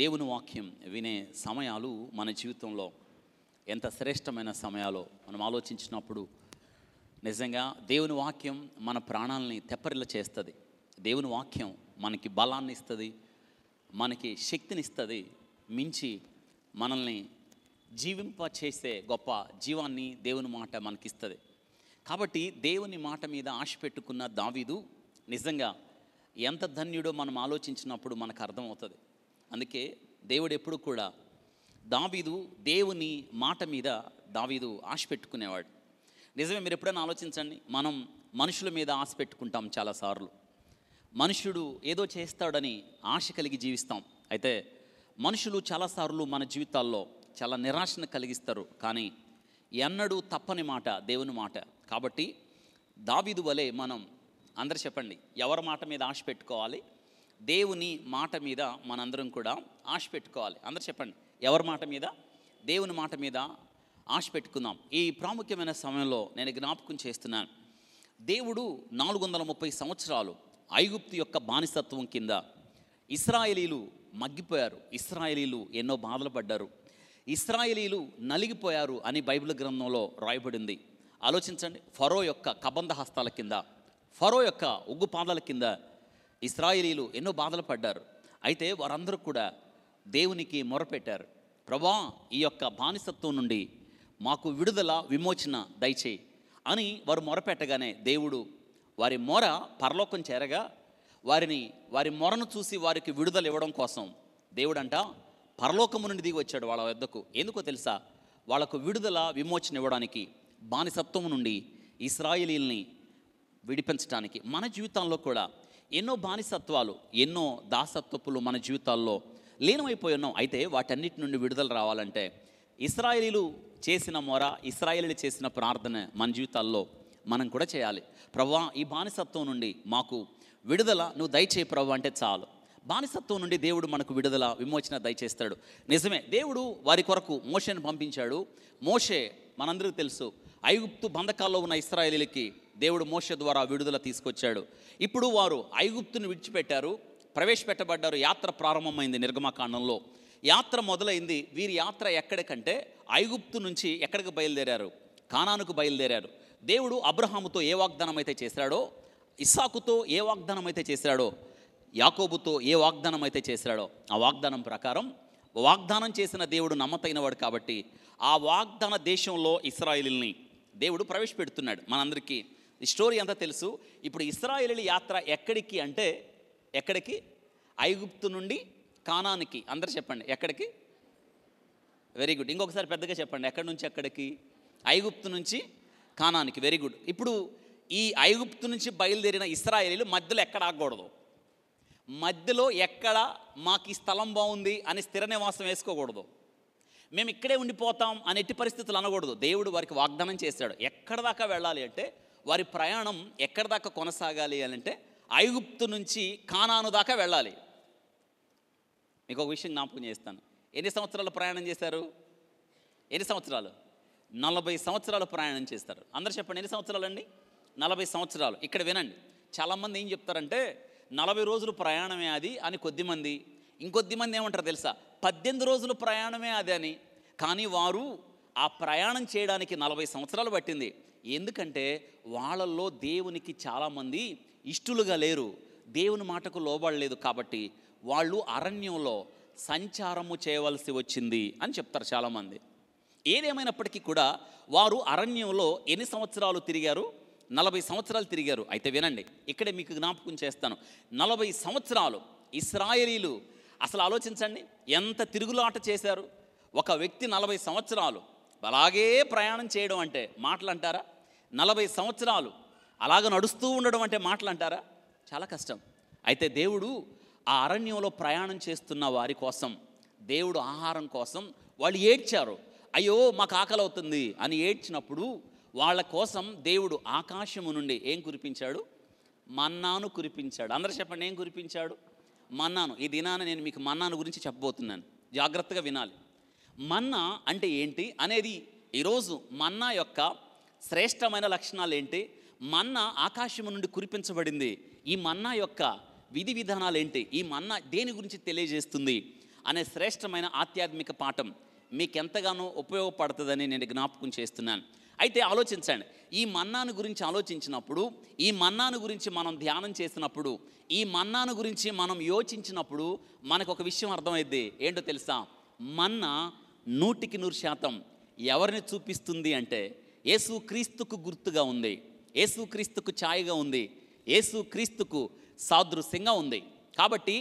దేవుని వాక్యం వినే సమయాలు మన జీవితంలో ఎంత శ్రేష్టమైన సమయాలో మనం ఆలోచించినప్పుడు నిజంగా దేవుని వాక్యం మన ప్రాణాలని తెప్పరిల్ల చేస్తుంది దేవుని వాక్యం మనకి బలాన్ని ఇస్తుంది మనకి శక్తినిస్తుంది మించి మనల్ని జీవింప చేసే గొప్ప జీవాన్ని దేవుని మాట మనకిస్తుంది కాబట్టి దేవుని మాట మీద ఆశ పెట్టుకున్న దావీదు నిజంగా ఎంత ధన్యుడో మనం ఆలోచించినప్పుడు మనకు అర్థమవుతుంది అందుకే దేవుడు ఎప్పుడు కూడా దావీదు దేవుని మాట మీద దావీదు ఆశ పెట్టుకునేవాడు నిజమే మీరు ఎప్పుడైనా ఆలోచించండి మనం మనుషుల మీద ఆశ పెట్టుకుంటాం చాలాసార్లు మనుషుడు ఏదో చేస్తాడని ఆశ కలిగి జీవిస్తాం అయితే మనుషులు చాలాసార్లు మన జీవితాల్లో చాలా నిరాశను కలిగిస్తారు కానీ ఎన్నడూ తప్పని మాట దేవుని మాట కాబట్టి దావిదు వలె మనం అందరు చెప్పండి ఎవరి మాట మీద ఆశ పెట్టుకోవాలి దేవుని మాట మీద మనందరం కూడా ఆశ పెట్టుకోవాలి అందరు చెప్పండి ఎవరి మాట మీద దేవుని మాట మీద ఆశ పెట్టుకుందాం ఈ ప్రాముఖ్యమైన సమయంలో నేను జ్ఞాపకం చేస్తున్నాను దేవుడు నాలుగు వందల ముప్పై సంవత్సరాలు ఐగుప్తు యొక్క బానిసత్వం కింద ఇస్రాయేలీలు మగ్గిపోయారు ఇస్రాయేలీలు ఎన్నో బాధలు పడ్డారు ఇస్రాయేలీలు నలిగిపోయారు అని బైబిల్ గ్రంథంలో రాయబడింది ఆలోచించండి ఫరో యొక్క కబంధ హస్తాల కింద ఫరో యొక్క ఉగ్గు పాదాల కింద ఇస్రాయేలీలు ఎన్నో బాధలు పడ్డారు అయితే వారందరూ కూడా దేవునికి మొరపెట్టారు ప్రభా ఈ యొక్క బానిసత్వం నుండి మాకు విడుదల విమోచన దయచేయి అని వారు మొరపెట్టగానే దేవుడు వారి మొర పరలోకం చేరగా వారిని వారి మొరను చూసి వారికి విడుదల ఇవ్వడం కోసం దేవుడంట పరలోకము నుండి దిగి వచ్చాడు వాళ్ళ వద్దకు ఎందుకో తెలుసా వాళ్ళకు విడుదల విమోచన ఇవ్వడానికి బానిసత్వం నుండి ఇస్రాయిలీల్ని విడిపించడానికి మన జీవితంలో కూడా ఎన్నో బానిసత్వాలు ఎన్నో దాసత్వపులు మన జీవితాల్లో లీనమైపోయి ఉన్నాం అయితే వాటన్నిటి నుండి విడుదల రావాలంటే ఇస్రాయిలీలు చేసిన మొర ఇస్రాయేలీలు చేసిన ప్రార్థన మన జీవితాల్లో మనం కూడా చేయాలి ప్రవ్వా ఈ బానిసత్వం నుండి మాకు విడుదల నువ్వు దయచేయి ప్రభు అంటే చాలు బానిసత్వం నుండి దేవుడు మనకు విడుదల విమోచన దయచేస్తాడు నిజమే దేవుడు వారి కొరకు మోషేను పంపించాడు మోషే మనందరికీ తెలుసు ఐగుప్తు బంధకాల్లో ఉన్న ఇస్రాయలీలకి దేవుడు మోష ద్వారా విడుదల తీసుకొచ్చాడు ఇప్పుడు వారు ఐగుప్తును విడిచిపెట్టారు ప్రవేశపెట్టబడ్డారు యాత్ర ప్రారంభమైంది నిర్గమకాండంలో యాత్ర మొదలైంది వీరి యాత్ర ఎక్కడికంటే ఐగుప్తు నుంచి ఎక్కడికి బయలుదేరారు కానానుకు బయలుదేరారు దేవుడు అబ్రహాముతో ఏ వాగ్దానం అయితే చేశాడో ఇస్సాకుతో ఏ వాగ్దానం అయితే చేశాడో యాకోబుతో ఏ వాగ్దానం అయితే చేశాడో ఆ వాగ్దానం ప్రకారం వాగ్దానం చేసిన దేవుడు నమ్మతైనవాడు కాబట్టి ఆ వాగ్దాన దేశంలో ఇస్రాయిల్ని దేవుడు ప్రవేశపెడుతున్నాడు మనందరికీ ఈ స్టోరీ అంతా తెలుసు ఇప్పుడు ఇస్రాయేలీ యాత్ర ఎక్కడికి అంటే ఎక్కడికి ఐగుప్తు నుండి కానానికి అందరు చెప్పండి ఎక్కడికి వెరీ గుడ్ ఇంకొకసారి పెద్దగా చెప్పండి ఎక్కడి నుంచి ఎక్కడికి ఐగుప్తు నుంచి కానానికి వెరీ గుడ్ ఇప్పుడు ఈ ఐగుప్తు నుంచి బయలుదేరిన ఇస్రాయేలీలు మధ్యలో ఎక్కడ ఆగకూడదు మధ్యలో ఎక్కడ మాకు ఈ స్థలం బాగుంది అని స్థిర నివాసం వేసుకోకూడదు మేము ఇక్కడే ఉండిపోతాం అని ఎట్టి పరిస్థితులు అనకూడదు దేవుడు వారికి వాగ్దానం చేశాడు ఎక్కడ దాకా వెళ్ళాలి అంటే వారి ప్రయాణం ఎక్కడ దాకా కొనసాగాలి అని అంటే ఐగుప్తు నుంచి కానాను దాకా వెళ్ళాలి మీకు ఒక విషయం జ్ఞాపకం చేస్తాను ఎన్ని సంవత్సరాలు ప్రయాణం చేశారు ఎన్ని సంవత్సరాలు నలభై సంవత్సరాలు ప్రయాణం చేస్తారు అందరు చెప్పండి ఎన్ని సంవత్సరాలండి నలభై సంవత్సరాలు ఇక్కడ వినండి చాలామంది ఏం చెప్తారంటే నలభై రోజులు ప్రయాణమే అది అని కొద్దిమంది ఇంకొద్దిమంది ఏమంటారు తెలుసా పద్దెనిమిది రోజులు ప్రయాణమే అది అని కానీ వారు ఆ ప్రయాణం చేయడానికి నలభై సంవత్సరాలు పట్టింది ఎందుకంటే వాళ్ళల్లో దేవునికి చాలామంది ఇష్టలుగా లేరు దేవుని మాటకు లోబడలేదు కాబట్టి వాళ్ళు అరణ్యంలో సంచారము చేయవలసి వచ్చింది అని చెప్తారు చాలామంది ఏదేమైనప్పటికీ కూడా వారు అరణ్యంలో ఎన్ని సంవత్సరాలు తిరిగారు నలభై సంవత్సరాలు తిరిగారు అయితే వినండి ఇక్కడే మీకు జ్ఞాపకం చేస్తాను నలభై సంవత్సరాలు ఇస్రాయేలీలు అసలు ఆలోచించండి ఎంత తిరుగులాట చేశారు ఒక వ్యక్తి నలభై సంవత్సరాలు అలాగే ప్రయాణం చేయడం అంటే మాటలు అంటారా నలభై సంవత్సరాలు అలాగ నడుస్తూ ఉండడం అంటే మాటలు అంటారా చాలా కష్టం అయితే దేవుడు ఆ అరణ్యంలో ప్రయాణం చేస్తున్న వారి కోసం దేవుడు ఆహారం కోసం వాళ్ళు ఏడ్చారు అయ్యో మాకు ఆకలి అవుతుంది అని ఏడ్చినప్పుడు వాళ్ళ కోసం దేవుడు ఆకాశము నుండి ఏం కురిపించాడు మన్నాను కురిపించాడు అందరు చెప్పండి ఏం కురిపించాడు మన్నాను ఈ దినాన నేను మీకు మన్నాను గురించి చెప్పబోతున్నాను జాగ్రత్తగా వినాలి మన్నా అంటే ఏంటి అనేది ఈరోజు మన్నా యొక్క శ్రేష్టమైన లక్షణాలు ఏంటి మన్నా ఆకాశము నుండి కురిపించబడింది ఈ మన్నా యొక్క విధి విధానాలు ఏంటి ఈ మన్నా దేని గురించి తెలియజేస్తుంది అనే శ్రేష్టమైన ఆధ్యాత్మిక పాఠం మీకు ఎంతగానో ఉపయోగపడుతుందని నేను జ్ఞాపకం చేస్తున్నాను అయితే ఆలోచించండి ఈ మన్నాను గురించి ఆలోచించినప్పుడు ఈ మన్నాను గురించి మనం ధ్యానం చేసినప్పుడు ఈ మన్నాను గురించి మనం యోచించినప్పుడు మనకు ఒక విషయం అర్థమైద్ది ఏంటో తెలుసా మన్నా నూటికి నూరు శాతం ఎవరిని చూపిస్తుంది అంటే క్రీస్తుకు గుర్తుగా ఉంది క్రీస్తుకు ఛాయగా ఉంది క్రీస్తుకు సాదృశ్యంగా ఉంది కాబట్టి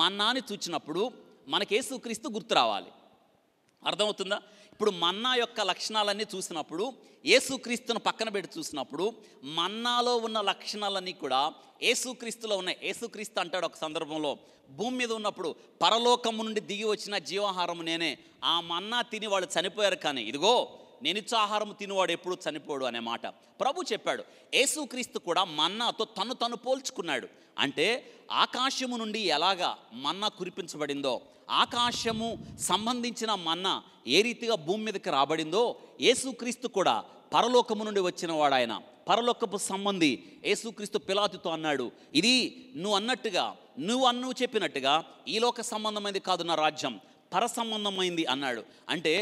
మన్నాని చూచినప్పుడు మనకు క్రీస్తు గుర్తు రావాలి అర్థమవుతుందా ఇప్పుడు మన్నా యొక్క లక్షణాలన్నీ చూసినప్పుడు ఏసుక్రీస్తును పక్కన పెట్టి చూసినప్పుడు మన్నాలో ఉన్న లక్షణాలన్నీ కూడా ఏసుక్రీస్తులో ఉన్నాయి ఏసుక్రీస్తు అంటాడు ఒక సందర్భంలో భూమి మీద ఉన్నప్పుడు పరలోకము నుండి దిగి వచ్చిన జీవాహారము నేనే ఆ మన్నా తిని వాళ్ళు చనిపోయారు కానీ ఇదిగో నిరుత్సాహారం తినువాడు ఎప్పుడు చనిపోడు అనే మాట ప్రభు చెప్పాడు యేసుక్రీస్తు కూడా మన్నాతో తను తను పోల్చుకున్నాడు అంటే ఆకాశము నుండి ఎలాగా మన్నా కురిపించబడిందో ఆకాశము సంబంధించిన మన్నా ఏ రీతిగా భూమి మీదకి రాబడిందో యేసుక్రీస్తు కూడా పరలోకము నుండి వచ్చినవాడు ఆయన పరలోకపు సంబంధి యేసుక్రీస్తు పిలాతితో అన్నాడు ఇది నువ్వు అన్నట్టుగా నువ్వు అన్ను చెప్పినట్టుగా ఈ లోక సంబంధమైంది కాదు నా రాజ్యం పర సంబంధమైంది అన్నాడు అంటే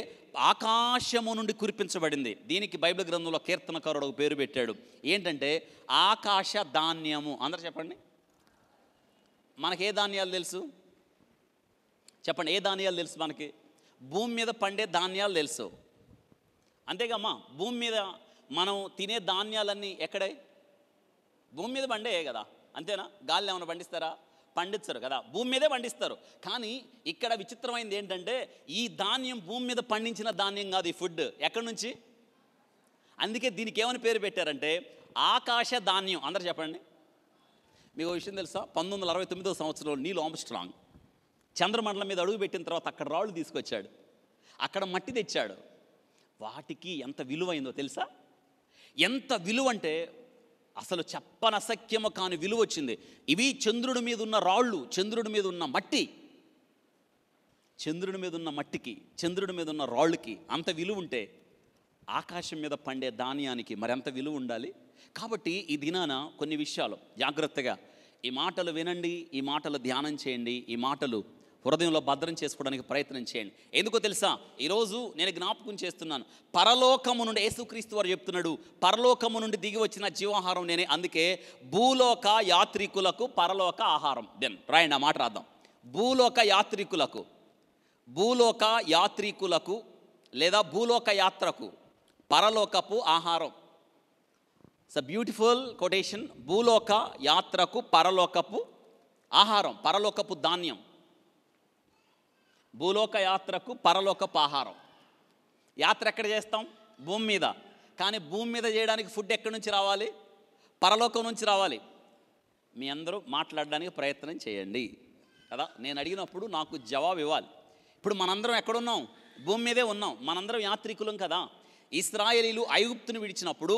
ఆకాశము నుండి కురిపించబడింది దీనికి బైబిల్ గ్రంథంలో కీర్తనకారుడు పేరు పెట్టాడు ఏంటంటే ఆకాశ ధాన్యము అందరు చెప్పండి మనకి ఏ ధాన్యాలు తెలుసు చెప్పండి ఏ ధాన్యాలు తెలుసు మనకి భూమి మీద పండే ధాన్యాలు తెలుసు అంతేగమ్మా భూమి మీద మనం తినే ధాన్యాలన్నీ ఎక్కడే భూమి మీద పండే కదా అంతేనా గాలిలో ఏమైనా పండిస్తారా పండిస్తారు కదా భూమి మీదే పండిస్తారు కానీ ఇక్కడ విచిత్రమైంది ఏంటంటే ఈ ధాన్యం భూమి మీద పండించిన ధాన్యం కాదు ఈ ఫుడ్ ఎక్కడి నుంచి అందుకే దీనికి ఏమని పేరు పెట్టారంటే ఆకాశ ధాన్యం అందరు చెప్పండి మీకు విషయం తెలుసా పంతొమ్మిది వందల అరవై తొమ్మిదో సంవత్సరంలో నీల్ ఆమ్స్ట్రాంగ్ చంద్రమండలం మీద అడుగు పెట్టిన తర్వాత అక్కడ రాళ్ళు తీసుకొచ్చాడు అక్కడ మట్టి తెచ్చాడు వాటికి ఎంత విలువైందో తెలుసా ఎంత విలువ అంటే అసలు చెప్పనసఖ్యము కాని విలువ వచ్చింది ఇవి చంద్రుడి మీద ఉన్న రాళ్ళు చంద్రుడి మీద ఉన్న మట్టి చంద్రుడి మీద ఉన్న మట్టికి చంద్రుడి మీద ఉన్న రాళ్ళుకి అంత విలువ ఉంటే ఆకాశం మీద పండే ధాన్యానికి మరెంత విలువ ఉండాలి కాబట్టి ఈ దినాన కొన్ని విషయాలు జాగ్రత్తగా ఈ మాటలు వినండి ఈ మాటలు ధ్యానం చేయండి ఈ మాటలు హృదయంలో భద్రం చేసుకోవడానికి ప్రయత్నం చేయండి ఎందుకో తెలుసా ఈరోజు నేను జ్ఞాపకం చేస్తున్నాను పరలోకము నుండి యేసుక్రీస్తు వారు చెప్తున్నాడు పరలోకము నుండి దిగి వచ్చిన జీవాహారం నేనే అందుకే భూలోక యాత్రికులకు పరలోక ఆహారం దెన్ రాయండి ఆ మాట రాద్దాం భూలోక యాత్రికులకు భూలోక యాత్రికులకు లేదా భూలోక యాత్రకు పరలోకపు ఆహారం ఇట్స్ అ బ్యూటిఫుల్ కొటేషన్ భూలోక యాత్రకు పరలోకపు ఆహారం పరలోకపు ధాన్యం భూలోక యాత్రకు పరలోక పాహారం యాత్ర ఎక్కడ చేస్తాం భూమి మీద కానీ భూమి మీద చేయడానికి ఫుడ్ ఎక్కడి నుంచి రావాలి పరలోకం నుంచి రావాలి మీ అందరూ మాట్లాడడానికి ప్రయత్నం చేయండి కదా నేను అడిగినప్పుడు నాకు జవాబు ఇవ్వాలి ఇప్పుడు మనందరం ఎక్కడున్నాం భూమి మీదే ఉన్నాం మనందరం యాత్రికులం కదా ఇస్రాయలీలు ఐగుప్తును విడిచినప్పుడు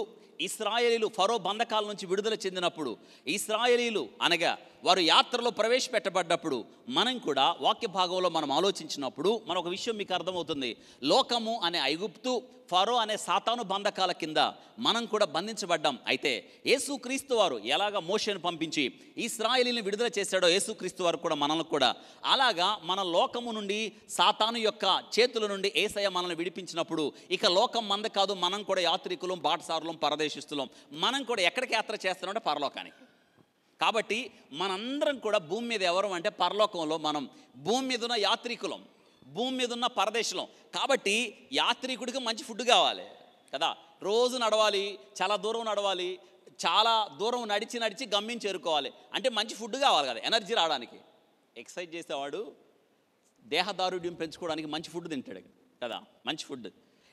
ఇస్రాయేలీలు ఫరో బంధకాల నుంచి విడుదల చెందినప్పుడు ఇస్రాయేలీలు అనగా వారు యాత్రలో ప్రవేశపెట్టబడ్డప్పుడు మనం కూడా వాక్య భాగంలో మనం ఆలోచించినప్పుడు మన ఒక విషయం మీకు అర్థమవుతుంది లోకము అనే ఐగుప్తు ఫరో అనే సాతాను బంధకాల కింద మనం కూడా బంధించబడ్డాం అయితే యేసుక్రీస్తు వారు ఎలాగ మోషను పంపించి ఇస్రాయలీని విడుదల చేశాడో యేసుక్రీస్తు వారు కూడా మనల్ని కూడా అలాగా మన లోకము నుండి సాతాను యొక్క చేతుల నుండి ఏసయ మనల్ని విడిపించినప్పుడు ఇక లోకం మంద కాదు మనం కూడా యాత్రికులం బాటసారులం పరదేశం అన్వేషిస్తున్నాం మనం కూడా ఎక్కడికి యాత్ర చేస్తున్నామంటే పరలోకానికి కాబట్టి మనందరం కూడా భూమి మీద ఎవరు అంటే పరలోకంలో మనం భూమి మీద ఉన్న యాత్రికులం భూమి మీద ఉన్న పరదేశంలో కాబట్టి యాత్రికుడికి మంచి ఫుడ్ కావాలి కదా రోజు నడవాలి చాలా దూరం నడవాలి చాలా దూరం నడిచి నడిచి గమ్యం చేరుకోవాలి అంటే మంచి ఫుడ్ కావాలి కదా ఎనర్జీ రావడానికి ఎక్సర్సైజ్ చేసేవాడు దేహదారుడ్యం పెంచుకోవడానికి మంచి ఫుడ్ తింటాడు కదా మంచి ఫుడ్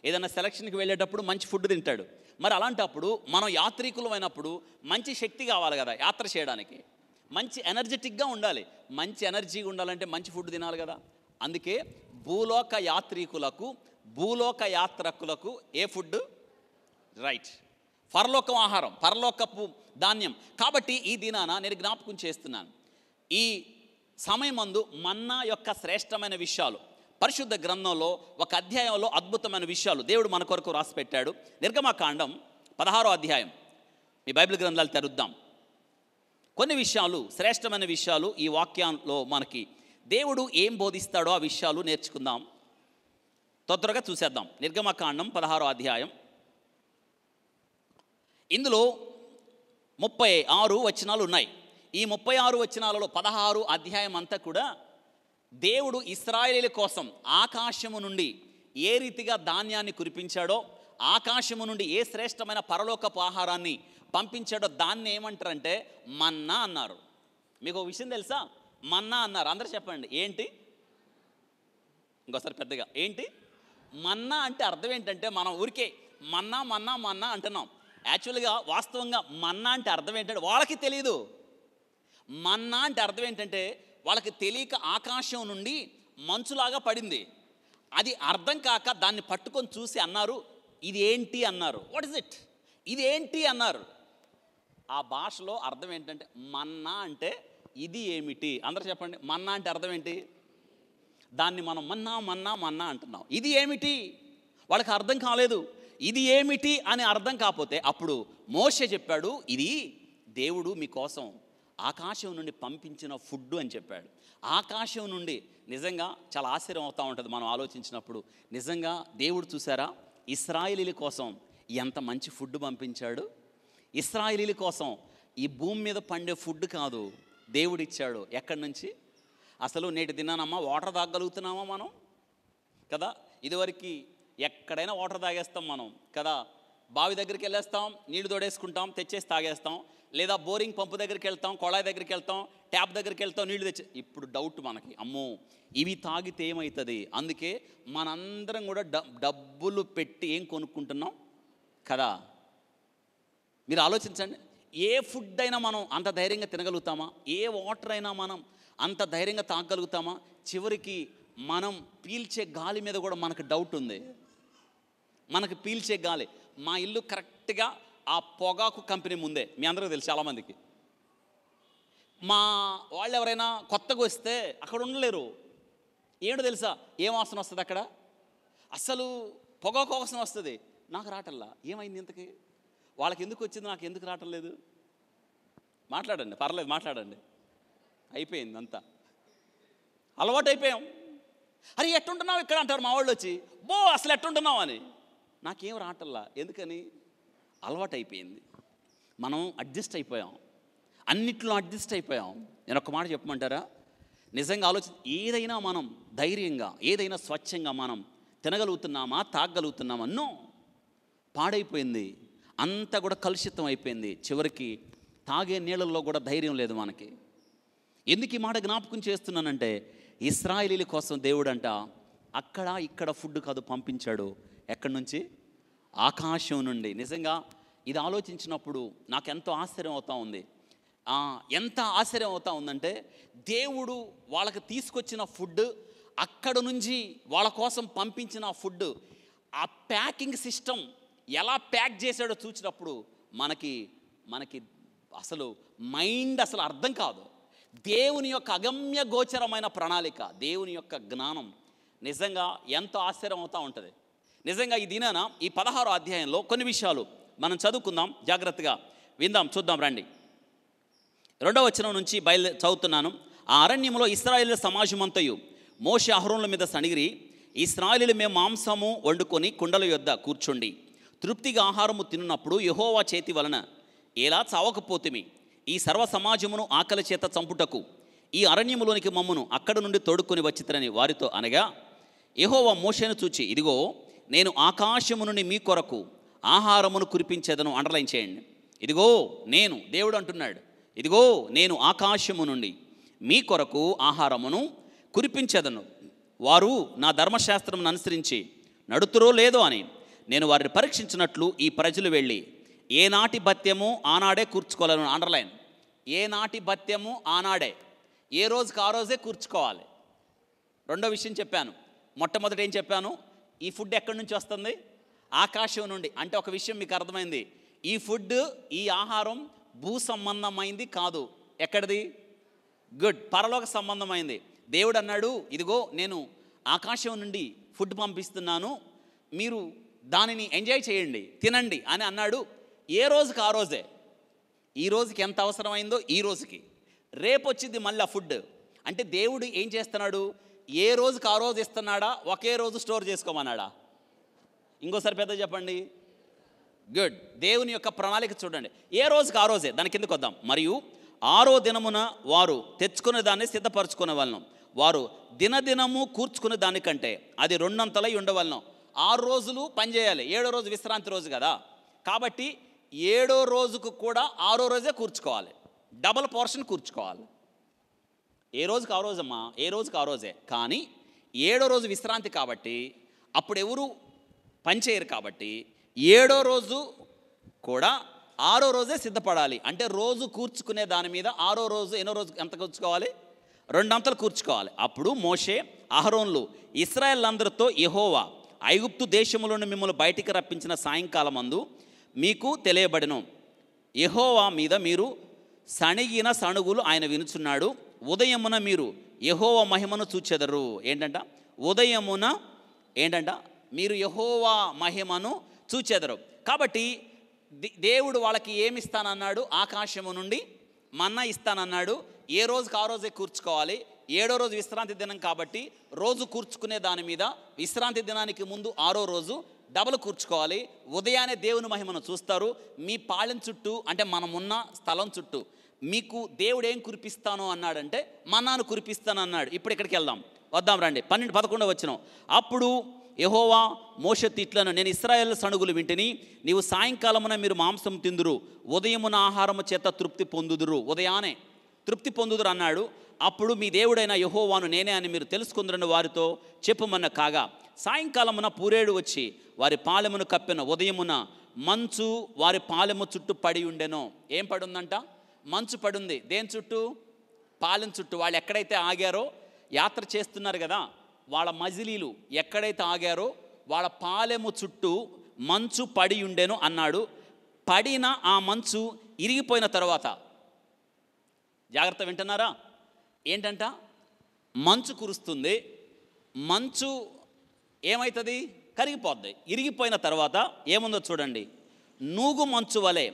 ఏదైనా సెలక్షన్కి వెళ్ళేటప్పుడు మంచి ఫుడ్ తింటాడు మరి అలాంటప్పుడు మనం యాత్రికులమైనప్పుడు మంచి శక్తి కావాలి కదా యాత్ర చేయడానికి మంచి ఎనర్జెటిక్గా ఉండాలి మంచి ఎనర్జీగా ఉండాలంటే మంచి ఫుడ్ తినాలి కదా అందుకే భూలోక యాత్రికులకు భూలోక యాత్రకులకు ఏ ఫుడ్ రైట్ పరలోకం ఆహారం పరలోకపు ధాన్యం కాబట్టి ఈ దినాన నేను జ్ఞాపకం చేస్తున్నాను ఈ సమయమందు మన్నా యొక్క శ్రేష్టమైన విషయాలు పరిశుద్ధ గ్రంథంలో ఒక అధ్యాయంలో అద్భుతమైన విషయాలు దేవుడు మన కొరకు రాసి పెట్టాడు నిర్గమకాండం పదహారో అధ్యాయం మీ బైబిల్ గ్రంథాలు తెరుద్దాం కొన్ని విషయాలు శ్రేష్టమైన విషయాలు ఈ వాక్యంలో మనకి దేవుడు ఏం బోధిస్తాడో ఆ విషయాలు నేర్చుకుందాం తొందరగా చూసేద్దాం నిర్గమకాండం పదహారో అధ్యాయం ఇందులో ముప్పై ఆరు వచనాలు ఉన్నాయి ఈ ముప్పై ఆరు వచనాలలో పదహారు అధ్యాయం అంతా కూడా దేవుడు ఇస్రాయలీల కోసం ఆకాశము నుండి ఏ రీతిగా ధాన్యాన్ని కురిపించాడో ఆకాశము నుండి ఏ శ్రేష్టమైన పరలోకపు ఆహారాన్ని పంపించాడో దాన్ని ఏమంటారంటే మన్నా అన్నారు మీకు ఒక విషయం తెలుసా మన్నా అన్నారు అందరు చెప్పండి ఏంటి ఇంకోసారి పెద్దగా ఏంటి మన్నా అంటే అర్థం ఏంటంటే మనం ఊరికే మన్నా మన్నా మన్నా అంటున్నాం యాక్చువల్గా వాస్తవంగా మన్నా అంటే అర్థం ఏంటంటే వాళ్ళకి తెలియదు మన్నా అంటే అర్థం ఏంటంటే వాళ్ళకి తెలియక ఆకాశం నుండి మంచులాగా పడింది అది అర్థం కాక దాన్ని పట్టుకొని చూసి అన్నారు ఇది ఏంటి అన్నారు వాట్ ఇస్ ఇట్ ఇది ఏంటి అన్నారు ఆ భాషలో అర్థం ఏంటంటే మన్నా అంటే ఇది ఏమిటి అందరూ చెప్పండి మన్నా అంటే అర్థం ఏంటి దాన్ని మనం మన్నా మన్నా మన్నా అంటున్నాం ఇది ఏమిటి వాళ్ళకి అర్థం కాలేదు ఇది ఏమిటి అని అర్థం కాకపోతే అప్పుడు మోసే చెప్పాడు ఇది దేవుడు మీకోసం ఆకాశం నుండి పంపించిన ఫుడ్ అని చెప్పాడు ఆకాశం నుండి నిజంగా చాలా ఆశ్చర్యం అవుతూ ఉంటుంది మనం ఆలోచించినప్పుడు నిజంగా దేవుడు చూసారా ఇస్రాయిలీల కోసం ఎంత మంచి ఫుడ్ పంపించాడు ఇస్రాయిలీల కోసం ఈ భూమి మీద పండే ఫుడ్ కాదు దేవుడు ఇచ్చాడు ఎక్కడి నుంచి అసలు నేటి తిన్నానమ్మా వాటర్ తాగలుగుతున్నామా మనం కదా ఇదివరకు ఎక్కడైనా వాటర్ తాగేస్తాం మనం కదా బావి దగ్గరికి వెళ్ళేస్తాం నీళ్ళు తోడేసుకుంటాం తెచ్చేసి తాగేస్తాం లేదా బోరింగ్ పంపు దగ్గరికి వెళ్తాం కొళాయి దగ్గరికి వెళ్తాం ట్యాప్ దగ్గరికి వెళ్తాం నీళ్లు తెచ్చి ఇప్పుడు డౌట్ మనకి అమ్మో ఇవి తాగితే ఏమవుతుంది అందుకే మనందరం కూడా డబ్బులు పెట్టి ఏం కొనుక్కుంటున్నాం కదా మీరు ఆలోచించండి ఏ ఫుడ్ అయినా మనం అంత ధైర్యంగా తినగలుగుతామా ఏ వాటర్ అయినా మనం అంత ధైర్యంగా తాగగలుగుతామా చివరికి మనం పీల్చే గాలి మీద కూడా మనకు డౌట్ ఉంది మనకు పీల్చే గాలి మా ఇల్లు కరెక్ట్గా ఆ పొగాకు కంపెనీ ముందే మీ అందరికీ తెలుసు చాలామందికి మా వాళ్ళు ఎవరైనా కొత్తగా వస్తే అక్కడ ఉండలేరు ఏడు తెలుసా ఏం వాసన వస్తుంది అక్కడ అసలు పొగాకు వాసన వస్తుంది నాకు రాటల్లా ఏమైంది ఇంతకి వాళ్ళకి ఎందుకు వచ్చింది నాకు ఎందుకు రావటం లేదు మాట్లాడండి పర్లేదు మాట్లాడండి అయిపోయింది అంతా అలవాటు అయిపోయాం అరే ఎట్టుంటున్నావు ఇక్కడ అంటారు మా వాళ్ళు వచ్చి బో అసలు ఎట్టుంటున్నావు అని నాకేం రాటల్లా ఎందుకని అలవాటైపోయింది మనం అడ్జస్ట్ అయిపోయాం అన్నిట్లో అడ్జస్ట్ అయిపోయాం నేను ఒక మాట చెప్పమంటారా నిజంగా ఆలోచి ఏదైనా మనం ధైర్యంగా ఏదైనా స్వచ్ఛంగా మనం తినగలుగుతున్నామా తాగగలుగుతున్నామన్నో అన్నో పాడైపోయింది అంతా కూడా కలుషితం అయిపోయింది చివరికి తాగే నీళ్ళల్లో కూడా ధైర్యం లేదు మనకి ఎందుకు ఈ మాట జ్ఞాపకం చేస్తున్నానంటే ఇస్రాయిలీల కోసం దేవుడంట అక్కడ ఇక్కడ ఫుడ్ కాదు పంపించాడు ఎక్కడి నుంచి ఆకాశం నుండి నిజంగా ఇది ఆలోచించినప్పుడు నాకెంతో ఆశ్చర్యం అవుతూ ఉంది ఎంత ఆశ్చర్యం అవుతా ఉందంటే దేవుడు వాళ్ళకి తీసుకొచ్చిన ఫుడ్ అక్కడ నుంచి వాళ్ళ కోసం పంపించిన ఫుడ్ ఆ ప్యాకింగ్ సిస్టమ్ ఎలా ప్యాక్ చేశాడో చూసినప్పుడు మనకి మనకి అసలు మైండ్ అసలు అర్థం కాదు దేవుని యొక్క అగమ్య గోచరమైన ప్రణాళిక దేవుని యొక్క జ్ఞానం నిజంగా ఎంతో ఆశ్చర్యం అవుతూ ఉంటుంది నిజంగా ఈ దినాన ఈ పదహారో అధ్యాయంలో కొన్ని విషయాలు మనం చదువుకుందాం జాగ్రత్తగా విందాం చూద్దాం రండి రెండవ వచనం నుంచి బయలు చదువుతున్నాను ఆ అరణ్యంలో ఇస్రాయిల్ సమాజమంతయు మోష అహరుల మీద సణిగిరి ఇస్రాయిలు మేము మాంసము వండుకొని కుండల యొద్ద కూర్చుండి తృప్తిగా ఆహారము తిన్నప్పుడు యహోవా చేతి వలన ఎలా చావకపోతుమి ఈ సర్వ సమాజమును ఆకలి చేత చంపుటకు ఈ అరణ్యములోనికి మమ్మను అక్కడ నుండి తోడుకొని వచ్చితరని వారితో అనగా యహోవా మోషను చూచి ఇదిగో నేను ఆకాశము నుండి మీ కొరకు ఆహారమును కురిపించేదను అండర్లైన్ చేయండి ఇదిగో నేను దేవుడు అంటున్నాడు ఇదిగో నేను ఆకాశము నుండి మీ కొరకు ఆహారమును కురిపించేదను వారు నా ధర్మశాస్త్రమును అనుసరించి నడుతురో లేదో అని నేను వారిని పరీక్షించినట్లు ఈ ప్రజలు వెళ్ళి ఏనాటి భత్యము ఆనాడే కూర్చుకోవాలని అండర్లైన్ ఏనాటి భత్యము ఆనాడే ఏ రోజుకి ఆ రోజే కూర్చుకోవాలి రెండో విషయం చెప్పాను మొట్టమొదట ఏం చెప్పాను ఈ ఫుడ్ ఎక్కడి నుంచి వస్తుంది ఆకాశం నుండి అంటే ఒక విషయం మీకు అర్థమైంది ఈ ఫుడ్ ఈ ఆహారం భూ సంబంధమైంది కాదు ఎక్కడిది గుడ్ పరలోక సంబంధమైంది దేవుడు అన్నాడు ఇదిగో నేను ఆకాశం నుండి ఫుడ్ పంపిస్తున్నాను మీరు దానిని ఎంజాయ్ చేయండి తినండి అని అన్నాడు ఏ రోజుకి ఆ రోజే ఈ రోజుకి ఎంత అవసరమైందో ఈ రోజుకి రేపు వచ్చింది మళ్ళీ ఫుడ్ అంటే దేవుడు ఏం చేస్తున్నాడు ఏ రోజుకి ఆ రోజు ఇస్తున్నాడా ఒకే రోజు స్టోర్ చేసుకోమన్నాడా ఇంకోసారి పెద్ద చెప్పండి గుడ్ దేవుని యొక్క ప్రణాళిక చూడండి ఏ రోజుకి ఆ రోజే దాని కిందకు వద్దాం మరియు ఆరో దినమున వారు తెచ్చుకునే దాన్ని సిద్ధపరచుకునే వాళ్ళం వారు దినదినము కూర్చుకునే దానికంటే అది రెండంతలై ఉండవలనం ఆరు రోజులు పనిచేయాలి ఏడో రోజు విశ్రాంతి రోజు కదా కాబట్టి ఏడో రోజుకు కూడా ఆరో రోజే కూర్చుకోవాలి డబల్ పోర్షన్ కూర్చుకోవాలి ఏ రోజుకి ఆ రోజమ్మా ఏ రోజుకి ఆ రోజే కానీ ఏడో రోజు విశ్రాంతి కాబట్టి అప్పుడు ఎవరు పనిచేయరు కాబట్టి ఏడో రోజు కూడా ఆరో రోజే సిద్ధపడాలి అంటే రోజు కూర్చుకునే దాని మీద ఆరో రోజు ఎన్నో రోజు ఎంత కూర్చుకోవాలి రెండంతలు కూర్చుకోవాలి అప్పుడు మోషే అహరోన్లు ఇస్రాయల్ అందరితో ఎహోవా ఐగుప్తు దేశములను మిమ్మల్ని బయటికి రప్పించిన సాయంకాలం అందు మీకు తెలియబడను ఎహోవా మీద మీరు సణిగిన సణుగులు ఆయన వినుచున్నాడు ఉదయమున మీరు యహోవ మహిమను చూచెదరు ఏంటంట ఉదయమున ఏంటంట మీరు యహోవా మహిమను చూచెదరు కాబట్టి దేవుడు వాళ్ళకి ఏమి ఇస్తానన్నాడు ఆకాశము నుండి మన్న ఇస్తానన్నాడు ఏ రోజుకి ఆ రోజే కూర్చుకోవాలి ఏడో రోజు విశ్రాంతి దినం కాబట్టి రోజు కూర్చుకునే దాని మీద విశ్రాంతి దినానికి ముందు ఆరో రోజు డబల్ కూర్చుకోవాలి ఉదయాన్నే దేవుని మహిమను చూస్తారు మీ పాలెం చుట్టూ అంటే మనమున్న స్థలం చుట్టూ మీకు దేవుడు ఏం కురిపిస్తాను అన్నాడంటే మన్నాను కురిపిస్తాను అన్నాడు ఇప్పుడు ఇక్కడికి వెళ్దాం వద్దాం రండి పన్నెండు పదకొండు వచ్చిన అప్పుడు యహోవా మోషత్ ఇట్లను నేను ఇస్రాయల్ సణుగులు వింటిని నీవు సాయంకాలమున మీరు మాంసం తిందురు ఉదయమున ఆహారము చేత తృప్తి పొందుదురు ఉదయానే తృప్తి పొందుదురు అన్నాడు అప్పుడు మీ దేవుడైన యహోవాను నేనే అని మీరు తెలుసుకుందరని వారితో చెప్పమన్న కాగా సాయంకాలమున పూరేడు వచ్చి వారి పాలెమును కప్పిన ఉదయమున మంచు వారి పాలెము చుట్టూ పడి ఉండెను ఏం పడుందంట మంచు పడుంది దేని చుట్టూ పాలెం చుట్టూ వాళ్ళు ఎక్కడైతే ఆగారో యాత్ర చేస్తున్నారు కదా వాళ్ళ మజిలీలు ఎక్కడైతే ఆగారో వాళ్ళ పాలెము చుట్టూ మంచు పడి ఉండేను అన్నాడు పడిన ఆ మంచు ఇరిగిపోయిన తర్వాత జాగ్రత్త వింటున్నారా ఏంటంట మంచు కురుస్తుంది మంచు ఏమవుతుంది కరిగిపోద్ది ఇరిగిపోయిన తర్వాత ఏముందో చూడండి నూగు మంచు వలె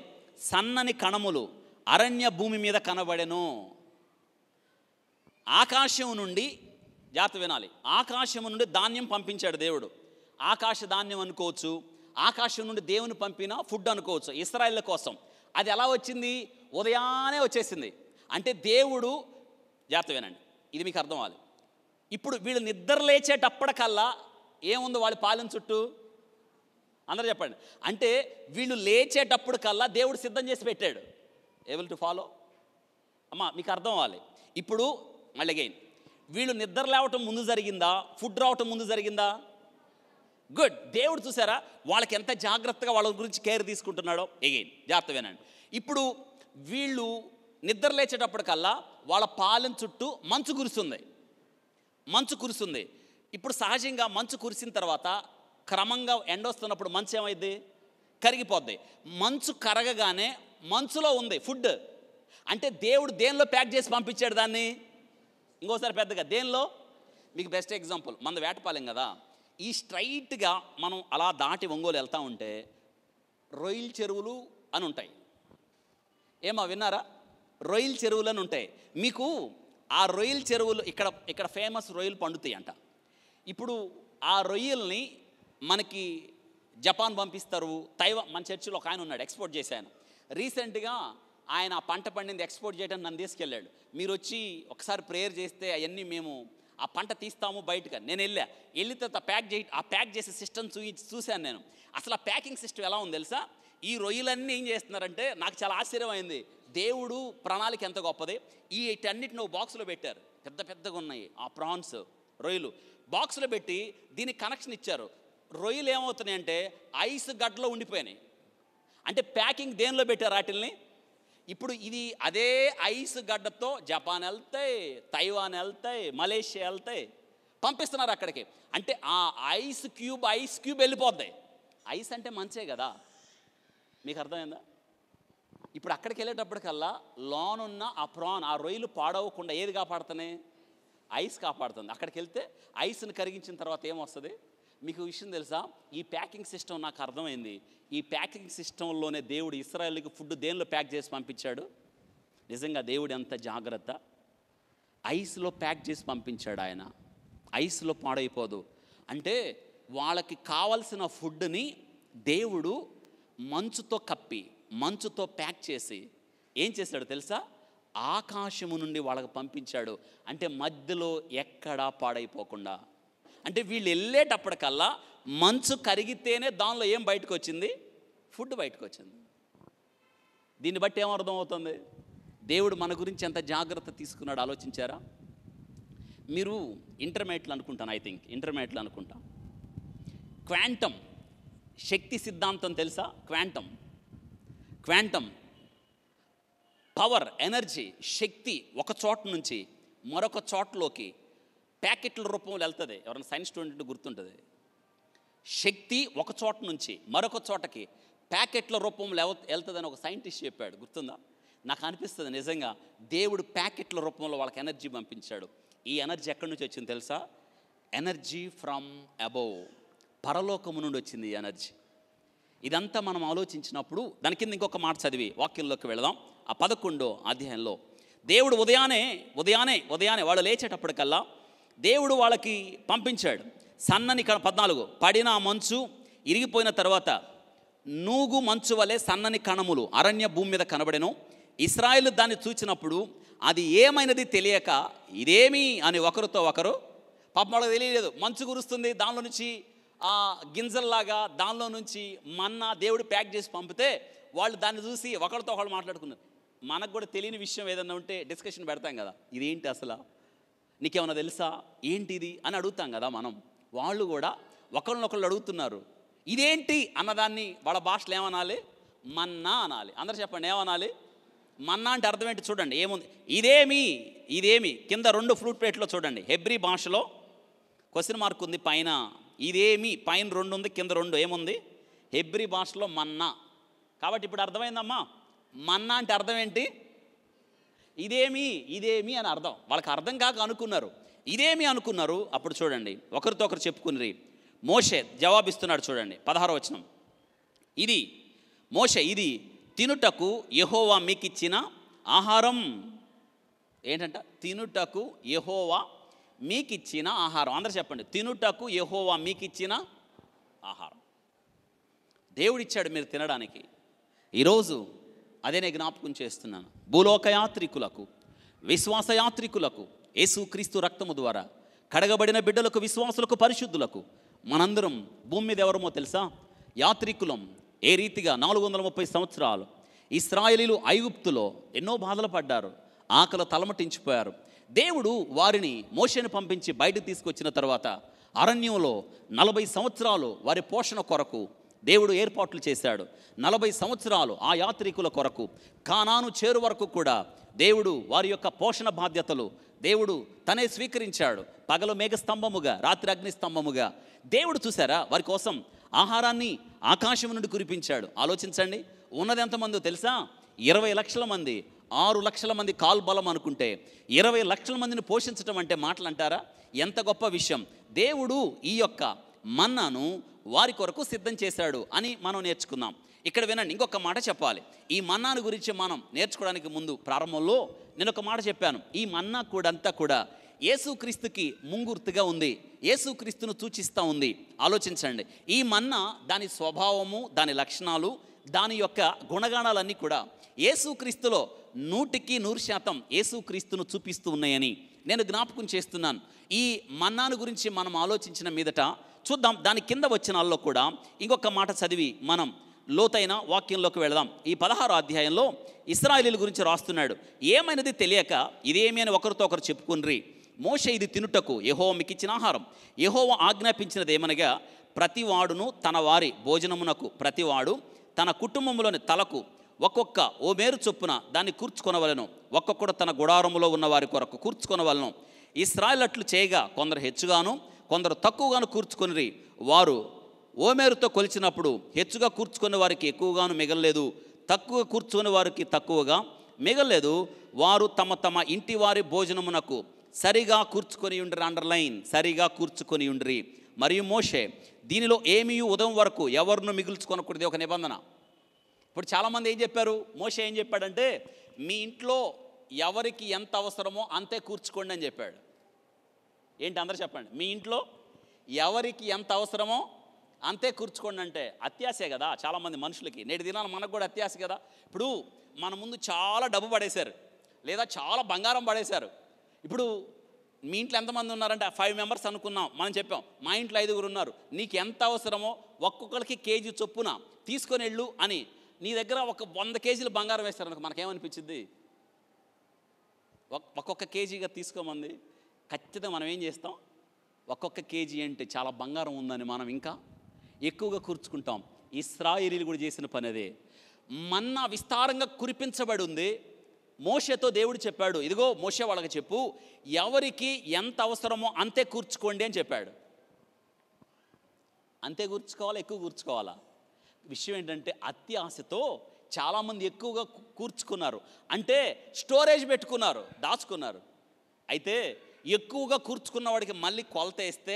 సన్నని కణములు అరణ్య భూమి మీద కనబడెను ఆకాశం నుండి జాత వినాలి ఆకాశం నుండి ధాన్యం పంపించాడు దేవుడు ఆకాశ ధాన్యం అనుకోవచ్చు ఆకాశం నుండి దేవుని పంపిన ఫుడ్ అనుకోవచ్చు ఇస్రాయిల్ కోసం అది ఎలా వచ్చింది ఉదయానే వచ్చేసింది అంటే దేవుడు జాత వినండి ఇది మీకు అర్థం అవ్వాలి ఇప్పుడు వీళ్ళు నిద్ర లేచేటప్పటికల్లా ఏముంది వాళ్ళ పాలన చుట్టూ అందరూ చెప్పండి అంటే వీళ్ళు లేచేటప్పుడు కల్లా దేవుడు సిద్ధం చేసి పెట్టాడు ఏబుల్ టు ఫాలో అమ్మా మీకు అర్థం అవ్వాలి ఇప్పుడు మళ్ళీ అగైన్ వీళ్ళు నిద్ర లేవటం ముందు జరిగిందా ఫుడ్ రావటం ముందు జరిగిందా గుడ్ దేవుడు చూసారా వాళ్ళకి ఎంత జాగ్రత్తగా వాళ్ళ గురించి కేర్ తీసుకుంటున్నాడో ఎగైన్ జాగ్రత్త ఇప్పుడు వీళ్ళు నిద్ర లేచేటప్పటికల్లా వాళ్ళ పాలెం చుట్టూ మంచు కురుస్తుంది మంచు కురుస్తుంది ఇప్పుడు సహజంగా మంచు కురిసిన తర్వాత క్రమంగా ఎండ వస్తున్నప్పుడు మంచు ఏమైంది కరిగిపోద్ది మంచు కరగగానే మంచులో ఉంది ఫుడ్ అంటే దేవుడు దేనిలో ప్యాక్ చేసి పంపించాడు దాన్ని ఇంకోసారి పెద్దగా దేనిలో మీకు బెస్ట్ ఎగ్జాంపుల్ మన వేటపాలెం కదా ఈ స్ట్రైట్గా మనం అలా దాటి ఒంగోలు వెళ్తూ ఉంటే రొయిల్ చెరువులు అని ఉంటాయి ఏమా విన్నారా రొయిల్ చెరువులు అని ఉంటాయి మీకు ఆ రొయ్యల చెరువులు ఇక్కడ ఇక్కడ ఫేమస్ రొయ్యలు పండుతాయి అంట ఇప్పుడు ఆ రొయ్యల్ని మనకి జపాన్ పంపిస్తారు తైవా మన చర్చిలో ఒక ఆయన ఉన్నాడు ఎక్స్పోర్ట్ చేశాను రీసెంట్గా ఆయన పంట పండింది ఎక్స్పోర్ట్ చేయడం నన్ను తీసుకెళ్ళాడు మీరు వచ్చి ఒకసారి ప్రేయర్ చేస్తే అవన్నీ మేము ఆ పంట తీస్తాము బయటగా నేను వెళ్ళా వెళ్ళిన తర్వాత ప్యాక్ చేయి ఆ ప్యాక్ చేసే సిస్టమ్ చూ చూశాను నేను అసలు ఆ ప్యాకింగ్ సిస్టమ్ ఎలా ఉంది తెలుసా ఈ రొయ్యలన్నీ ఏం చేస్తున్నారంటే నాకు చాలా ఆశ్చర్యమైంది దేవుడు ప్రణాళిక ఎంత గొప్పది ఈ వీటన్నిటిని ఒక బాక్స్లో పెట్టారు పెద్ద పెద్దగా ఉన్నాయి ఆ ప్రాన్స్ రొయ్యలు బాక్స్లో పెట్టి దీనికి కనెక్షన్ ఇచ్చారు రొయ్యలు ఏమవుతున్నాయి అంటే ఐస్ గడ్డలో ఉండిపోయినాయి అంటే ప్యాకింగ్ దేనిలో పెట్టారు వాటిల్ని ఇప్పుడు ఇది అదే ఐస్ గడ్డతో జపాన్ వెళ్తాయి తైవాన్ వెళ్తాయి మలేషియా వెళ్తాయి పంపిస్తున్నారు అక్కడికి అంటే ఆ ఐస్ క్యూబ్ ఐస్ క్యూబ్ వెళ్ళిపోద్ది ఐస్ అంటే మంచే కదా మీకు అర్థమైందా ఇప్పుడు అక్కడికి వెళ్ళేటప్పటికల్లా లోనున్న ఆ ప్రాన్ ఆ రొయ్యలు పాడవకుండా ఏది కాపాడుతున్నాయి ఐస్ కాపాడుతుంది అక్కడికి వెళ్తే ఐస్ని కరిగించిన తర్వాత ఏమొస్తుంది మీకు విషయం తెలుసా ఈ ప్యాకింగ్ సిస్టమ్ నాకు అర్థమైంది ఈ ప్యాకింగ్ సిస్టంలోనే దేవుడు ఇస్రాయల్కి ఫుడ్ దేనిలో ప్యాక్ చేసి పంపించాడు నిజంగా దేవుడు ఎంత జాగ్రత్త ఐస్లో ప్యాక్ చేసి పంపించాడు ఆయన ఐస్లో పాడైపోదు అంటే వాళ్ళకి కావలసిన ఫుడ్ని దేవుడు మంచుతో కప్పి మంచుతో ప్యాక్ చేసి ఏం చేశాడు తెలుసా ఆకాశము నుండి వాళ్ళకి పంపించాడు అంటే మధ్యలో ఎక్కడా పాడైపోకుండా అంటే వీళ్ళు వెళ్ళేటప్పటికల్లా మంచు కరిగితేనే దానిలో ఏం బయటకు వచ్చింది ఫుడ్ బయటకు వచ్చింది దీన్ని బట్టి ఏమర్థం అవుతుంది దేవుడు మన గురించి ఎంత జాగ్రత్త తీసుకున్నాడు ఆలోచించారా మీరు ఇంటర్మీడియట్లు అనుకుంటాను ఐ థింక్ ఇంటర్మీడియట్లు అనుకుంటా క్వాంటమ్ శక్తి సిద్ధాంతం తెలుసా క్వాంటమ్ క్వాంటమ్ పవర్ ఎనర్జీ శక్తి ఒక చోట నుంచి మరొక చోట్లోకి ప్యాకెట్ల రూపంలో వెళ్తుంది ఎవరైనా సైన్స్ స్టూడెంట్ గుర్తుంటుంది శక్తి ఒక చోట నుంచి మరొక చోటకి ప్యాకెట్ల రూపంలో వెళ్తుందని ఒక సైంటిస్ట్ చెప్పాడు గుర్తుందా నాకు అనిపిస్తుంది నిజంగా దేవుడు ప్యాకెట్ల రూపంలో వాళ్ళకి ఎనర్జీ పంపించాడు ఈ ఎనర్జీ ఎక్కడి నుంచి వచ్చింది తెలుసా ఎనర్జీ ఫ్రమ్ అబోవ్ పరలోకము నుండి వచ్చింది ఈ ఎనర్జీ ఇదంతా మనం ఆలోచించినప్పుడు దాని కింద ఇంకొక మాట చదివి వాక్యంలోకి వెళదాం ఆ పదకొండో అధ్యాయంలో దేవుడు ఉదయానే ఉదయానే ఉదయానే వాళ్ళు లేచేటప్పటికల్లా దేవుడు వాళ్ళకి పంపించాడు సన్నని పద్నాలుగు పడిన మంచు ఇరిగిపోయిన తర్వాత నూగు మంచు వలె సన్నని కణములు అరణ్య భూమి మీద కనబడెను ఇస్రాయిల్ దాన్ని చూచినప్పుడు అది ఏమైనది తెలియక ఇదేమి అని ఒకరితో ఒకరు పాప తెలియలేదు మంచు కురుస్తుంది దానిలో నుంచి ఆ గింజల్లాగా దానిలో నుంచి మన్న దేవుడు ప్యాక్ చేసి పంపితే వాళ్ళు దాన్ని చూసి ఒకరితో ఒకళ్ళు మాట్లాడుకున్నారు మనకు కూడా తెలియని విషయం ఏదన్నా ఉంటే డిస్కషన్ పెడతాం కదా ఇదేంటి అసలు నీకేమైనా తెలుసా ఏంటిది అని అడుగుతాం కదా మనం వాళ్ళు కూడా ఒకరినొకళ్ళు అడుగుతున్నారు ఇదేంటి అన్నదాన్ని వాళ్ళ భాషలో ఏమనాలి మన్నా అనాలి అందరు చెప్పండి ఏమనాలి మన్నా అంటే అర్థం ఏంటి చూడండి ఏముంది ఇదేమి ఇదేమి కింద రెండు ఫ్రూట్ ప్లేట్లో చూడండి హెబ్రి భాషలో క్వశ్చన్ మార్క్ ఉంది పైన ఇదేమి పైన రెండు ఉంది కింద రెండు ఏముంది హెబ్రి భాషలో మన్నా కాబట్టి ఇప్పుడు అర్థమైందమ్మా మన్నా అంటే అర్థం ఏంటి ఇదేమి ఇదేమి అని అర్థం వాళ్ళకి అర్థం కాక అనుకున్నారు ఇదేమి అనుకున్నారు అప్పుడు చూడండి ఒకరితో ఒకరు చెప్పుకుని మోషే జవాబిస్తున్నాడు చూడండి పదహార వచనం ఇది మోష ఇది తినుటకు యహోవా మీకు ఇచ్చిన ఆహారం ఏంటంట తినుటకు యహోవా మీకు ఇచ్చిన ఆహారం అందరూ చెప్పండి తినుటకు యహోవా మీకు ఇచ్చిన ఆహారం దేవుడిచ్చాడు మీరు తినడానికి ఈరోజు అదేనే జ్ఞాపకం చేస్తున్నాను భూలోకయాత్రికులకు విశ్వాసయాత్రికులకు యేసుక్రీస్తు రక్తము ద్వారా కడగబడిన బిడ్డలకు విశ్వాసులకు పరిశుద్ధులకు మనందరం భూమి మీద ఎవరమో తెలుసా యాత్రికులం ఏ రీతిగా నాలుగు వందల ముప్పై సంవత్సరాలు ఇస్రాయలీలు ఐగుప్తులో ఎన్నో బాధలు పడ్డారు ఆకలి తలమటించిపోయారు దేవుడు వారిని మోషను పంపించి బయటకు తీసుకొచ్చిన తర్వాత అరణ్యంలో నలభై సంవత్సరాలు వారి పోషణ కొరకు దేవుడు ఏర్పాట్లు చేశాడు నలభై సంవత్సరాలు ఆ యాత్రికుల కొరకు కానాను చేరు వరకు కూడా దేవుడు వారి యొక్క పోషణ బాధ్యతలు దేవుడు తనే స్వీకరించాడు పగలు మేఘస్తంభముగా రాత్రి అగ్నిస్తంభముగా దేవుడు చూసారా వారి కోసం ఆహారాన్ని ఆకాశం నుండి కురిపించాడు ఆలోచించండి ఉన్నది ఎంతమందో తెలుసా ఇరవై లక్షల మంది ఆరు లక్షల మంది కాల్బలం అనుకుంటే ఇరవై లక్షల మందిని పోషించడం అంటే మాటలు అంటారా ఎంత గొప్ప విషయం దేవుడు ఈ యొక్క మన్నాను వారి కొరకు సిద్ధం చేశాడు అని మనం నేర్చుకుందాం ఇక్కడ వినండి ఇంకొక మాట చెప్పాలి ఈ మన్నాను గురించి మనం నేర్చుకోవడానికి ముందు ప్రారంభంలో నేను ఒక మాట చెప్పాను ఈ మన్నా కూడా అంతా కూడా యేసుక్రీస్తుకి ముంగుర్తుగా ఉంది యేసుక్రీస్తును సూచిస్తూ ఉంది ఆలోచించండి ఈ మన్నా దాని స్వభావము దాని లక్షణాలు దాని యొక్క గుణగాణాలన్నీ కూడా యేసుక్రీస్తులో నూటికి నూరు శాతం యేసుక్రీస్తును చూపిస్తూ ఉన్నాయని నేను జ్ఞాపకం చేస్తున్నాను ఈ మన్నాను గురించి మనం ఆలోచించిన మీదట చూద్దాం దాని కింద వచ్చినాల్లో కూడా ఇంకొక మాట చదివి మనం లోతైన వాక్యంలోకి వెళదాం ఈ పదహారో అధ్యాయంలో ఇస్రాయిలీల గురించి రాస్తున్నాడు ఏమైనది తెలియక ఇదేమి అని ఒకరితో ఒకరు చెప్పుకుని మోష ఇది తినుటకు యహోవ మీకిచ్చిన ఆహారం యహోవ ఆజ్ఞాపించినది ఏమనగా ప్రతివాడును తన వారి భోజనమునకు ప్రతివాడు తన కుటుంబంలోని తలకు ఒక్కొక్క ఓ మేరు చొప్పున దాన్ని కూర్చుకొనవలను ఒక్కొక్కడు తన గుడారములో ఉన్న వారి కొరకు కూర్చుకొనవలను ఇస్రాయిలట్లు చేయగా కొందరు హెచ్చుగాను కొందరు తక్కువగాను కూర్చుకొని వారు ఓమేరుతో కొలిచినప్పుడు హెచ్చుగా కూర్చుకునే వారికి ఎక్కువగాను మిగలలేదు తక్కువ కూర్చుని వారికి తక్కువగా మిగలలేదు వారు తమ తమ ఇంటి వారి భోజనమునకు సరిగా కూర్చుకొని ఉండరు అండర్లైన్ సరిగా కూర్చుకొని ఉండ్రి మరియు మోషే దీనిలో ఏమీ ఉదయం వరకు ఎవరిను మిగుల్చుకొనకూడదు ఒక నిబంధన ఇప్పుడు చాలామంది ఏం చెప్పారు మోషే ఏం చెప్పాడంటే మీ ఇంట్లో ఎవరికి ఎంత అవసరమో అంతే కూర్చుకోండి అని చెప్పాడు ఏంటి అందరు చెప్పండి మీ ఇంట్లో ఎవరికి ఎంత అవసరమో అంతే కూర్చుకోండి అంటే అత్యాసే కదా చాలామంది మనుషులకి నేటి దినాలు మనకు కూడా అత్యాస కదా ఇప్పుడు మన ముందు చాలా డబ్బు పడేశారు లేదా చాలా బంగారం పడేశారు ఇప్పుడు మీ ఇంట్లో ఎంతమంది ఉన్నారంటే ఫైవ్ మెంబర్స్ అనుకున్నాం మనం చెప్పాం మా ఇంట్లో ఐదుగురు ఉన్నారు నీకు ఎంత అవసరమో ఒక్కొక్కరికి కేజీ చొప్పున తీసుకొని వెళ్ళు అని నీ దగ్గర ఒక వంద కేజీలు బంగారం వేస్తారు మనకేమనిపించింది ఒక్కొక్క కేజీగా తీసుకోమంది ఖచ్చితంగా మనం ఏం చేస్తాం ఒక్కొక్క కేజీ అంటే చాలా బంగారం ఉందని మనం ఇంకా ఎక్కువగా కూర్చుకుంటాం ఇస్రాయిలీలు కూడా చేసిన పని అదే మన్నా విస్తారంగా కురిపించబడి ఉంది మోషతో దేవుడు చెప్పాడు ఇదిగో మోష వాళ్ళకి చెప్పు ఎవరికి ఎంత అవసరమో అంతే కూర్చుకోండి అని చెప్పాడు అంతే కూర్చుకోవాలా ఎక్కువ కూర్చుకోవాలా విషయం ఏంటంటే అతి ఆశతో చాలామంది ఎక్కువగా కూర్చుకున్నారు అంటే స్టోరేజ్ పెట్టుకున్నారు దాచుకున్నారు అయితే ఎక్కువగా కూర్చుకున్న వాడికి మళ్ళీ కొలత వేస్తే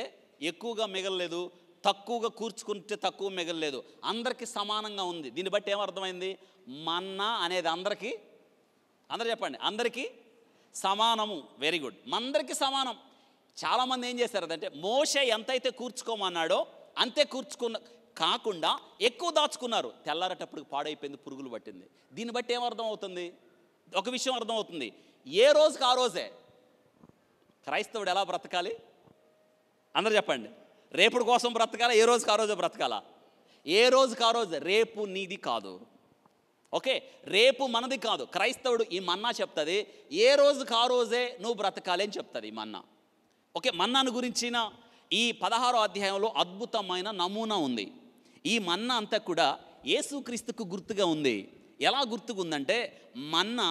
ఎక్కువగా మిగలలేదు తక్కువగా కూర్చుకుంటే తక్కువ మిగలలేదు అందరికీ సమానంగా ఉంది దీన్ని బట్టి ఏమర్థమైంది మన్న అనేది అందరికీ అందరు చెప్పండి అందరికీ సమానము వెరీ గుడ్ మందరికీ సమానం చాలామంది ఏం చేశారు అంటే మోస ఎంతైతే కూర్చుకోమన్నాడో అంతే కూర్చుకున్న కాకుండా ఎక్కువ దాచుకున్నారు తెల్లారేటప్పుడు పాడైపోయింది పురుగులు పట్టింది దీన్ని బట్టి ఏమర్థం అవుతుంది ఒక విషయం అర్థమవుతుంది ఏ రోజుకి ఆ రోజే క్రైస్తవుడు ఎలా బ్రతకాలి అందరు చెప్పండి రేపుడు కోసం బ్రతకాలా ఏ రోజుకి ఆ రోజు బ్రతకాలా ఏ రోజుకి ఆ రోజు రేపు నీది కాదు ఓకే రేపు మనది కాదు క్రైస్తవుడు ఈ మన్నా చెప్తుంది ఏ రోజుకి ఆ రోజే నువ్వు బ్రతకాలి అని చెప్తుంది ఈ మన్నా ఓకే మన్నాను గురించిన ఈ పదహారో అధ్యాయంలో అద్భుతమైన నమూనా ఉంది ఈ మన్నా అంతా కూడా యేసుక్రీస్తుకు గుర్తుగా ఉంది ఎలా గుర్తుకుందంటే మన్నా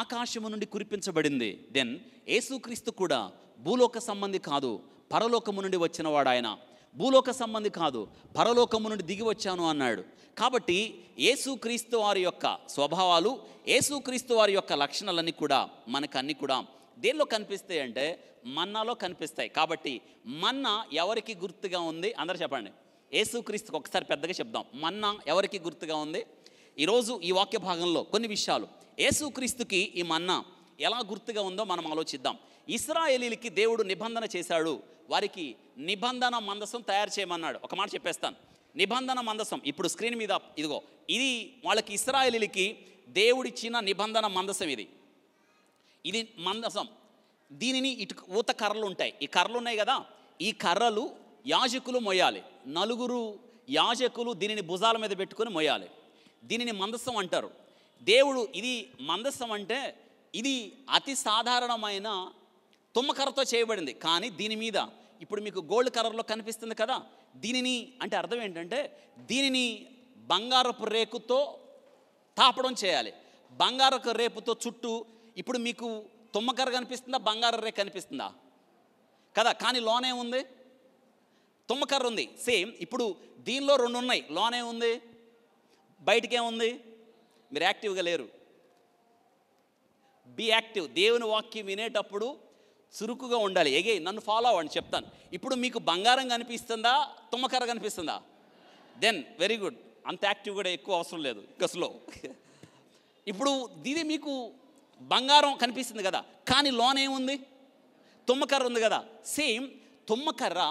ఆకాశము నుండి కురిపించబడింది దెన్ యేసుక్రీస్తు కూడా భూలోక సంబంధి కాదు పరలోకము నుండి వచ్చినవాడు ఆయన భూలోక సంబంధి కాదు పరలోకము నుండి దిగి వచ్చాను అన్నాడు కాబట్టి యేసుక్రీస్తు వారి యొక్క స్వభావాలు యేసుక్రీస్తు వారి యొక్క లక్షణాలన్నీ కూడా మనకన్నీ కూడా దేనిలో కనిపిస్తాయి అంటే మన్నాలో కనిపిస్తాయి కాబట్టి మన్న ఎవరికి గుర్తుగా ఉంది అందరూ చెప్పండి యేసుక్రీస్తుకి ఒకసారి పెద్దగా చెప్దాం మన్న ఎవరికి గుర్తుగా ఉంది ఈరోజు ఈ వాక్య భాగంలో కొన్ని విషయాలు యేసుక్రీస్తుకి ఈ మన్నా ఎలా గుర్తుగా ఉందో మనం ఆలోచిద్దాం ఇస్రాయేలీలకి దేవుడు నిబంధన చేశాడు వారికి నిబంధన మందసం తయారు చేయమన్నాడు ఒక మాట చెప్పేస్తాను నిబంధన మందసం ఇప్పుడు స్క్రీన్ మీద ఇదిగో ఇది వాళ్ళకి ఇస్రాయేలీలకి దేవుడిచ్చిన నిబంధన మందసం ఇది ఇది మందసం దీనిని ఇటు ఊత కర్రలు ఉంటాయి ఈ కర్రలు ఉన్నాయి కదా ఈ కర్రలు యాజకులు మొయ్యాలి నలుగురు యాజకులు దీనిని భుజాల మీద పెట్టుకొని మొయ్యాలి దీనిని మందసం అంటారు దేవుడు ఇది మందసం అంటే ఇది అతి సాధారణమైన తుమ్మకర్రతో చేయబడింది కానీ దీని మీద ఇప్పుడు మీకు గోల్డ్ కలర్లో కనిపిస్తుంది కదా దీనిని అంటే అర్థం ఏంటంటే దీనిని బంగారపు రేకుతో తాపడం చేయాలి బంగారపు రేపుతో చుట్టూ ఇప్పుడు మీకు తుమ్మకర్ర కనిపిస్తుందా బంగారు రేకు కనిపిస్తుందా కదా కానీ లోనే ఉంది తుమ్మకర్ర ఉంది సేమ్ ఇప్పుడు దీనిలో రెండు ఉన్నాయి లోనే ఉంది బయటికే ఉంది మీరు యాక్టివ్గా లేరు బీ యాక్టివ్ దేవుని వాక్యం వినేటప్పుడు చురుకుగా ఉండాలి ఎగే నన్ను ఫాలో అవ్వండి చెప్తాను ఇప్పుడు మీకు బంగారం కనిపిస్తుందా తుమ్మకర కనిపిస్తుందా దెన్ వెరీ గుడ్ అంత యాక్టివ్ కూడా ఎక్కువ అవసరం లేదు ఇక ఇప్పుడు దీని మీకు బంగారం కనిపిస్తుంది కదా కానీ లోన్ ఏముంది తుమ్మకర్ర ఉంది కదా సేమ్ తుమ్మకర్ర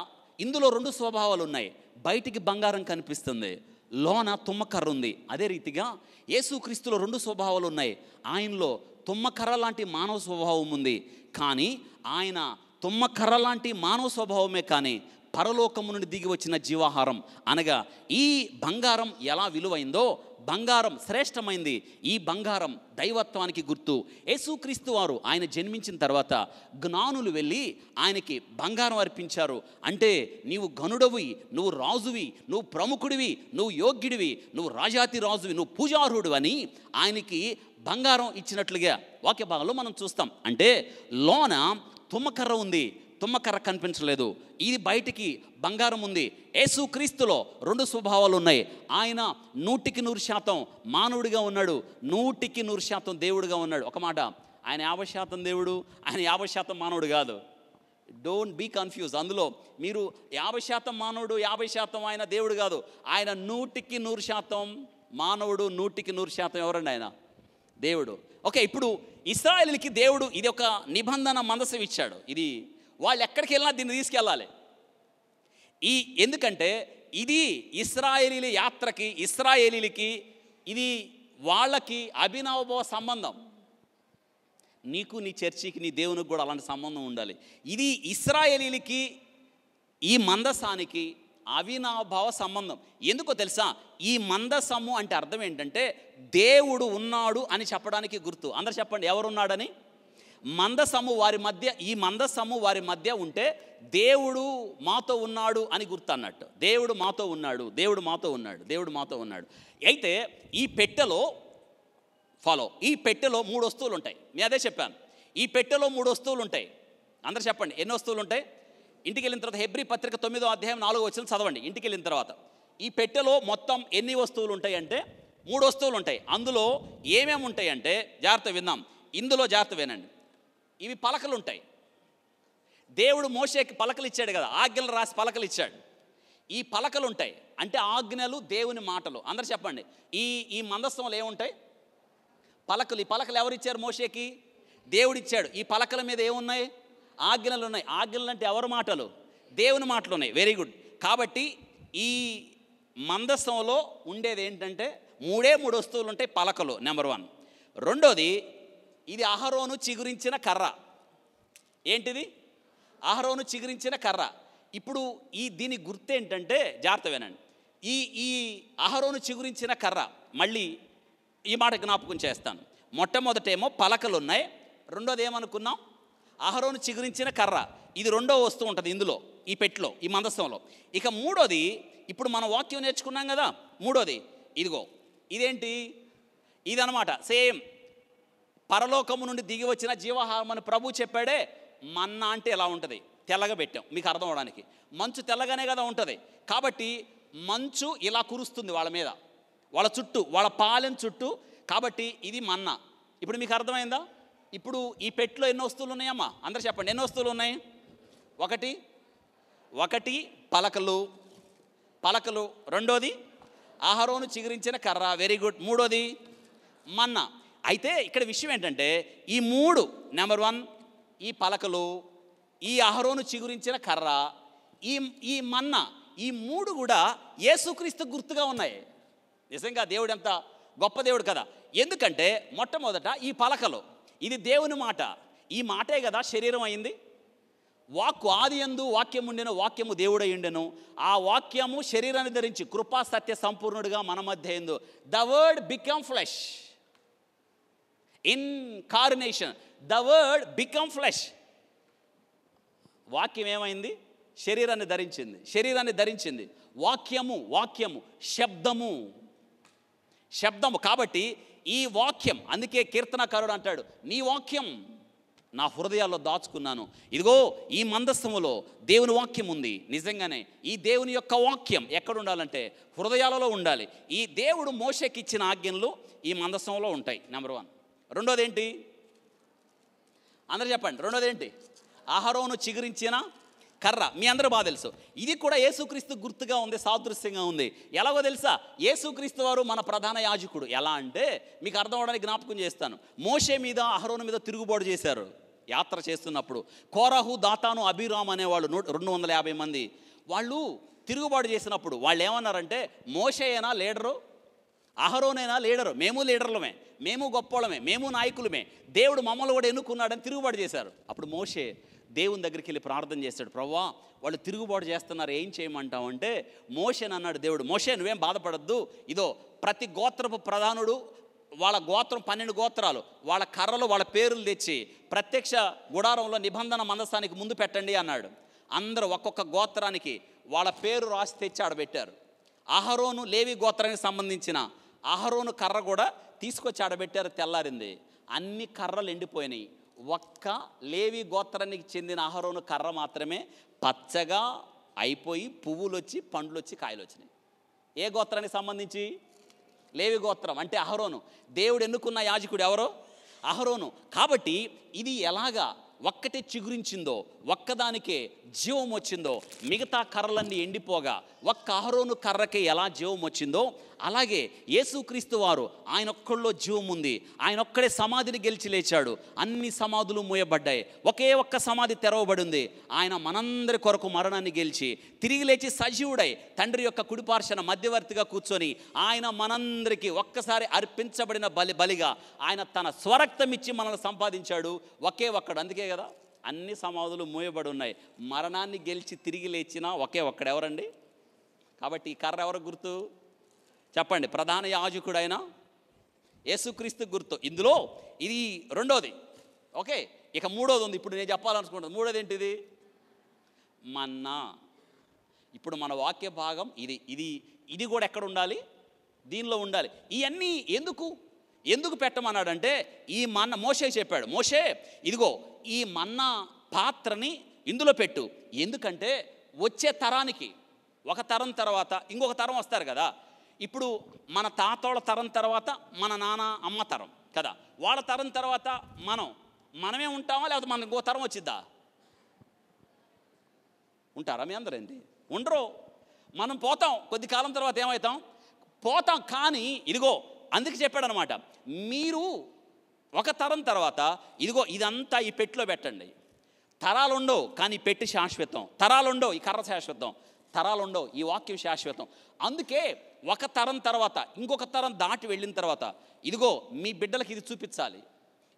ఇందులో రెండు స్వభావాలు ఉన్నాయి బయటికి బంగారం కనిపిస్తుంది లోన తుమ్మకర్ర ఉంది అదే రీతిగా యేసుక్రీస్తులో రెండు స్వభావాలు ఉన్నాయి ఆయనలో తుమ్మకర్ర లాంటి మానవ స్వభావం ఉంది కానీ ఆయన తుమ్మకర్ర లాంటి మానవ స్వభావమే కానీ పరలోకము నుండి దిగి వచ్చిన జీవాహారం అనగా ఈ బంగారం ఎలా విలువైందో బంగారం శ్రేష్టమైంది ఈ బంగారం దైవత్వానికి గుర్తు యేసుక్రీస్తు వారు ఆయన జన్మించిన తర్వాత జ్ఞానులు వెళ్ళి ఆయనకి బంగారం అర్పించారు అంటే నీవు గనుడవి నువ్వు రాజువి నువ్వు ప్రముఖుడివి నువ్వు యోగ్యుడివి నువ్వు రాజాతి రాజువి నువ్వు పూజారుడు అని ఆయనకి బంగారం ఇచ్చినట్లుగా వాక్య భాగంలో మనం చూస్తాం అంటే లోన తుమ్మకర్ర ఉంది తుమ్మకర్ర కనిపించలేదు ఇది బయటికి బంగారం ఉంది క్రీస్తులో రెండు స్వభావాలు ఉన్నాయి ఆయన నూటికి నూరు శాతం మానవుడిగా ఉన్నాడు నూటికి నూరు శాతం దేవుడిగా ఉన్నాడు ఒక మాట ఆయన యాభై శాతం దేవుడు ఆయన యాభై శాతం మానవుడు కాదు డోంట్ బీ కన్ఫ్యూజ్ అందులో మీరు యాభై శాతం మానవుడు యాభై శాతం ఆయన దేవుడు కాదు ఆయన నూటికి నూరు శాతం మానవుడు నూటికి నూరు శాతం ఎవరండి ఆయన దేవుడు ఓకే ఇప్పుడు ఇస్రాయల్కి దేవుడు ఇది ఒక నిబంధన మందసం ఇచ్చాడు ఇది వాళ్ళు ఎక్కడికి వెళ్ళినా దీన్ని తీసుకెళ్ళాలి ఈ ఎందుకంటే ఇది ఇస్రాయేలీల యాత్రకి ఇస్రాయేలీలకి ఇది వాళ్ళకి అభినవభవ సంబంధం నీకు నీ చర్చికి నీ దేవునికి కూడా అలాంటి సంబంధం ఉండాలి ఇది ఇస్రాయేలీలకి ఈ మందసానికి అవినాభావ సంబంధం ఎందుకో తెలుసా ఈ మందసము అంటే అర్థం ఏంటంటే దేవుడు ఉన్నాడు అని చెప్పడానికి గుర్తు అందరు చెప్పండి ఎవరున్నాడని మందసము వారి మధ్య ఈ మందసము వారి మధ్య ఉంటే దేవుడు మాతో ఉన్నాడు అని గుర్తు అన్నట్టు దేవుడు మాతో ఉన్నాడు దేవుడు మాతో ఉన్నాడు దేవుడు మాతో ఉన్నాడు అయితే ఈ పెట్టెలో ఫాలో ఈ పెట్టెలో మూడు వస్తువులు ఉంటాయి మీ అదే చెప్పాను ఈ పెట్టెలో మూడు వస్తువులు ఉంటాయి అందరు చెప్పండి ఎన్ని వస్తువులు ఉంటాయి ఇంటికి వెళ్ళిన తర్వాత హెబ్రి పత్రిక తొమ్మిదో అధ్యాయం నాలుగో వచ్చిన చదవండి ఇంటికి వెళ్ళిన తర్వాత ఈ పెట్టెలో మొత్తం ఎన్ని వస్తువులు ఉంటాయి అంటే మూడు వస్తువులు ఉంటాయి అందులో ఏమేమి ఉంటాయి అంటే జాగ్రత్త విన్నాం ఇందులో జాగ్రత్త వినండి ఇవి పలకలు ఉంటాయి దేవుడు మోసేకి పలకలు ఇచ్చాడు కదా ఆజ్ఞలు రాసి పలకలు ఇచ్చాడు ఈ పలకలు ఉంటాయి అంటే ఆజ్ఞలు దేవుని మాటలు అందరు చెప్పండి ఈ ఈ మందస్థంలో ఏముంటాయి పలకలు ఈ పలకలు ఎవరిచ్చారు మోసేకి దేవుడిచ్చాడు ఈ పలకల మీద ఏమున్నాయి ఆజ్ఞలు ఉన్నాయి ఆజ్ఞలు అంటే ఎవరి మాటలు దేవుని మాటలు ఉన్నాయి వెరీ గుడ్ కాబట్టి ఈ మందస్థంలో ఉండేది ఏంటంటే మూడే మూడు వస్తువులు ఉంటాయి పలకలు నెంబర్ వన్ రెండోది ఇది అహరోను చిగురించిన కర్ర ఏంటిది అహరోను చిగురించిన కర్ర ఇప్పుడు ఈ దీని గుర్తు ఏంటంటే జాగ్రత్త వినండి ఈ ఈ అహరోను చిగురించిన కర్ర మళ్ళీ ఈ మాట జ్ఞాపకం చేస్తాను మొట్టమొదటేమో పలకలు ఉన్నాయి రెండోది ఏమనుకున్నాం అహరోను చిగురించిన కర్ర ఇది రెండో వస్తువు ఉంటుంది ఇందులో ఈ పెట్లో ఈ మందస్థంలో ఇక మూడోది ఇప్పుడు మనం వాక్యం నేర్చుకున్నాం కదా మూడోది ఇదిగో ఇదేంటి ఇదనమాట సేమ్ పరలోకము నుండి దిగి వచ్చిన జీవహారం అని ప్రభు చెప్పాడే మన్నా అంటే ఎలా ఉంటుంది తెల్లగా పెట్టాం మీకు అర్థం అవడానికి మంచు తెల్లగానే కదా ఉంటుంది కాబట్టి మంచు ఇలా కురుస్తుంది వాళ్ళ మీద వాళ్ళ చుట్టూ వాళ్ళ పాలెం చుట్టూ కాబట్టి ఇది మన్న ఇప్పుడు మీకు అర్థమైందా ఇప్పుడు ఈ పెట్లో ఎన్ని వస్తువులు ఉన్నాయమ్మా అందరు చెప్పండి ఎన్ని వస్తువులు ఉన్నాయి ఒకటి ఒకటి పలకలు పలకలు రెండోది ఆహారోను చిగురించిన కర్ర వెరీ గుడ్ మూడోది మన్నా అయితే ఇక్కడ విషయం ఏంటంటే ఈ మూడు నెంబర్ వన్ ఈ పలకలు ఈ అహరోను చిగురించిన కర్ర ఈ ఈ మన్న ఈ మూడు కూడా యేసుక్రీస్తు గుర్తుగా ఉన్నాయి నిజంగా దేవుడు ఎంత గొప్ప దేవుడు కదా ఎందుకంటే మొట్టమొదట ఈ పలకలు ఇది దేవుని మాట ఈ మాటే కదా శరీరం అయింది వాక్కు ఆది ఎందు వాక్యం ఉండిన వాక్యము దేవుడయ్యుండెను ఆ వాక్యము శరీరాన్ని ధరించి కృపా సత్య సంపూర్ణుడిగా మన మధ్య ఎందు the word become flesh incarnation the word become flesh వాక్యం ఏమైంది శరీరాన్ని ధరించింది శరీరాన్ని ధరించింది వాక్యము వాక్యము శబ్దము శబ్దము కాబట్టి ఈ వాక్యం అందుకే కీర్తనకారుడు అంటాడు నీ వాక్యం నా హృదయాల్లో దాచుకున్నాను ఇదిగో ఈ మందస్థములో దేవుని వాక్యం ఉంది నిజంగానే ఈ దేవుని యొక్క వాక్యం ఎక్కడ ఉండాలంటే హృదయాలలో ఉండాలి ఈ దేవుడు మోషకిచ్చిన ఆజ్ఞలు ఈ మందస్థంలో ఉంటాయి నెంబర్ వన్ రెండోది ఏంటి అందరూ చెప్పండి రెండోది ఏంటి ఆహారోను చిగురించిన కర్ర మీ అందరూ బాగా తెలుసు ఇది కూడా యేసుక్రీస్తు గుర్తుగా ఉంది సాదృశ్యంగా ఉంది ఎలాగో తెలుసా యేసుక్రీస్తు వారు మన ప్రధాన యాజకుడు ఎలా అంటే మీకు అర్థం అవడానికి జ్ఞాపకం చేస్తాను మోషే మీద అహరోను మీద తిరుగుబాటు చేశారు యాత్ర చేస్తున్నప్పుడు కోరాహు దాతాను అభిరామ్ అనేవాళ్ళు నూ రెండు వందల యాభై మంది వాళ్ళు తిరుగుబాటు చేసినప్పుడు వాళ్ళు ఏమన్నారంటే మోషేనా లీడరు అహరోనైనా లీడరు మేము లీడర్లమే మేము గొప్పోళమే మేము నాయకులమే దేవుడు మమ్మల్ని కూడా ఎన్నుకున్నాడని తిరుగుబాటు చేశారు అప్పుడు మోషే దేవుని దగ్గరికి వెళ్ళి ప్రార్థన చేస్తాడు ప్రవ్వా వాళ్ళు తిరుగుబాటు చేస్తున్నారు ఏం చేయమంటావు అంటే మోషేని అన్నాడు దేవుడు మోషే నువ్వేం బాధపడద్దు ఇదో ప్రతి గోత్రపు ప్రధానుడు వాళ్ళ గోత్రం పన్నెండు గోత్రాలు వాళ్ళ కర్రలు వాళ్ళ పేర్లు తెచ్చి ప్రత్యక్ష గుడారంలో నిబంధన మందస్థానికి ముందు పెట్టండి అన్నాడు అందరూ ఒక్కొక్క గోత్రానికి వాళ్ళ పేరు రాసి తెచ్చి ఆడబెట్టారు అహరోను లేవి గోత్రానికి సంబంధించిన అహరోను కర్ర కూడా తీసుకొచ్చి ఆడబెట్టారు తెల్లారింది అన్ని కర్రలు ఎండిపోయినాయి ఒక్క లేవి గోత్రానికి చెందిన అహరోను కర్ర మాత్రమే పచ్చగా అయిపోయి పువ్వులు వచ్చి పండ్లు వచ్చి కాయలు వచ్చినాయి ఏ గోత్రానికి సంబంధించి లేవి గోత్రం అంటే అహరోను దేవుడు ఎన్నుకున్న యాజకుడు ఎవరో అహరోను కాబట్టి ఇది ఎలాగా ఒక్కటే చిగురించిందో ఒక్కదానికే జీవం వచ్చిందో మిగతా కర్రలన్నీ ఎండిపోగా ఒక్క అహరోను కర్రకే ఎలా జీవం వచ్చిందో అలాగే యేసుక్రీస్తు వారు ఆయన ఒక్కళ్ళో జీవం ఉంది ఆయన ఒక్కడే సమాధిని గెలిచి లేచాడు అన్ని సమాధులు మూయబడ్డాయి ఒకే ఒక్క సమాధి తెరవబడింది ఆయన మనందరి కొరకు మరణాన్ని గెలిచి తిరిగి లేచి సజీవుడై తండ్రి యొక్క కుడిపార్శన మధ్యవర్తిగా కూర్చొని ఆయన మనందరికీ ఒక్కసారి అర్పించబడిన బలి బలిగా ఆయన తన స్వరక్తం ఇచ్చి మనల్ని సంపాదించాడు ఒకే ఒక్కడు అందుకే కదా అన్ని సమాధులు మూయబడి ఉన్నాయి మరణాన్ని గెలిచి తిరిగి లేచిన ఒకే ఒక్కడెవరండి కాబట్టి ఈ కర్ర ఎవరు గుర్తు చెప్పండి ప్రధాన యాజకుడైన యేసుక్రీస్తు గుర్తు ఇందులో ఇది రెండోది ఓకే ఇక మూడోది ఉంది ఇప్పుడు నేను చెప్పాలనుకుంటుంది మూడోది ఏంటిది మన్నా ఇప్పుడు మన వాక్య భాగం ఇది ఇది ఇది కూడా ఎక్కడ ఉండాలి దీనిలో ఉండాలి ఇవన్నీ ఎందుకు ఎందుకు పెట్టమన్నాడంటే ఈ మన్న మోసే చెప్పాడు మోసే ఇదిగో ఈ మన్న పాత్రని ఇందులో పెట్టు ఎందుకంటే వచ్చే తరానికి ఒక తరం తర్వాత ఇంకొక తరం వస్తారు కదా ఇప్పుడు మన తాతోళ్ళ తరం తర్వాత మన నాన్న అమ్మ తరం కదా వాళ్ళ తరం తర్వాత మనం మనమే ఉంటామా లేకపోతే మనకు ఇంకో తరం వచ్చిద్దా ఉంటారా మీ అందరండి ఉండరు మనం పోతాం కొద్ది కాలం తర్వాత ఏమవుతాం పోతాం కానీ ఇదిగో అందుకు చెప్పాడనమాట మీరు ఒక తరం తర్వాత ఇదిగో ఇదంతా ఈ పెట్టిలో పెట్టండి తరాలుండవు కానీ పెట్టి శాశ్వతం తరాలుండవు ఈ కర్ర శాశ్వతం తరాలుండవు ఈ వాక్యం శాశ్వతం అందుకే ఒక తరం తర్వాత ఇంకొక తరం దాటి వెళ్ళిన తర్వాత ఇదిగో మీ బిడ్డలకి ఇది చూపించాలి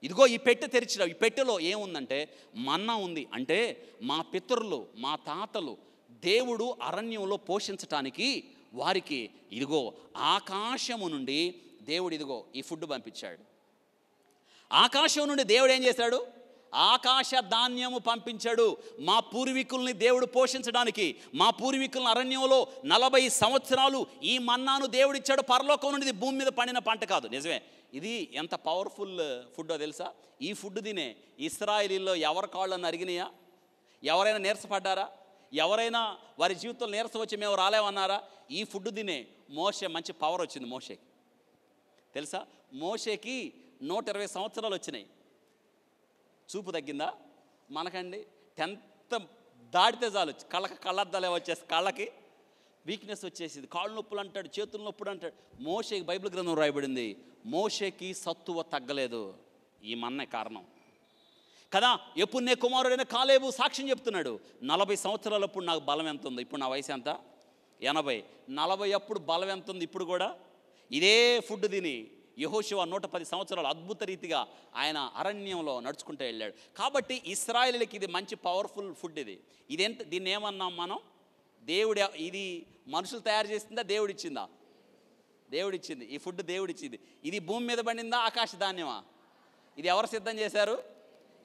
ఇదిగో ఈ పెట్టె తెరిచిన ఈ పెట్టెలో ఏముందంటే మన్నా ఉంది అంటే మా పితరులు మా తాతలు దేవుడు అరణ్యంలో పోషించటానికి వారికి ఇదిగో ఆకాశము నుండి దేవుడు ఇదిగో ఈ ఫుడ్ పంపించాడు ఆకాశం నుండి దేవుడు ఏం చేశాడు ఆకాశ ధాన్యము పంపించాడు మా పూర్వీకుల్ని దేవుడు పోషించడానికి మా పూర్వీకులను అరణ్యంలో నలభై సంవత్సరాలు ఈ మన్నాను దేవుడిచ్చాడు పరలోకం నుండి భూమి మీద పండిన పంట కాదు నిజమే ఇది ఎంత పవర్ఫుల్ ఫుడ్డో తెలుసా ఈ ఫుడ్ తినే ఇస్రాయలీలో ఎవరి కాళ్ళని అరిగినాయా ఎవరైనా నీరసపడ్డారా ఎవరైనా వారి జీవితంలో నీరసం వచ్చి మేము రాలేమన్నారా ఈ ఫుడ్ తినే మోసే మంచి పవర్ వచ్చింది మోసేకి తెలుసా మోషేకి నూట ఇరవై సంవత్సరాలు వచ్చినాయి చూపు తగ్గిందా మనకండి టెన్త్ దాటితే చాలు కళ్ళకి కళ్ళద్దాలే వచ్చేసి కళ్ళకి వీక్నెస్ వచ్చేసింది కాళ్ళు నొప్పులు అంటాడు చేతుల నొప్పులు అంటాడు మోషేకి బైబిల్ గ్రంథం రాయబడింది మోషేకి సత్తువ తగ్గలేదు ఈ మన్నే కారణం కదా ఎప్పుడు నే కుమారుడైన కాలేబు సాక్ష్యం చెప్తున్నాడు నలభై సంవత్సరాలప్పుడు నాకు బలం ఎంత ఉంది ఇప్పుడు నా వయసు ఎంత ఎనభై నలభై అప్పుడు బలం ఎంత ఉంది ఇప్పుడు కూడా ఇదే ఫుడ్ తిని యహోశివ నూట పది సంవత్సరాలు అద్భుత రీతిగా ఆయన అరణ్యంలో నడుచుకుంటూ వెళ్ళాడు కాబట్టి ఇస్రాయలీలకి ఇది మంచి పవర్ఫుల్ ఫుడ్ ఇది ఇదెంత దీన్ని ఏమన్నాం మనం దేవుడి ఇది మనుషులు తయారు చేసిందా దేవుడిచ్చిందా దేవుడిచ్చింది ఈ ఫుడ్ దేవుడిచ్చింది ఇది భూమి మీద పడిందా ఆకాశ ధాన్యమా ఇది ఎవరు సిద్ధం చేశారు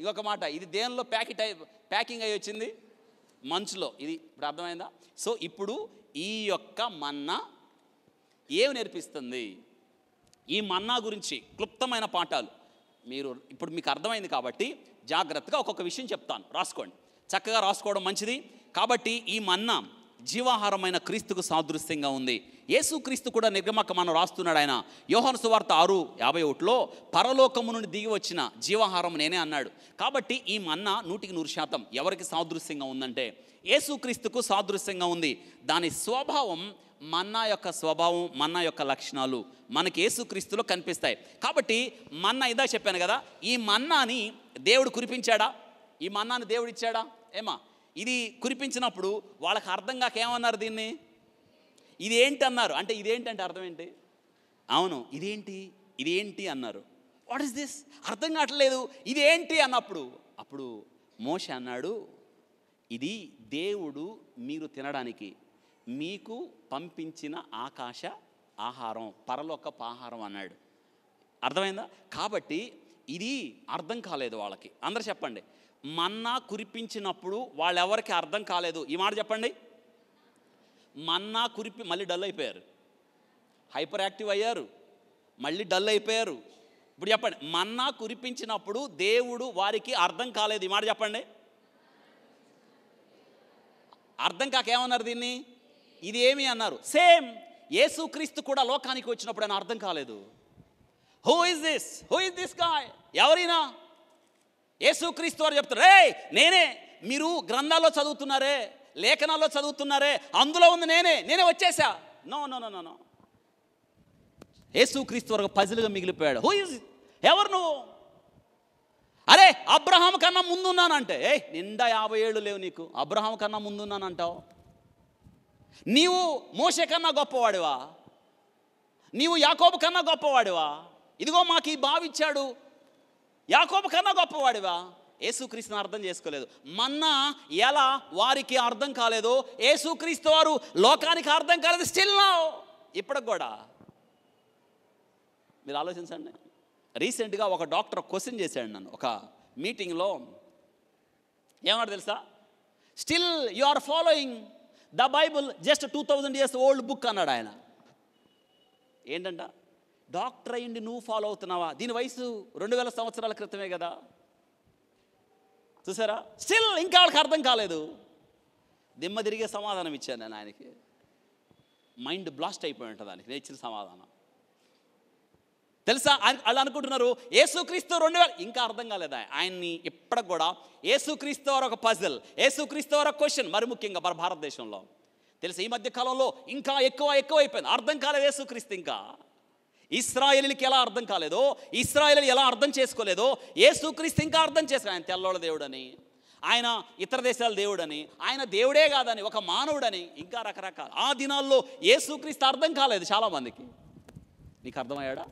ఇంకొక మాట ఇది దేనిలో ప్యాకెట్ అయి ప్యాకింగ్ అయి వచ్చింది మంచులో ఇది ఇప్పుడు అర్థమైందా సో ఇప్పుడు ఈ యొక్క మన్న ఏమి నేర్పిస్తుంది ఈ మన్నా గురించి క్లుప్తమైన పాఠాలు మీరు ఇప్పుడు మీకు అర్థమైంది కాబట్టి జాగ్రత్తగా ఒక్కొక్క విషయం చెప్తాను రాసుకోండి చక్కగా రాసుకోవడం మంచిది కాబట్టి ఈ మన్నా జీవాహారమైన క్రీస్తుకు సాదృశ్యంగా ఉంది యేసుక్రీస్తు కూడా నిర్గమక మనం రాస్తున్నాడు ఆయన యోహన సువార్త ఆరు యాభై ఒకటిలో పరలోకము నుండి దిగి వచ్చిన జీవాహారం నేనే అన్నాడు కాబట్టి ఈ మన్న నూటికి నూరు శాతం ఎవరికి సాదృశ్యంగా ఉందంటే యేసుక్రీస్తుకు సాదృశ్యంగా ఉంది దాని స్వభావం మన్నా యొక్క స్వభావం మన్నా యొక్క లక్షణాలు మనకి యేసుక్రీస్తులో కనిపిస్తాయి కాబట్టి మన్నా ఇదా చెప్పాను కదా ఈ మన్నాని దేవుడు కురిపించాడా ఈ మన్నాని దేవుడు ఇచ్చాడా ఏమా ఇది కురిపించినప్పుడు వాళ్ళకి అర్థం కాక ఏమన్నారు దీన్ని ఇదేంటి అన్నారు అంటే ఇదేంటంటే అర్థం ఏంటి అవును ఇదేంటి ఇదేంటి అన్నారు వాట్ ఇస్ దిస్ అర్థం కావట్లేదు ఇదేంటి అన్నప్పుడు అప్పుడు మోష అన్నాడు ఇది దేవుడు మీరు తినడానికి మీకు పంపించిన ఆకాశ ఆహారం పరలోకపు ఆహారం అన్నాడు అర్థమైందా కాబట్టి ఇది అర్థం కాలేదు వాళ్ళకి అందరు చెప్పండి మన్నా కురిపించినప్పుడు వాళ్ళెవరికి అర్థం కాలేదు ఈ మాట చెప్పండి మన్నా కురిపి మళ్ళీ డల్ అయిపోయారు హైపర్ యాక్టివ్ అయ్యారు మళ్ళీ డల్ అయిపోయారు ఇప్పుడు చెప్పండి మన్నా కురిపించినప్పుడు దేవుడు వారికి అర్థం కాలేదు ఈ మాట చెప్పండి అర్థం కాకేమన్నారు దీన్ని ఇది ఏమి అన్నారు సేమ్ యేసుక్రీస్తు కూడా లోకానికి వచ్చినప్పుడు ఆయన అర్థం కాలేదు who is this who is this guy ఎవరైనా యేసుక్రీస్తు వారు చెప్తారు రే నేనే మీరు గ్రంథాల్లో చదువుతున్నారే లేఖనాల్లో చదువుతున్నారే అందులో ఉంది నేనే నేనే వచ్చేసా no no no no no యేసుక్రీస్తు వరకు పజిల్గా మిగిలిపోయాడు హూ ఇస్ ఎవరు నువ్వు అరే అబ్రహాం కన్నా ముందున్నానంటే ఏ నిండా యాభై ఏళ్ళు లేవు నీకు అబ్రహాం కన్నా ముందున్నానంటావు నీవు మోసే కన్నా గొప్పవాడివా నీవు యాకోబు కన్నా గొప్పవాడివా ఇదిగో మాకు ఈ బావిచ్చాడు యాకోబు కన్నా గొప్పవాడివా ఏసుక్రీస్తుని అర్థం చేసుకోలేదు మన్న ఎలా వారికి అర్థం కాలేదో ఏసుక్రీస్తు వారు లోకానికి అర్థం కాలేదు స్టిల్ నా ఇప్పటికి కూడా మీరు ఆలోచించండి రీసెంట్గా ఒక డాక్టర్ క్వశ్చన్ చేశాడు నన్ను ఒక మీటింగ్లో ఏమన్నాడు తెలుసా still you are following the bible just two thousand years old book అన్నాడు ఆయన ఏంటంట డాక్టర్ అయ్యండి నువ్వు ఫాలో అవుతున్నావా దీని వయసు రెండు వేల సంవత్సరాల క్రితమే కదా చూసారా స్టిల్ ఇంకా వాళ్ళకి అర్థం కాలేదు దిమ్మ తిరిగే సమాధానం ఇచ్చాను నేను ఆయనకి మైండ్ బ్లాస్ట్ అయిపోయి ఉంటుంది దానికి నేను ఇచ్చిన సమాధానం తెలుసా అలా అనుకుంటున్నారు ఏసుక్రీస్తు రెండు వేల ఇంకా అర్థం కాలేదా ఆయన్ని ఇప్పటికి కూడా ఏసుక్రీస్తు వారు ఒక పజిల్ ఏసుక్రీస్తు వారు ఒక క్వశ్చన్ మరి ముఖ్యంగా మన భారతదేశంలో తెలుసా ఈ మధ్య కాలంలో ఇంకా ఎక్కువ ఎక్కువ అయిపోయింది అర్థం కాలేదు ఏసుక్రీస్తు ఇంకా ఇస్రాయలీలకి ఎలా అర్థం కాలేదో ఇస్రాయలీలు ఎలా అర్థం చేసుకోలేదో ఏసుక్రీస్తు ఇంకా అర్థం చేసుకో ఆయన తెల్లోళ్ళ దేవుడని ఆయన ఇతర దేశాల దేవుడని ఆయన దేవుడే కాదని ఒక మానవుడని ఇంకా రకరకాల ఆ దినాల్లో ఏసుక్రీస్తు అర్థం కాలేదు చాలామందికి నీకు అర్థమయ్యాడా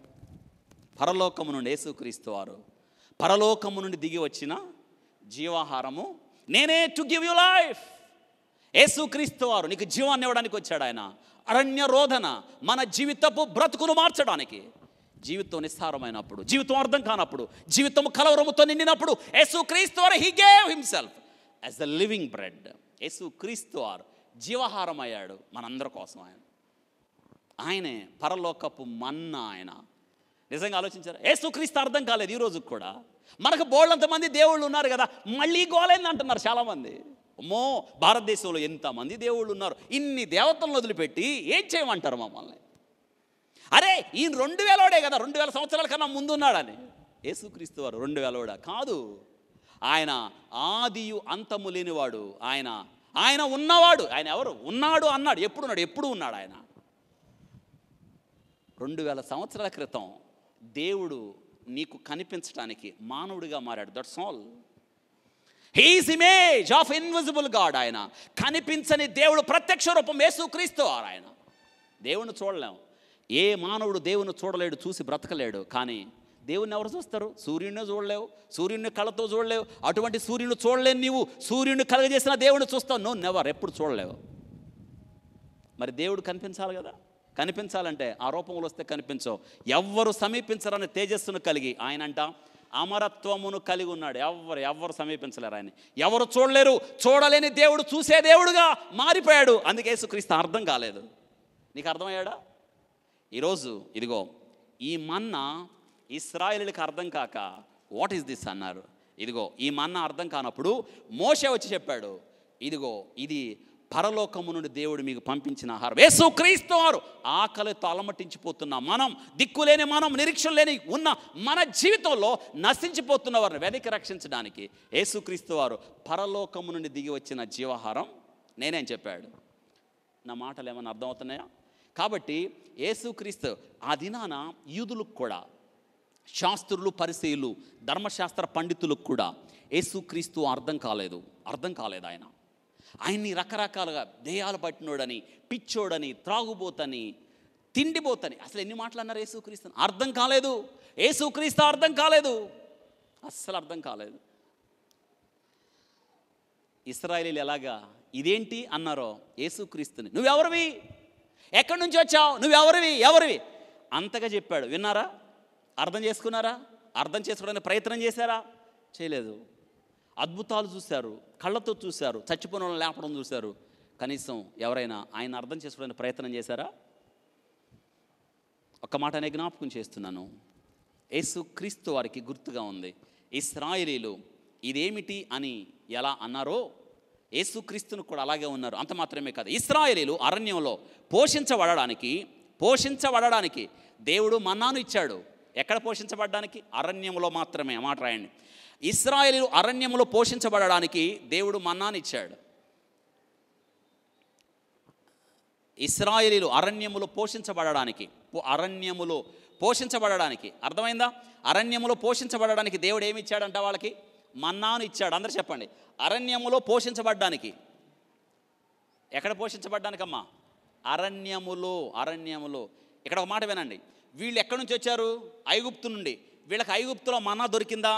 పరలోకము నుండి యేసుక్రీస్తు వారు పరలోకము నుండి దిగి వచ్చిన జీవాహారము నేనే టు గివ్ యూ లైఫ్ యేసుక్రీస్తు వారు నీకు జీవాన్ని ఇవ్వడానికి వచ్చాడు ఆయన అరణ్య రోధన మన జీవితపు బ్రతుకును మార్చడానికి జీవితం నిస్సారమైనప్పుడు జీవితం అర్థం కానప్పుడు జీవితం కలవరముతో నిండినప్పుడు క్రీస్తు వారు he gave himself as the living bread క్రీస్తు వారు జీవహారం అయ్యాడు మనందరి కోసం ఆయన ఆయనే పరలోకపు మన్న ఆయన నిజంగా ఆలోచించారా యేసుక్రీస్తు అర్థం కాలేదు ఈ రోజుకు కూడా మనకు బోళ్ళంతమంది దేవుళ్ళు ఉన్నారు కదా మళ్ళీ గోలైంది అంటున్నారు చాలామంది అమ్మో భారతదేశంలో ఎంతమంది దేవుళ్ళు ఉన్నారు ఇన్ని దేవతలను వదిలిపెట్టి ఏం చేయమంటారు మమ్మల్ని అరే ఈయన రెండు వేలోడే కదా రెండు వేల సంవత్సరాల కన్నా ముందున్నాడని యేసుక్రీస్తు వారు రెండు వేలోడ కాదు ఆయన ఆదియు అంతము లేనివాడు ఆయన ఆయన ఉన్నవాడు ఆయన ఎవరు ఉన్నాడు అన్నాడు ఎప్పుడున్నాడు ఎప్పుడు ఉన్నాడు ఆయన రెండు వేల సంవత్సరాల క్రితం దేవుడు నీకు కనిపించడానికి మానవుడిగా మారాడు that's all his image of invisible god ఆయన కనిపించని దేవుడు ప్రత్యక్ష రూపం యేసుక్రీస్తు ఆయన దేవుని చూడలేము ఏ మానవుడు దేవుని చూడలేడు చూసి బ్రతకలేడు కానీ దేవుణ్ణి ఎవరు చూస్తారు సూర్యుడిని చూడలేవు సూర్యుడిని కళ్ళతో చూడలేవు అటువంటి సూర్యుని చూడలేని నీవు సూర్యుని కలగజేసిన దేవుని చూస్తావు నో నెవర్ ఎప్పుడు చూడలేవు మరి దేవుడు కనిపించాలి కదా కనిపించాలంటే ఆ రూపంలో వస్తే కనిపించవు ఎవ్వరు సమీపించరని తేజస్సును కలిగి ఆయన అంట అమరత్వమును కలిగి ఉన్నాడు ఎవరు ఎవరు సమీపించలేరు ఆయన ఎవరు చూడలేరు చూడలేని దేవుడు చూసే దేవుడుగా మారిపోయాడు అందుకే యేసుక్రీస్తు అర్థం కాలేదు నీకు అర్థమయ్యాడా ఈరోజు ఇదిగో ఈ మన్న ఇస్రాయలుకి అర్థం కాక వాట్ ఈస్ దిస్ అన్నారు ఇదిగో ఈ మన్న అర్థం కానప్పుడు మోసే వచ్చి చెప్పాడు ఇదిగో ఇది పరలోకము నుండి దేవుడు మీకు పంపించిన ఆహారం వేసు క్రీస్తు వారు ఆకలితో అలమటించిపోతున్న మనం దిక్కులేని మనం నిరీక్షణ లేని ఉన్న మన జీవితంలో నశించిపోతున్న వారిని వెనక్కి రక్షించడానికి యేసుక్రీస్తు వారు పరలోకము నుండి దిగి వచ్చిన జీవాహారం నేనేం చెప్పాడు నా మాటలు ఏమైనా అర్థమవుతున్నాయా కాబట్టి యేసుక్రీస్తు ఆ దినాన యూదులకు కూడా శాస్త్రులు పరిశీలు ధర్మశాస్త్ర పండితులకు కూడా యేసుక్రీస్తు అర్థం కాలేదు అర్థం కాలేదు ఆయన ఆయన్ని రకరకాలుగా దేయాలు పట్టినోడని పిచ్చోడని త్రాగుబోతని తిండిపోతని అసలు ఎన్ని మాటలు అన్నారు యేసుక్రీస్తు అర్థం కాలేదు యేసుక్రీస్తు అర్థం కాలేదు అస్సలు అర్థం కాలేదు ఇస్రాయలీలు ఎలాగా ఇదేంటి అన్నారో యేసుక్రీస్తుని నువ్వెవరివి ఎక్కడి నుంచి వచ్చావు నువ్వెవరివి ఎవరివి అంతగా చెప్పాడు విన్నారా అర్థం చేసుకున్నారా అర్థం చేసుకోవడానికి ప్రయత్నం చేశారా చేయలేదు అద్భుతాలు చూశారు కళ్ళతో చూశారు చచ్చిపోయిన లేపడం చూశారు కనీసం ఎవరైనా ఆయన అర్థం చేసుకోవడానికి ప్రయత్నం చేశారా ఒక్క మాట అనే జ్ఞాపకం చేస్తున్నాను యేసు క్రీస్తు వారికి గుర్తుగా ఉంది ఇస్రాయిలీలు ఇదేమిటి అని ఎలా అన్నారో క్రీస్తును కూడా అలాగే ఉన్నారు అంత మాత్రమే కాదు ఇస్రాయలీలు అరణ్యంలో పోషించబడడానికి పోషించబడడానికి దేవుడు మన్నాను ఇచ్చాడు ఎక్కడ పోషించబడడానికి అరణ్యములో మాత్రమే మాట రాయండి ఇస్రాయేలు అరణ్యములో పోషించబడడానికి దేవుడు మన్నానిచ్చాడు ఇస్రాయలీలు అరణ్యములు పోషించబడడానికి అరణ్యములు పోషించబడడానికి అర్థమైందా అరణ్యములో పోషించబడడానికి దేవుడు ఏమి ఇచ్చాడంట వాళ్ళకి మన్నాను ఇచ్చాడు అందరు చెప్పండి అరణ్యములో పోషించబడ్డానికి ఎక్కడ పోషించబడ్డానికమ్మా అరణ్యములో అరణ్యములో ఇక్కడ ఒక మాట వినండి వీళ్ళు ఎక్కడి నుంచి వచ్చారు ఐగుప్తు నుండి వీళ్ళకి ఐగుప్తులో మన్నా దొరికిందా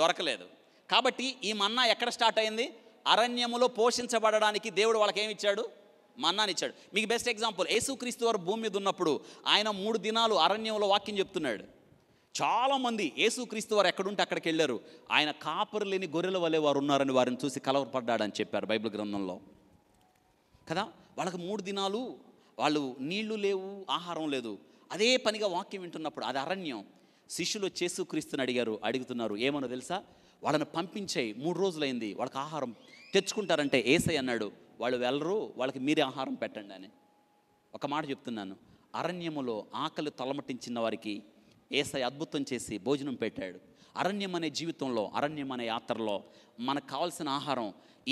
దొరకలేదు కాబట్టి ఈ మన్నా ఎక్కడ స్టార్ట్ అయింది అరణ్యములో పోషించబడడానికి దేవుడు వాళ్ళకి ఏమి ఇచ్చాడు మన్నాని ఇచ్చాడు మీకు బెస్ట్ ఎగ్జాంపుల్ యేసుక్రీస్తు వారు భూమి మీద ఉన్నప్పుడు ఆయన మూడు దినాలు అరణ్యంలో వాక్యం చెప్తున్నాడు చాలామంది యేసుక్రీస్తు వారు ఎక్కడుంటే అక్కడికి వెళ్ళారు ఆయన కాపురు లేని గొర్రెల వలె వారు ఉన్నారని వారిని చూసి కలవరపడ్డాడని చెప్పారు బైబిల్ గ్రంథంలో కదా వాళ్ళకి మూడు దినాలు వాళ్ళు నీళ్లు లేవు ఆహారం లేదు అదే పనిగా వాక్యం వింటున్నప్పుడు అది అరణ్యం శిష్యులు చేసు క్రీస్తుని అడిగారు అడుగుతున్నారు ఏమనో తెలుసా వాళ్ళని పంపించాయి మూడు రోజులైంది వాళ్ళకి ఆహారం తెచ్చుకుంటారంటే ఏసై అన్నాడు వాళ్ళు వెళ్ళరు వాళ్ళకి మీరే ఆహారం పెట్టండి అని ఒక మాట చెప్తున్నాను అరణ్యములో ఆకలి తలమటించిన వారికి ఏసై అద్భుతం చేసి భోజనం పెట్టాడు అరణ్యం అనే జీవితంలో అరణ్యం అనే యాత్రలో మనకు కావాల్సిన ఆహారం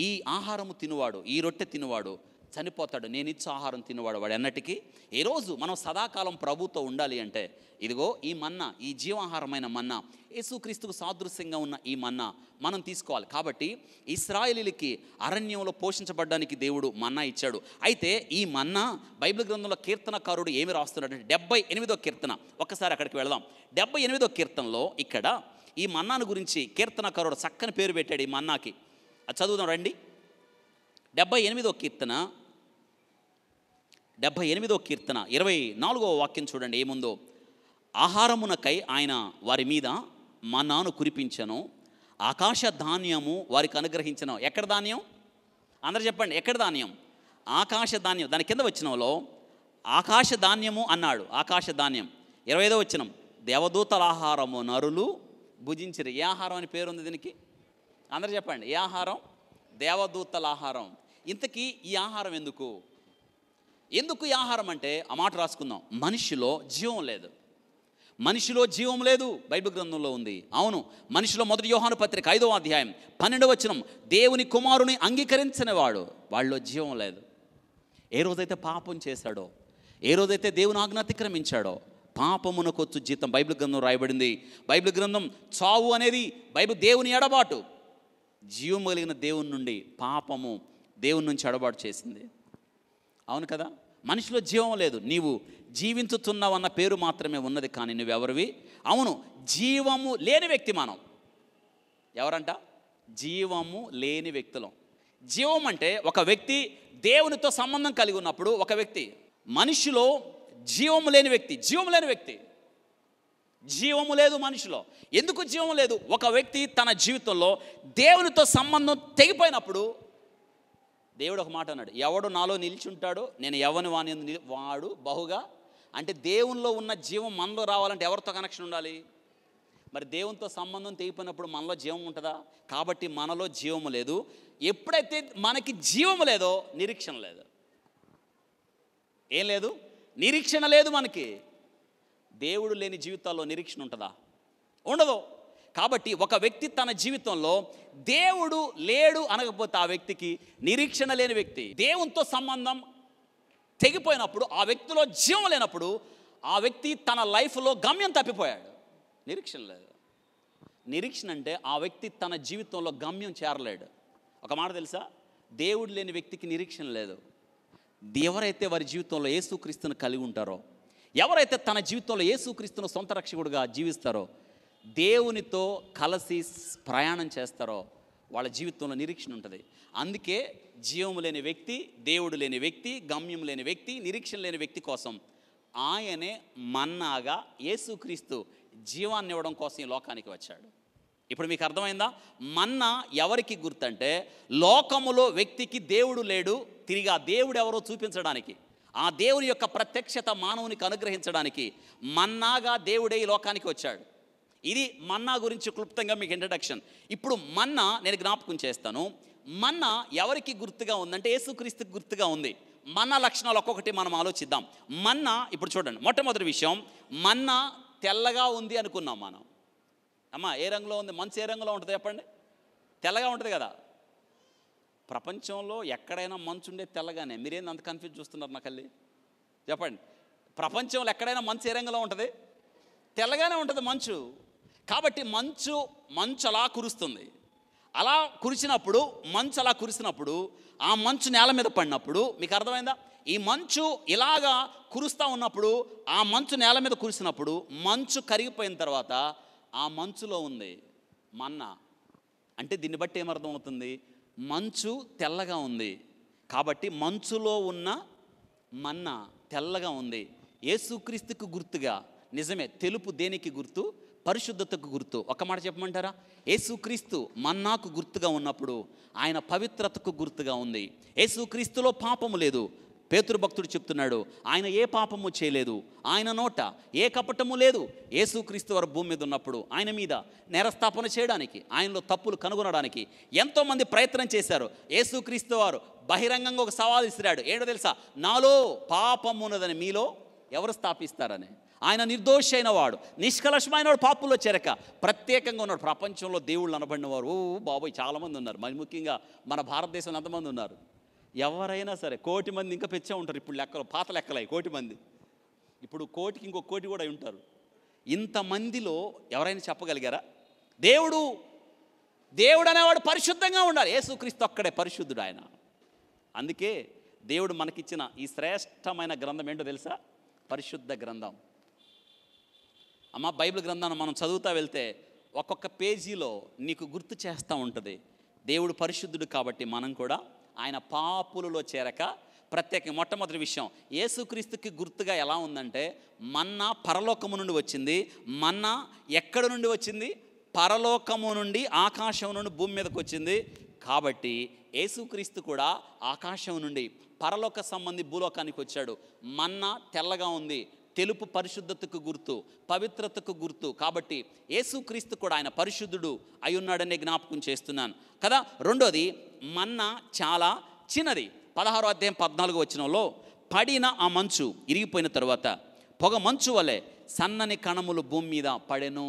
ఈ ఆహారము తినువాడు ఈ రొట్టె తినువాడు చనిపోతాడు నేను ఇచ్చే ఆహారం తినేవాడు వాడు ఎన్నటికీ ఈరోజు మనం సదాకాలం ప్రభుతో ఉండాలి అంటే ఇదిగో ఈ మన్నా ఈ జీవాహారమైన మన్నా యేసుక్రీస్తుకు సాదృశ్యంగా ఉన్న ఈ మన్నా మనం తీసుకోవాలి కాబట్టి ఇస్రాయలీలకి అరణ్యంలో పోషించబడడానికి దేవుడు మన్నా ఇచ్చాడు అయితే ఈ మన్నా బైబిల్ గ్రంథంలో కీర్తనకారుడు ఏమి రాస్తున్నాడు అంటే డెబ్బై ఎనిమిదో కీర్తన ఒక్కసారి అక్కడికి వెళదాం డెబ్బై ఎనిమిదో కీర్తనలో ఇక్కడ ఈ మన్నాను గురించి కీర్తనకారుడు చక్కని పేరు పెట్టాడు ఈ మన్నాకి చదువుదాం రండి డెబ్బై ఎనిమిదో కీర్తన డెబ్భై ఎనిమిదో కీర్తన ఇరవై నాలుగో వాక్యం చూడండి ఏముందో ఆహారమునకై ఆయన వారి మీద మన్నాను కురిపించను ఆకాశ ధాన్యము వారికి అనుగ్రహించను ఎక్కడ ధాన్యం అందరు చెప్పండి ఎక్కడ ధాన్యం ఆకాశ ధాన్యం దాని కింద వచ్చినలో ఆకాశ ధాన్యము అన్నాడు ఆకాశ ధాన్యం ఐదో వచ్చినం దేవదూతల ఆహారము నరులు భుజించరు ఏ ఆహారం అని పేరుంది దీనికి అందరు చెప్పండి ఏ ఆహారం దేవదూతల ఆహారం ఇంతకీ ఈ ఆహారం ఎందుకు ఎందుకు ఈ ఆహారం అంటే ఆ మాట రాసుకుందాం మనిషిలో జీవం లేదు మనిషిలో జీవం లేదు బైబిల్ గ్రంథంలో ఉంది అవును మనిషిలో మొదటి వ్యూహాను పత్రిక ఐదవ అధ్యాయం పన్నెండవ వచనం దేవుని కుమారుని అంగీకరించిన వాడు వాళ్ళలో జీవం లేదు ఏ రోజైతే పాపం చేశాడో ఏ రోజైతే దేవుని ఆజ్ఞ అతిక్రమించాడో పాపమునకొచ్చు జీతం బైబిల్ గ్రంథం రాయబడింది బైబిల్ గ్రంథం చావు అనేది బైబిల్ దేవుని ఎడబాటు జీవం కలిగిన దేవుని నుండి పాపము దేవుని నుంచి ఎడబాటు చేసింది అవును కదా మనిషిలో జీవం లేదు నీవు జీవించుతున్నావు అన్న పేరు మాత్రమే ఉన్నది కానీ నువ్వెవరివి అవును జీవము లేని వ్యక్తి మనం ఎవరంట జీవము లేని వ్యక్తులం జీవం అంటే ఒక వ్యక్తి దేవునితో సంబంధం కలిగి ఉన్నప్పుడు ఒక వ్యక్తి మనిషిలో జీవము లేని వ్యక్తి జీవము లేని వ్యక్తి జీవము లేదు మనిషిలో ఎందుకు జీవము లేదు ఒక వ్యక్తి తన జీవితంలో దేవునితో సంబంధం తెగిపోయినప్పుడు దేవుడు ఒక మాట అన్నాడు ఎవడు నాలో నిలిచుంటాడో నేను ఎవని వాని వాడు బహుగా అంటే దేవునిలో ఉన్న జీవం మనలో రావాలంటే ఎవరితో కనెక్షన్ ఉండాలి మరి దేవునితో సంబంధం తెగిపోయినప్పుడు మనలో జీవం ఉంటుందా కాబట్టి మనలో జీవము లేదు ఎప్పుడైతే మనకి జీవము లేదో నిరీక్షణ లేదు ఏం లేదు నిరీక్షణ లేదు మనకి దేవుడు లేని జీవితాల్లో నిరీక్షణ ఉంటుందా ఉండదు కాబట్టి ఒక వ్యక్తి తన జీవితంలో దేవుడు లేడు అనకపోతే ఆ వ్యక్తికి నిరీక్షణ లేని వ్యక్తి దేవునితో సంబంధం తెగిపోయినప్పుడు ఆ వ్యక్తిలో జీవం లేనప్పుడు ఆ వ్యక్తి తన లైఫ్లో గమ్యం తప్పిపోయాడు నిరీక్షణ లేదు నిరీక్షణ అంటే ఆ వ్యక్తి తన జీవితంలో గమ్యం చేరలేడు ఒక మాట తెలుసా దేవుడు లేని వ్యక్తికి నిరీక్షణ లేదు ఎవరైతే వారి జీవితంలో ఏసుక్రీస్తుని కలిగి ఉంటారో ఎవరైతే తన జీవితంలో యేసుక్రీస్తును సొంత రక్షకుడుగా జీవిస్తారో దేవునితో కలిసి ప్రయాణం చేస్తారో వాళ్ళ జీవితంలో నిరీక్షణ ఉంటుంది అందుకే జీవము లేని వ్యక్తి దేవుడు లేని వ్యక్తి గమ్యం లేని వ్యక్తి నిరీక్షణ లేని వ్యక్తి కోసం ఆయనే మన్నాగా యేసుక్రీస్తు జీవాన్ని ఇవ్వడం కోసం ఈ లోకానికి వచ్చాడు ఇప్పుడు మీకు అర్థమైందా మన్న ఎవరికి గుర్తంటే లోకములో వ్యక్తికి దేవుడు లేడు తిరిగి ఆ దేవుడు ఎవరో చూపించడానికి ఆ దేవుని యొక్క ప్రత్యక్షత మానవునికి అనుగ్రహించడానికి మన్నాగా దేవుడే ఈ లోకానికి వచ్చాడు ఇది మన్నా గురించి క్లుప్తంగా మీకు ఇంట్రడక్షన్ ఇప్పుడు మన్నా నేను జ్ఞాపకం చేస్తాను మన్నా ఎవరికి గుర్తుగా ఉందంటే యేసుక్రీస్తుకి గుర్తుగా ఉంది మన్నా లక్షణాలు ఒక్కొక్కటి మనం ఆలోచిద్దాం మన్నా ఇప్పుడు చూడండి మొట్టమొదటి విషయం మన్నా తెల్లగా ఉంది అనుకున్నాం మనం అమ్మా ఏ రంగులో ఉంది మంచి ఏ రంగులో ఉంటుంది చెప్పండి తెల్లగా ఉంటుంది కదా ప్రపంచంలో ఎక్కడైనా మంచు ఉండే తెల్లగానే మీరేంది అంత కన్ఫ్యూజ్ చూస్తున్నారు అల్లి చెప్పండి ప్రపంచంలో ఎక్కడైనా మంచు ఏ రంగులో ఉంటుంది తెల్లగానే ఉంటుంది మంచు కాబట్టి మంచు మంచు అలా కురుస్తుంది అలా కురిసినప్పుడు మంచు అలా కురిసినప్పుడు ఆ మంచు నేల మీద పడినప్పుడు మీకు అర్థమైందా ఈ మంచు ఇలాగా కురుస్తూ ఉన్నప్పుడు ఆ మంచు నేల మీద కురిసినప్పుడు మంచు కరిగిపోయిన తర్వాత ఆ మంచులో ఉంది మన్న అంటే దీన్ని బట్టి ఏమర్థం అవుతుంది మంచు తెల్లగా ఉంది కాబట్టి మంచులో ఉన్న మన్న తెల్లగా ఉంది ఏసుక్రీస్తుకు గుర్తుగా నిజమే తెలుపు దేనికి గుర్తు పరిశుద్ధతకు గుర్తు ఒక మాట చెప్పమంటారా యేసుక్రీస్తు మన్నాకు గుర్తుగా ఉన్నప్పుడు ఆయన పవిత్రతకు గుర్తుగా ఉంది యేసుక్రీస్తులో పాపము లేదు పేతృభక్తుడు చెప్తున్నాడు ఆయన ఏ పాపము చేయలేదు ఆయన నోట ఏ కపటము లేదు యేసుక్రీస్తు వారు భూమి మీద ఉన్నప్పుడు ఆయన మీద నేరస్థాపన చేయడానికి ఆయనలో తప్పులు కనుగొనడానికి ఎంతోమంది ప్రయత్నం చేశారు యేసుక్రీస్తు వారు బహిరంగంగా ఒక సవాల్ ఇసిరాడు ఏంటో తెలుసా నాలో పాపం ఉన్నదని మీలో ఎవరు స్థాపిస్తారని ఆయన నిర్దోషి అయిన వాడు నిష్కలషమైన వాడు పాపుల్లో చెరక ప్రత్యేకంగా ఉన్నాడు ప్రపంచంలో దేవుళ్ళు అనబడిన వారు ఓ బాబోయ్ చాలామంది ఉన్నారు మరి ముఖ్యంగా మన భారతదేశంలో ఎంతమంది ఉన్నారు ఎవరైనా సరే కోటి మంది ఇంకా పెచ్చ ఉంటారు ఇప్పుడు లెక్కలు పాత లెక్కలయ్యి కోటి మంది ఇప్పుడు కోటికి ఇంకో కోటి కూడా అయి ఉంటారు ఇంతమందిలో ఎవరైనా చెప్పగలిగారా దేవుడు దేవుడు అనేవాడు పరిశుద్ధంగా ఉండాలి యేసుక్రీస్తు అక్కడే పరిశుద్ధుడు ఆయన అందుకే దేవుడు మనకిచ్చిన ఈ శ్రేష్టమైన గ్రంథం ఏంటో తెలుసా పరిశుద్ధ గ్రంథం అమ్మ బైబిల్ గ్రంథాన్ని మనం చదువుతా వెళ్తే ఒక్కొక్క పేజీలో నీకు గుర్తు చేస్తూ ఉంటుంది దేవుడు పరిశుద్ధుడు కాబట్టి మనం కూడా ఆయన పాపులలో చేరక ప్రత్యేక మొట్టమొదటి విషయం ఏసుక్రీస్తుకి గుర్తుగా ఎలా ఉందంటే మన్న పరలోకము నుండి వచ్చింది మన్న ఎక్కడి నుండి వచ్చింది పరలోకము నుండి ఆకాశం నుండి భూమి మీదకి వచ్చింది కాబట్టి ఏసుక్రీస్తు కూడా ఆకాశం నుండి పరలోక సంబంధి భూలోకానికి వచ్చాడు మన్న తెల్లగా ఉంది తెలుపు పరిశుద్ధతకు గుర్తు పవిత్రతకు గుర్తు కాబట్టి యేసుక్రీస్తు కూడా ఆయన పరిశుద్ధుడు అయి ఉన్నాడనే జ్ఞాపకం చేస్తున్నాను కదా రెండోది మన్న చాలా చిన్నది పదహారో అధ్యాయం పద్నాలుగు వచనంలో పడిన ఆ మంచు ఇరిగిపోయిన తర్వాత పొగ మంచు వలె సన్నని కణములు భూమి మీద పడెను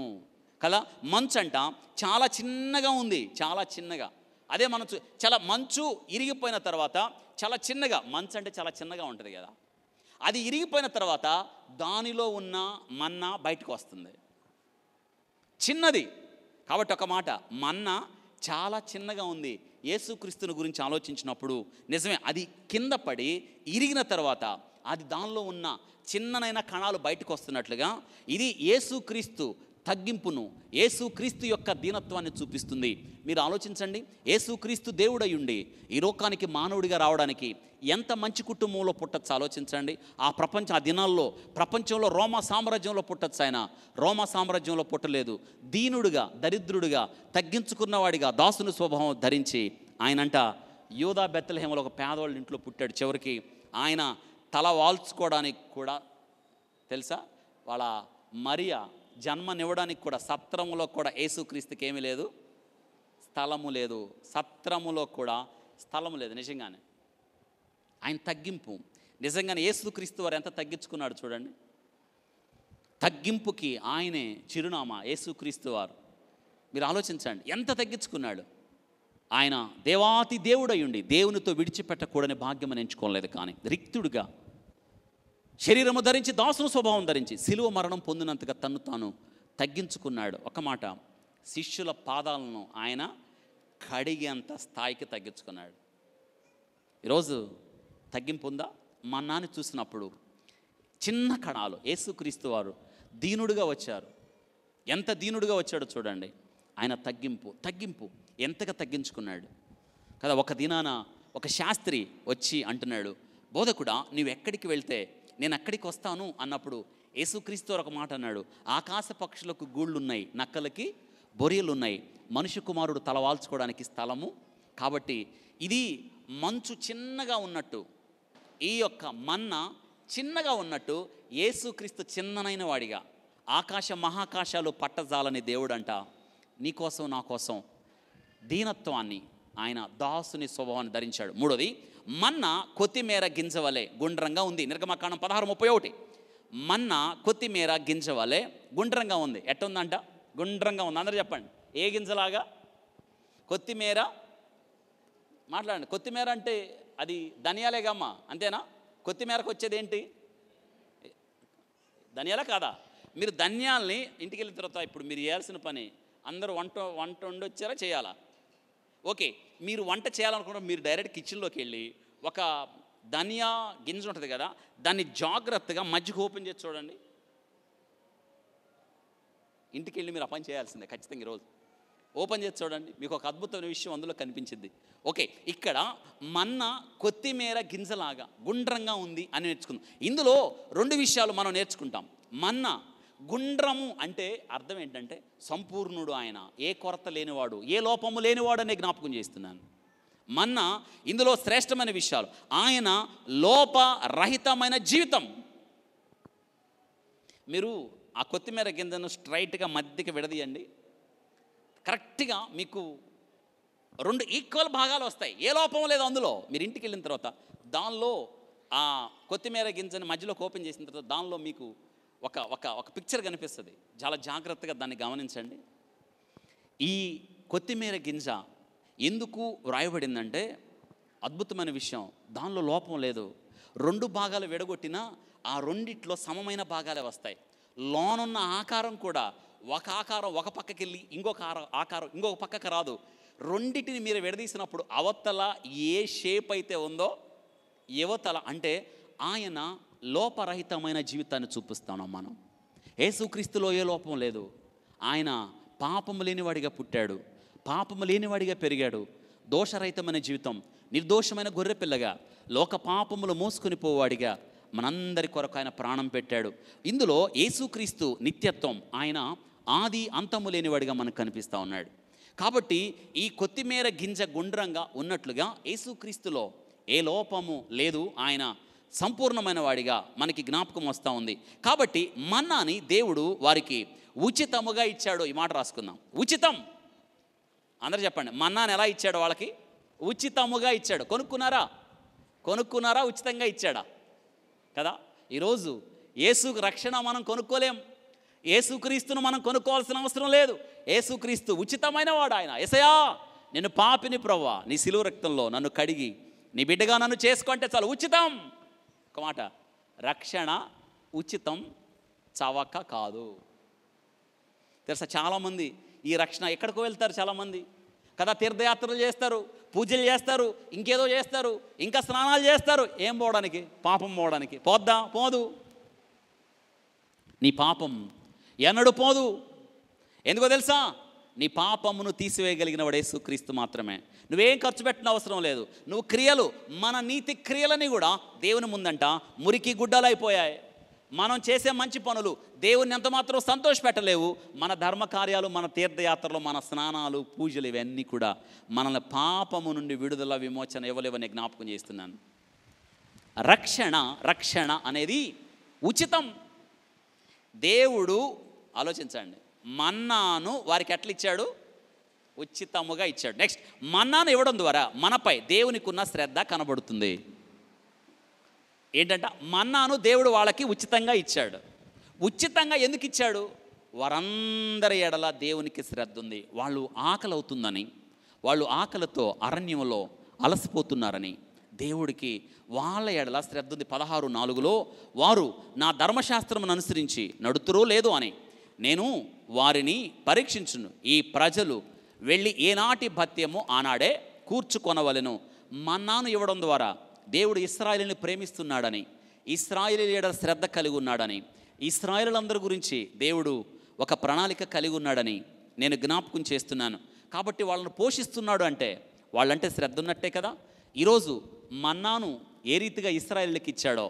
కదా మంచు అంట చాలా చిన్నగా ఉంది చాలా చిన్నగా అదే మనం చాలా మంచు ఇరిగిపోయిన తర్వాత చాలా చిన్నగా మంచు అంటే చాలా చిన్నగా ఉంటుంది కదా అది ఇరిగిపోయిన తర్వాత దానిలో ఉన్న మన్నా బయటకు వస్తుంది చిన్నది కాబట్టి ఒక మాట మన్న చాలా చిన్నగా ఉంది యేసుక్రీస్తుని గురించి ఆలోచించినప్పుడు నిజమే అది కింద పడి ఇరిగిన తర్వాత అది దానిలో ఉన్న చిన్ననైన కణాలు బయటకు వస్తున్నట్లుగా ఇది యేసుక్రీస్తు తగ్గింపును ఏసుక్రీస్తు యొక్క దీనత్వాన్ని చూపిస్తుంది మీరు ఆలోచించండి ఏసుక్రీస్తు దేవుడయుండి ఈ లోకానికి మానవుడిగా రావడానికి ఎంత మంచి కుటుంబంలో పుట్టచ్చు ఆలోచించండి ఆ ప్రపంచ ఆ దినాల్లో ప్రపంచంలో రోమా సామ్రాజ్యంలో పుట్టచ్చు ఆయన రోమా సామ్రాజ్యంలో పుట్టలేదు దీనుడుగా దరిద్రుడుగా తగ్గించుకున్నవాడిగా దాసుని స్వభావం ధరించి ఆయన అంట యోధా బెత్తలహేమలో ఒక పేదవాళ్ళ ఇంట్లో పుట్టాడు చివరికి ఆయన తల వాల్చుకోవడానికి కూడా తెలుసా వాళ్ళ మరియా జన్మనివ్వడానికి కూడా సత్రములో కూడా యేసుక్రీస్తుకి ఏమీ లేదు స్థలము లేదు సత్రములో కూడా స్థలము లేదు నిజంగానే ఆయన తగ్గింపు నిజంగానే యేసుక్రీస్తు వారు ఎంత తగ్గించుకున్నాడు చూడండి తగ్గింపుకి ఆయనే చిరునామా యేసుక్రీస్తు వారు మీరు ఆలోచించండి ఎంత తగ్గించుకున్నాడు ఆయన దేవాతి దేవుడయ్యుండి దేవునితో విడిచిపెట్టకూడని భాగ్యం ఎంచుకోలేదు కానీ రిక్తుడుగా శరీరము ధరించి దాసుల స్వభావం ధరించి శిలువ మరణం పొందినంతగా తను తాను తగ్గించుకున్నాడు ఒక మాట శిష్యుల పాదాలను ఆయన కడిగేంత స్థాయికి తగ్గించుకున్నాడు ఈరోజు తగ్గింపు ఉందా మా నాన్న చూసినప్పుడు చిన్న కణాలు యేసుక్రీస్తు వారు దీనుడుగా వచ్చారు ఎంత దీనుడుగా వచ్చాడో చూడండి ఆయన తగ్గింపు తగ్గింపు ఎంతగా తగ్గించుకున్నాడు కదా ఒక దినాన ఒక శాస్త్రి వచ్చి అంటున్నాడు బోధకుడా నీవు ఎక్కడికి వెళ్తే నేను అక్కడికి వస్తాను అన్నప్పుడు యేసుక్రీస్తు ఒక మాట అన్నాడు ఆకాశ పక్షులకు గూళ్ళున్నాయి నక్కలకి ఉన్నాయి మనుషు కుమారుడు తలవాల్చుకోవడానికి స్థలము కాబట్టి ఇది మంచు చిన్నగా ఉన్నట్టు ఈ యొక్క మన్న చిన్నగా ఉన్నట్టు యేసుక్రీస్తు చిన్ననైన వాడిగా ఆకాశ మహాకాశాలు పట్టజాలని దేవుడంట నీకోసం నా కోసం దీనత్వాన్ని ఆయన దాసుని స్వభావాన్ని ధరించాడు మూడోది మన్న కొత్తిమీర గింజవలే గుండ్రంగా ఉంది నిర్గమకాండం పదహారు ముప్పై ఒకటి మన్న కొత్తిమీర గింజవలే గుండ్రంగా ఉంది ఎట్టుందంట గుండ్రంగా ఉంది అందరూ చెప్పండి ఏ గింజలాగా కొత్తిమీర మాట్లాడండి కొత్తిమీర అంటే అది ధనియాలేగమ్మా అంతేనా కొత్తిమీరకు వచ్చేది ఏంటి ధనియాలే కాదా మీరు ధనియాల్ని ఇంటికి వెళ్ళిన తర్వాత ఇప్పుడు మీరు చేయాల్సిన పని అందరూ వంట వంట వండి వచ్చారా చేయాలా ఓకే మీరు వంట చేయాలనుకుంటే మీరు డైరెక్ట్ కిచెన్లోకి వెళ్ళి ఒక ధనియా గింజ ఉంటుంది కదా దాన్ని జాగ్రత్తగా మజ్జిగ ఓపెన్ చేసి చూడండి ఇంటికి వెళ్ళి మీరు అపాయింట్ చేయాల్సిందే ఖచ్చితంగా ఈరోజు ఓపెన్ చేసి చూడండి మీకు ఒక అద్భుతమైన విషయం అందులో కనిపించింది ఓకే ఇక్కడ మన్న కొత్తిమీర గింజలాగా గుండ్రంగా ఉంది అని నేర్చుకుందాం ఇందులో రెండు విషయాలు మనం నేర్చుకుంటాం మన్న గుండ్రము అంటే అర్థం ఏంటంటే సంపూర్ణుడు ఆయన ఏ కొరత లేనివాడు ఏ లోపము లేనివాడు అనే జ్ఞాపకం చేస్తున్నాను మన్న ఇందులో శ్రేష్టమైన విషయాలు ఆయన లోపరహితమైన జీవితం మీరు ఆ కొత్తిమీర గింజను స్ట్రైట్గా మధ్యకి విడదీయండి కరెక్ట్గా మీకు రెండు ఈక్వల్ భాగాలు వస్తాయి ఏ లోపం లేదు అందులో మీరు ఇంటికి వెళ్ళిన తర్వాత దానిలో ఆ కొత్తిమీర గింజను మధ్యలో ఓపెన్ చేసిన తర్వాత దానిలో మీకు ఒక ఒక ఒక పిక్చర్ కనిపిస్తుంది చాలా జాగ్రత్తగా దాన్ని గమనించండి ఈ కొత్తిమీర గింజ ఎందుకు వ్రాయబడిందంటే అద్భుతమైన విషయం దానిలో లోపం లేదు రెండు భాగాలు విడగొట్టినా ఆ రెండిట్లో సమమైన భాగాలే వస్తాయి లోనున్న ఆకారం కూడా ఒక ఆకారం ఒక పక్కకి వెళ్ళి ఇంకొక ఆకారం ఇంకొక పక్కకు రాదు రెండింటిని మీరు విడదీసినప్పుడు అవతల ఏ షేప్ అయితే ఉందో యువతల అంటే ఆయన లోపరహితమైన జీవితాన్ని చూపిస్తాను మనం యేసుక్రీస్తులో ఏ లోపం లేదు ఆయన పాపము లేనివాడిగా పుట్టాడు పాపము లేనివాడిగా పెరిగాడు దోషరహితమైన జీవితం నిర్దోషమైన గొర్రె పిల్లగా లోక పాపములు మోసుకుని పోవాడిగా మనందరి కొరకు ఆయన ప్రాణం పెట్టాడు ఇందులో యేసుక్రీస్తు నిత్యత్వం ఆయన ఆది అంతము లేనివాడిగా మనకు కనిపిస్తూ ఉన్నాడు కాబట్టి ఈ కొత్తిమీర గింజ గుండ్రంగా ఉన్నట్లుగా యేసుక్రీస్తులో ఏ లోపము లేదు ఆయన సంపూర్ణమైన వాడిగా మనకి జ్ఞాపకం వస్తూ ఉంది కాబట్టి మన్నాని దేవుడు వారికి ఉచితముగా ఇచ్చాడు ఈ మాట రాసుకుందాం ఉచితం అందరూ చెప్పండి మన్నాని ఎలా ఇచ్చాడు వాళ్ళకి ఉచితముగా ఇచ్చాడు కొనుక్కున్నారా కొనుక్కున్నారా ఉచితంగా ఇచ్చాడా కదా ఈరోజు ఏసుకు రక్షణ మనం కొనుక్కోలేం ఏసుక్రీస్తును మనం కొనుక్కోవాల్సిన అవసరం లేదు ఏసుక్రీస్తు ఉచితమైన వాడు ఆయన ఎసయా నేను పాపిని ప్రవ్వా నీ సిలువ రక్తంలో నన్ను కడిగి నీ బిడ్డగా నన్ను చేసుకుంటే చాలు ఉచితం ఒక మాట రక్షణ ఉచితం చవక కాదు తెలుసా చాలామంది ఈ రక్షణ ఎక్కడికో వెళ్తారు చాలామంది కదా తీర్థయాత్రలు చేస్తారు పూజలు చేస్తారు ఇంకేదో చేస్తారు ఇంకా స్నానాలు చేస్తారు ఏం పోవడానికి పాపం పోవడానికి పోద్దా పోదు నీ పాపం ఎన్నడు పోదు ఎందుకో తెలుసా నీ పాపమును తీసివేయగలిగిన వాడు యేసుక్రీస్తు మాత్రమే నువ్వేం ఖర్చు పెట్టిన అవసరం లేదు నువ్వు క్రియలు మన నీతి క్రియలని కూడా దేవుని ముందంట మురికి గుడ్డలైపోయాయి మనం చేసే మంచి పనులు దేవుని ఎంత మాత్రం సంతోష పెట్టలేవు మన ధర్మ కార్యాలు మన తీర్థయాత్రలు మన స్నానాలు పూజలు ఇవన్నీ కూడా మనల్ని పాపము నుండి విడుదల విమోచన ఇవ్వలేవని జ్ఞాపకం చేస్తున్నాను రక్షణ రక్షణ అనేది ఉచితం దేవుడు ఆలోచించండి మన్నాను వారికి ఎట్లా ఇచ్చాడు ఉచితముగా ఇచ్చాడు నెక్స్ట్ మన్నాను ఇవ్వడం ద్వారా మనపై దేవునికి ఉన్న శ్రద్ధ కనబడుతుంది ఏంటంటే మన్నాను దేవుడు వాళ్ళకి ఉచితంగా ఇచ్చాడు ఉచితంగా ఎందుకు ఇచ్చాడు వారందరి ఎడల దేవునికి శ్రద్ధ ఉంది వాళ్ళు ఆకలి అవుతుందని వాళ్ళు ఆకలితో అరణ్యంలో అలసిపోతున్నారని దేవుడికి వాళ్ళ ఎడల శ్రద్ధ ఉంది పదహారు నాలుగులో వారు నా ధర్మశాస్త్రమును అనుసరించి నడుతురో లేదో అని నేను వారిని పరీక్షించును ఈ ప్రజలు వెళ్ళి ఏనాటి భత్యమో ఆనాడే కూర్చుకొనవలను మన్నాను ఇవ్వడం ద్వారా దేవుడు ఇస్రాయిల్ని ప్రేమిస్తున్నాడని ఇస్రాయిల్ లీడర్ శ్రద్ధ కలిగి ఉన్నాడని ఇస్రాయిలందరి గురించి దేవుడు ఒక ప్రణాళిక కలిగి ఉన్నాడని నేను జ్ఞాపకం చేస్తున్నాను కాబట్టి వాళ్ళను పోషిస్తున్నాడు అంటే వాళ్ళంటే శ్రద్ధ ఉన్నట్టే కదా ఈరోజు మన్నాను ఏ రీతిగా ఇస్రాయిల్కి ఇచ్చాడో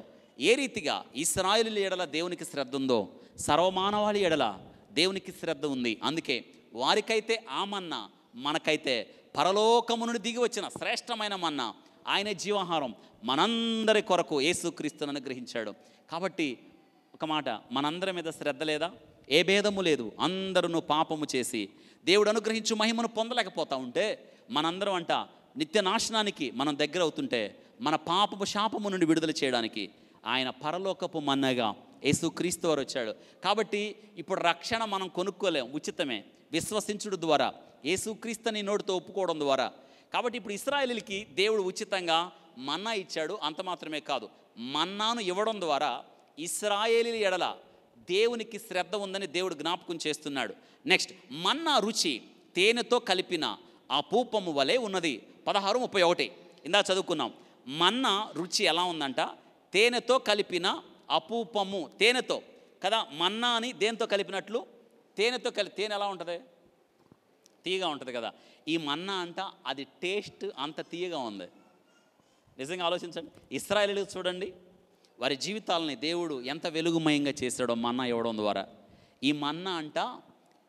ఏ రీతిగా ఇస్రాయిల్ లీడల దేవునికి శ్రద్ధ ఉందో సర్వమానవాళి ఎడల దేవునికి శ్రద్ధ ఉంది అందుకే వారికైతే ఆ మన్న మనకైతే పరలోకము నుండి దిగి వచ్చిన శ్రేష్టమైన మన్న ఆయన జీవాహారం మనందరి కొరకు యేసుక్రీస్తును అనుగ్రహించాడు కాబట్టి ఒక మాట మనందరి మీద శ్రద్ధ లేదా ఏ భేదము లేదు అందరూ పాపము చేసి దేవుడు అనుగ్రహించు మహిమను పొందలేకపోతా ఉంటే మనందరం అంట నిత్య నాశనానికి మనం దగ్గర అవుతుంటే మన పాపపు శాపము నుండి విడుదల చేయడానికి ఆయన పరలోకపు మన్నగా యేసు క్రీస్తు వారు వచ్చాడు కాబట్టి ఇప్పుడు రక్షణ మనం కొనుక్కోలేం ఉచితమే విశ్వసించుడు ద్వారా యేసుక్రీస్తుని నోటితో ఒప్పుకోవడం ద్వారా కాబట్టి ఇప్పుడు ఇస్రాయలీలకి దేవుడు ఉచితంగా మన్నా ఇచ్చాడు అంత మాత్రమే కాదు మన్నాను ఇవ్వడం ద్వారా ఇస్రాయేలీ ఎడల దేవునికి శ్రద్ధ ఉందని దేవుడు జ్ఞాపకం చేస్తున్నాడు నెక్స్ట్ మన్నా రుచి తేనెతో కలిపిన ఆ పూపము వలె ఉన్నది పదహారు ముప్పై ఒకటి ఇందా చదువుకున్నాం మన్నా రుచి ఎలా ఉందంట తేనెతో కలిపిన అపూపము తేనెతో కదా మన్నా అని దేనితో కలిపినట్లు తేనెతో కలి తేనె ఎలా ఉంటుంది తీయగా ఉంటుంది కదా ఈ మన్నా అంట అది టేస్ట్ అంత తీయగా ఉంది నిజంగా ఆలోచించండి ఇస్రాయలీలు చూడండి వారి జీవితాలని దేవుడు ఎంత వెలుగుమయంగా చేశాడో మన్నా ఇవ్వడం ద్వారా ఈ మన్నా అంట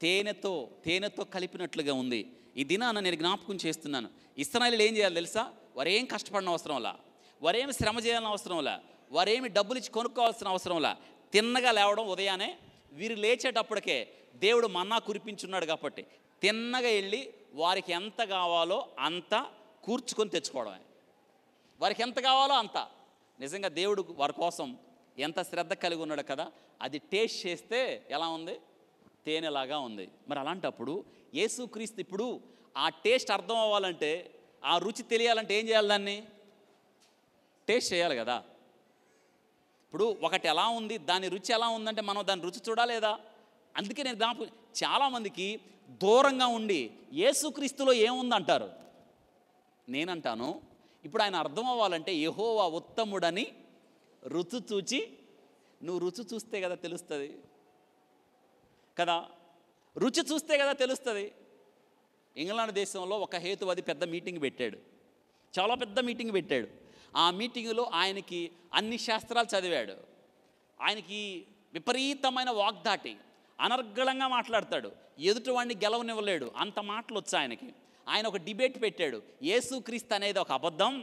తేనెతో తేనెతో కలిపినట్లుగా ఉంది ఈ దినాన్న నేను జ్ఞాపకం చేస్తున్నాను ఇస్రాయలీలు ఏం చేయాలి తెలుసా వారు ఏం కష్టపడిన అవసరం లా వారేం శ్రమ చేయాలని అవసరం వారేమి డబ్బులు ఇచ్చి కొనుక్కోవాల్సిన అవసరంలా తిన్నగా లేవడం ఉదయానే వీరు లేచేటప్పటికే దేవుడు మన్నా కురిపించున్నాడు కాబట్టి తిన్నగా వెళ్ళి వారికి ఎంత కావాలో అంత కూర్చుకొని తెచ్చుకోవడమే వారికి ఎంత కావాలో అంత నిజంగా దేవుడు వారి కోసం ఎంత శ్రద్ధ కలిగి ఉన్నాడు కదా అది టేస్ట్ చేస్తే ఎలా ఉంది తేనెలాగా ఉంది మరి అలాంటప్పుడు యేసుక్రీస్తు ఇప్పుడు ఆ టేస్ట్ అర్థం అవ్వాలంటే ఆ రుచి తెలియాలంటే ఏం చేయాలి దాన్ని టేస్ట్ చేయాలి కదా ఇప్పుడు ఒకటి ఎలా ఉంది దాని రుచి ఎలా ఉందంటే మనం దాని రుచి చూడాలేదా అందుకే నేను దాపు చాలామందికి దూరంగా ఉండి ఏసుక్రీస్తులో ఏముందంటారు నేనంటాను ఇప్పుడు ఆయన అర్థం అవ్వాలంటే యహోవా ఉత్తముడని రుచి చూచి నువ్వు రుచి చూస్తే కదా తెలుస్తుంది కదా రుచి చూస్తే కదా తెలుస్తుంది ఇంగ్లాండ్ దేశంలో ఒక హేతువాది పెద్ద మీటింగ్ పెట్టాడు చాలా పెద్ద మీటింగ్ పెట్టాడు ఆ మీటింగులో ఆయనకి అన్ని శాస్త్రాలు చదివాడు ఆయనకి విపరీతమైన వాగ్దాటి అనర్గళంగా మాట్లాడతాడు ఎదుటివాడిని గెలవనివ్వలేడు అంత మాటలు వచ్చి ఆయనకి ఆయన ఒక డిబేట్ పెట్టాడు ఏసుక్రీస్తు అనేది ఒక అబద్ధం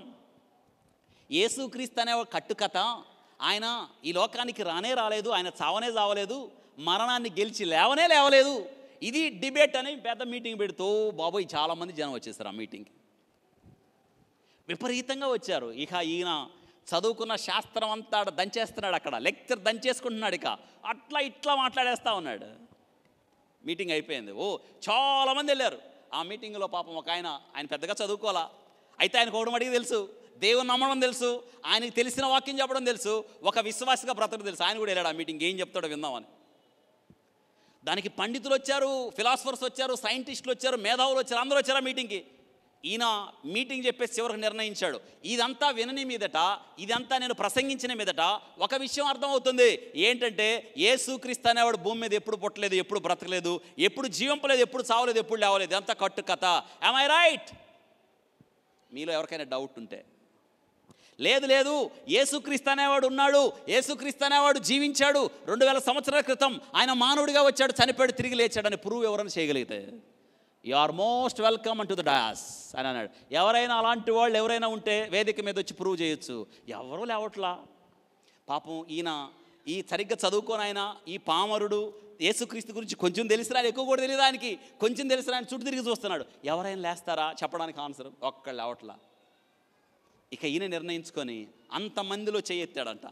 ఏసుక్రీస్తు అనే ఒక కట్టుకథ ఆయన ఈ లోకానికి రానే రాలేదు ఆయన చావనే చావలేదు మరణాన్ని గెలిచి లేవనే లేవలేదు ఇది డిబేట్ అని పెద్ద మీటింగ్ పెడుతూ బాబోయ్ చాలామంది జనం వచ్చేస్తారు ఆ మీటింగ్కి విపరీతంగా వచ్చారు ఇక ఈయన చదువుకున్న శాస్త్రం అంతా దంచేస్తున్నాడు అక్కడ లెక్చర్ దంచేసుకుంటున్నాడు ఇక అట్లా ఇట్లా మాట్లాడేస్తూ ఉన్నాడు మీటింగ్ అయిపోయింది ఓ చాలామంది వెళ్ళారు ఆ మీటింగ్లో పాపం ఒక ఆయన ఆయన పెద్దగా చదువుకోవాలా అయితే ఆయన కోవడం అడిగి తెలుసు దేవుని నమ్మడం తెలుసు ఆయనకి తెలిసిన వాక్యం చెప్పడం తెలుసు ఒక విశ్వాసగా బ్రతకడం తెలుసు ఆయన కూడా వెళ్ళాడు ఆ మీటింగ్ ఏం చెప్తాడో విందామని దానికి పండితులు వచ్చారు ఫిలాసఫర్స్ వచ్చారు సైంటిస్టులు వచ్చారు మేధావులు వచ్చారు అందరూ వచ్చారు ఆ మీటింగ్కి ఈయన మీటింగ్ చెప్పేసి చివరికి నిర్ణయించాడు ఇదంతా వినని మీదట ఇదంతా నేను ప్రసంగించిన మీదట ఒక విషయం అర్థమవుతుంది ఏంటంటే ఏ సూక్రీస్తు అనేవాడు భూమి మీద ఎప్పుడు పుట్టలేదు ఎప్పుడు బ్రతకలేదు ఎప్పుడు జీవింపలేదు ఎప్పుడు చావలేదు ఎప్పుడు లేవలేదు ఇదంతా కట్టు కథ ఐ రైట్ మీలో ఎవరికైనా డౌట్ ఉంటే లేదు లేదు ఏసుక్రీస్తు అనేవాడు ఉన్నాడు ఏసుక్రీస్తు అనేవాడు జీవించాడు రెండు వేల సంవత్సరాల క్రితం ఆయన మానవుడిగా వచ్చాడు చనిపోయాడు తిరిగి లేచాడని ప్రూవ్ ఎవరైనా చేయగలిగితే you are most welcome onto the dais అని అన్నాడు ఎవరైనా అలాంటి వాళ్ళు ఎవరైనా ఉంటే వేదిక మీద వచ్చి ప్రూవ్ చేయొచ్చు ఎవరు లేవట్లా పాపం ఈయన ఈ సరిగ్గా చదువుకోనైనా ఆయన ఈ పామరుడు యేసుక్రీస్తు గురించి కొంచెం తెలిసిరా ఎక్కువ కూడా తెలియదు ఆయనకి కొంచెం తెలిసిరా ఆయన చుట్టూ తిరిగి చూస్తున్నాడు ఎవరైనా లేస్తారా చెప్పడానికి ఆన్సర్ ఒక్కళ్ళు లేవట్లా ఇక ఈయన నిర్ణయించుకొని అంతమందిలో చేయెత్తాడంట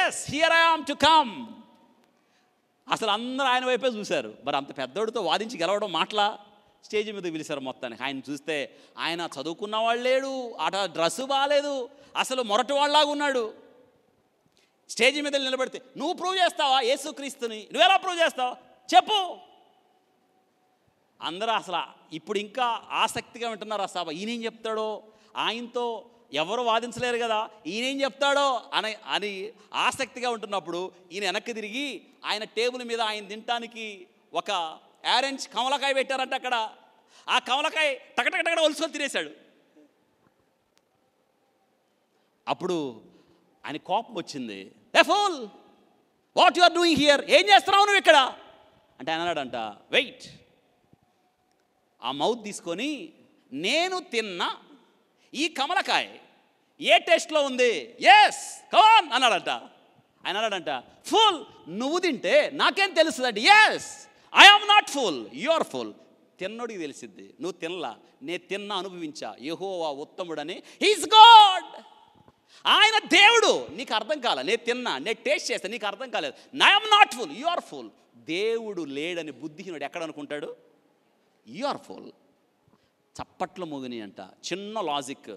yes here I am to come అసలు అందరూ ఆయన వైపే చూశారు మరి అంత పెద్దోడితో వాదించి గెలవడం మాట్లా స్టేజ్ మీద పిలిచారు మొత్తానికి ఆయన చూస్తే ఆయన చదువుకున్న వాళ్ళు లేడు ఆట డ్రెస్సు బాగాలేదు అసలు మొరటి వాళ్ళలాగా ఉన్నాడు స్టేజ్ మీద నిలబడితే నువ్వు ప్రూవ్ చేస్తావా యేసుక్రీస్తుని నువ్వెలా ప్రూవ్ చేస్తావు చెప్పు అందరూ అసలు ఇప్పుడు ఇంకా ఆసక్తిగా వింటున్నారు ఆ సభ ఈయనేం చెప్తాడో ఆయనతో ఎవరు వాదించలేరు కదా ఈయనేం చెప్తాడో అని అని ఆసక్తిగా ఉంటున్నప్పుడు ఈయన వెనక్కి తిరిగి ఆయన టేబుల్ మీద ఆయన తినటానికి ఒక ఆరెంజ్ కమలకాయ పెట్టారంట అక్కడ ఆ కమలకాయ టకటకటకడ ఒలుసుకొని తినేశాడు అప్పుడు ఆయన కోపం వచ్చింది a fool what you are doing here ఏం చేస్తున్నావు నువ్వు ఇక్కడ అంటే ఆయన అన్నాడంట వెయిట్ ఆ మౌత్ తీసుకొని నేను తిన్న ఈ కమలకాయ ఏ టేస్ట్లో ఉంది ఎస్ కమాన్ అన్నాడంట ఆయన అన్నాడంట ఫుల్ నువ్వు తింటే నాకేం తెలుస్తుందండి yes I'm not fool you're fool తిన్నోడికి తెలిసిద్ది నువ్వు తినలా నేను తిన్నా అనుభవించా యహోవా ఉత్తముడని హీస్ గాడ్ ఆయన దేవుడు నీకు అర్థం కాలే నేను తిన్నా నేను టేస్ట్ చేస్తా నీకు అర్థం కాలేదు I'm not fool you are fool దేవుడు లేడని బుద్ధిహీనుడు ఎక్కడ అనుకుంటాడు యు ఆర్ ఫుల్ చప్పట్ల మోగిని అంట చిన్న లాజిక్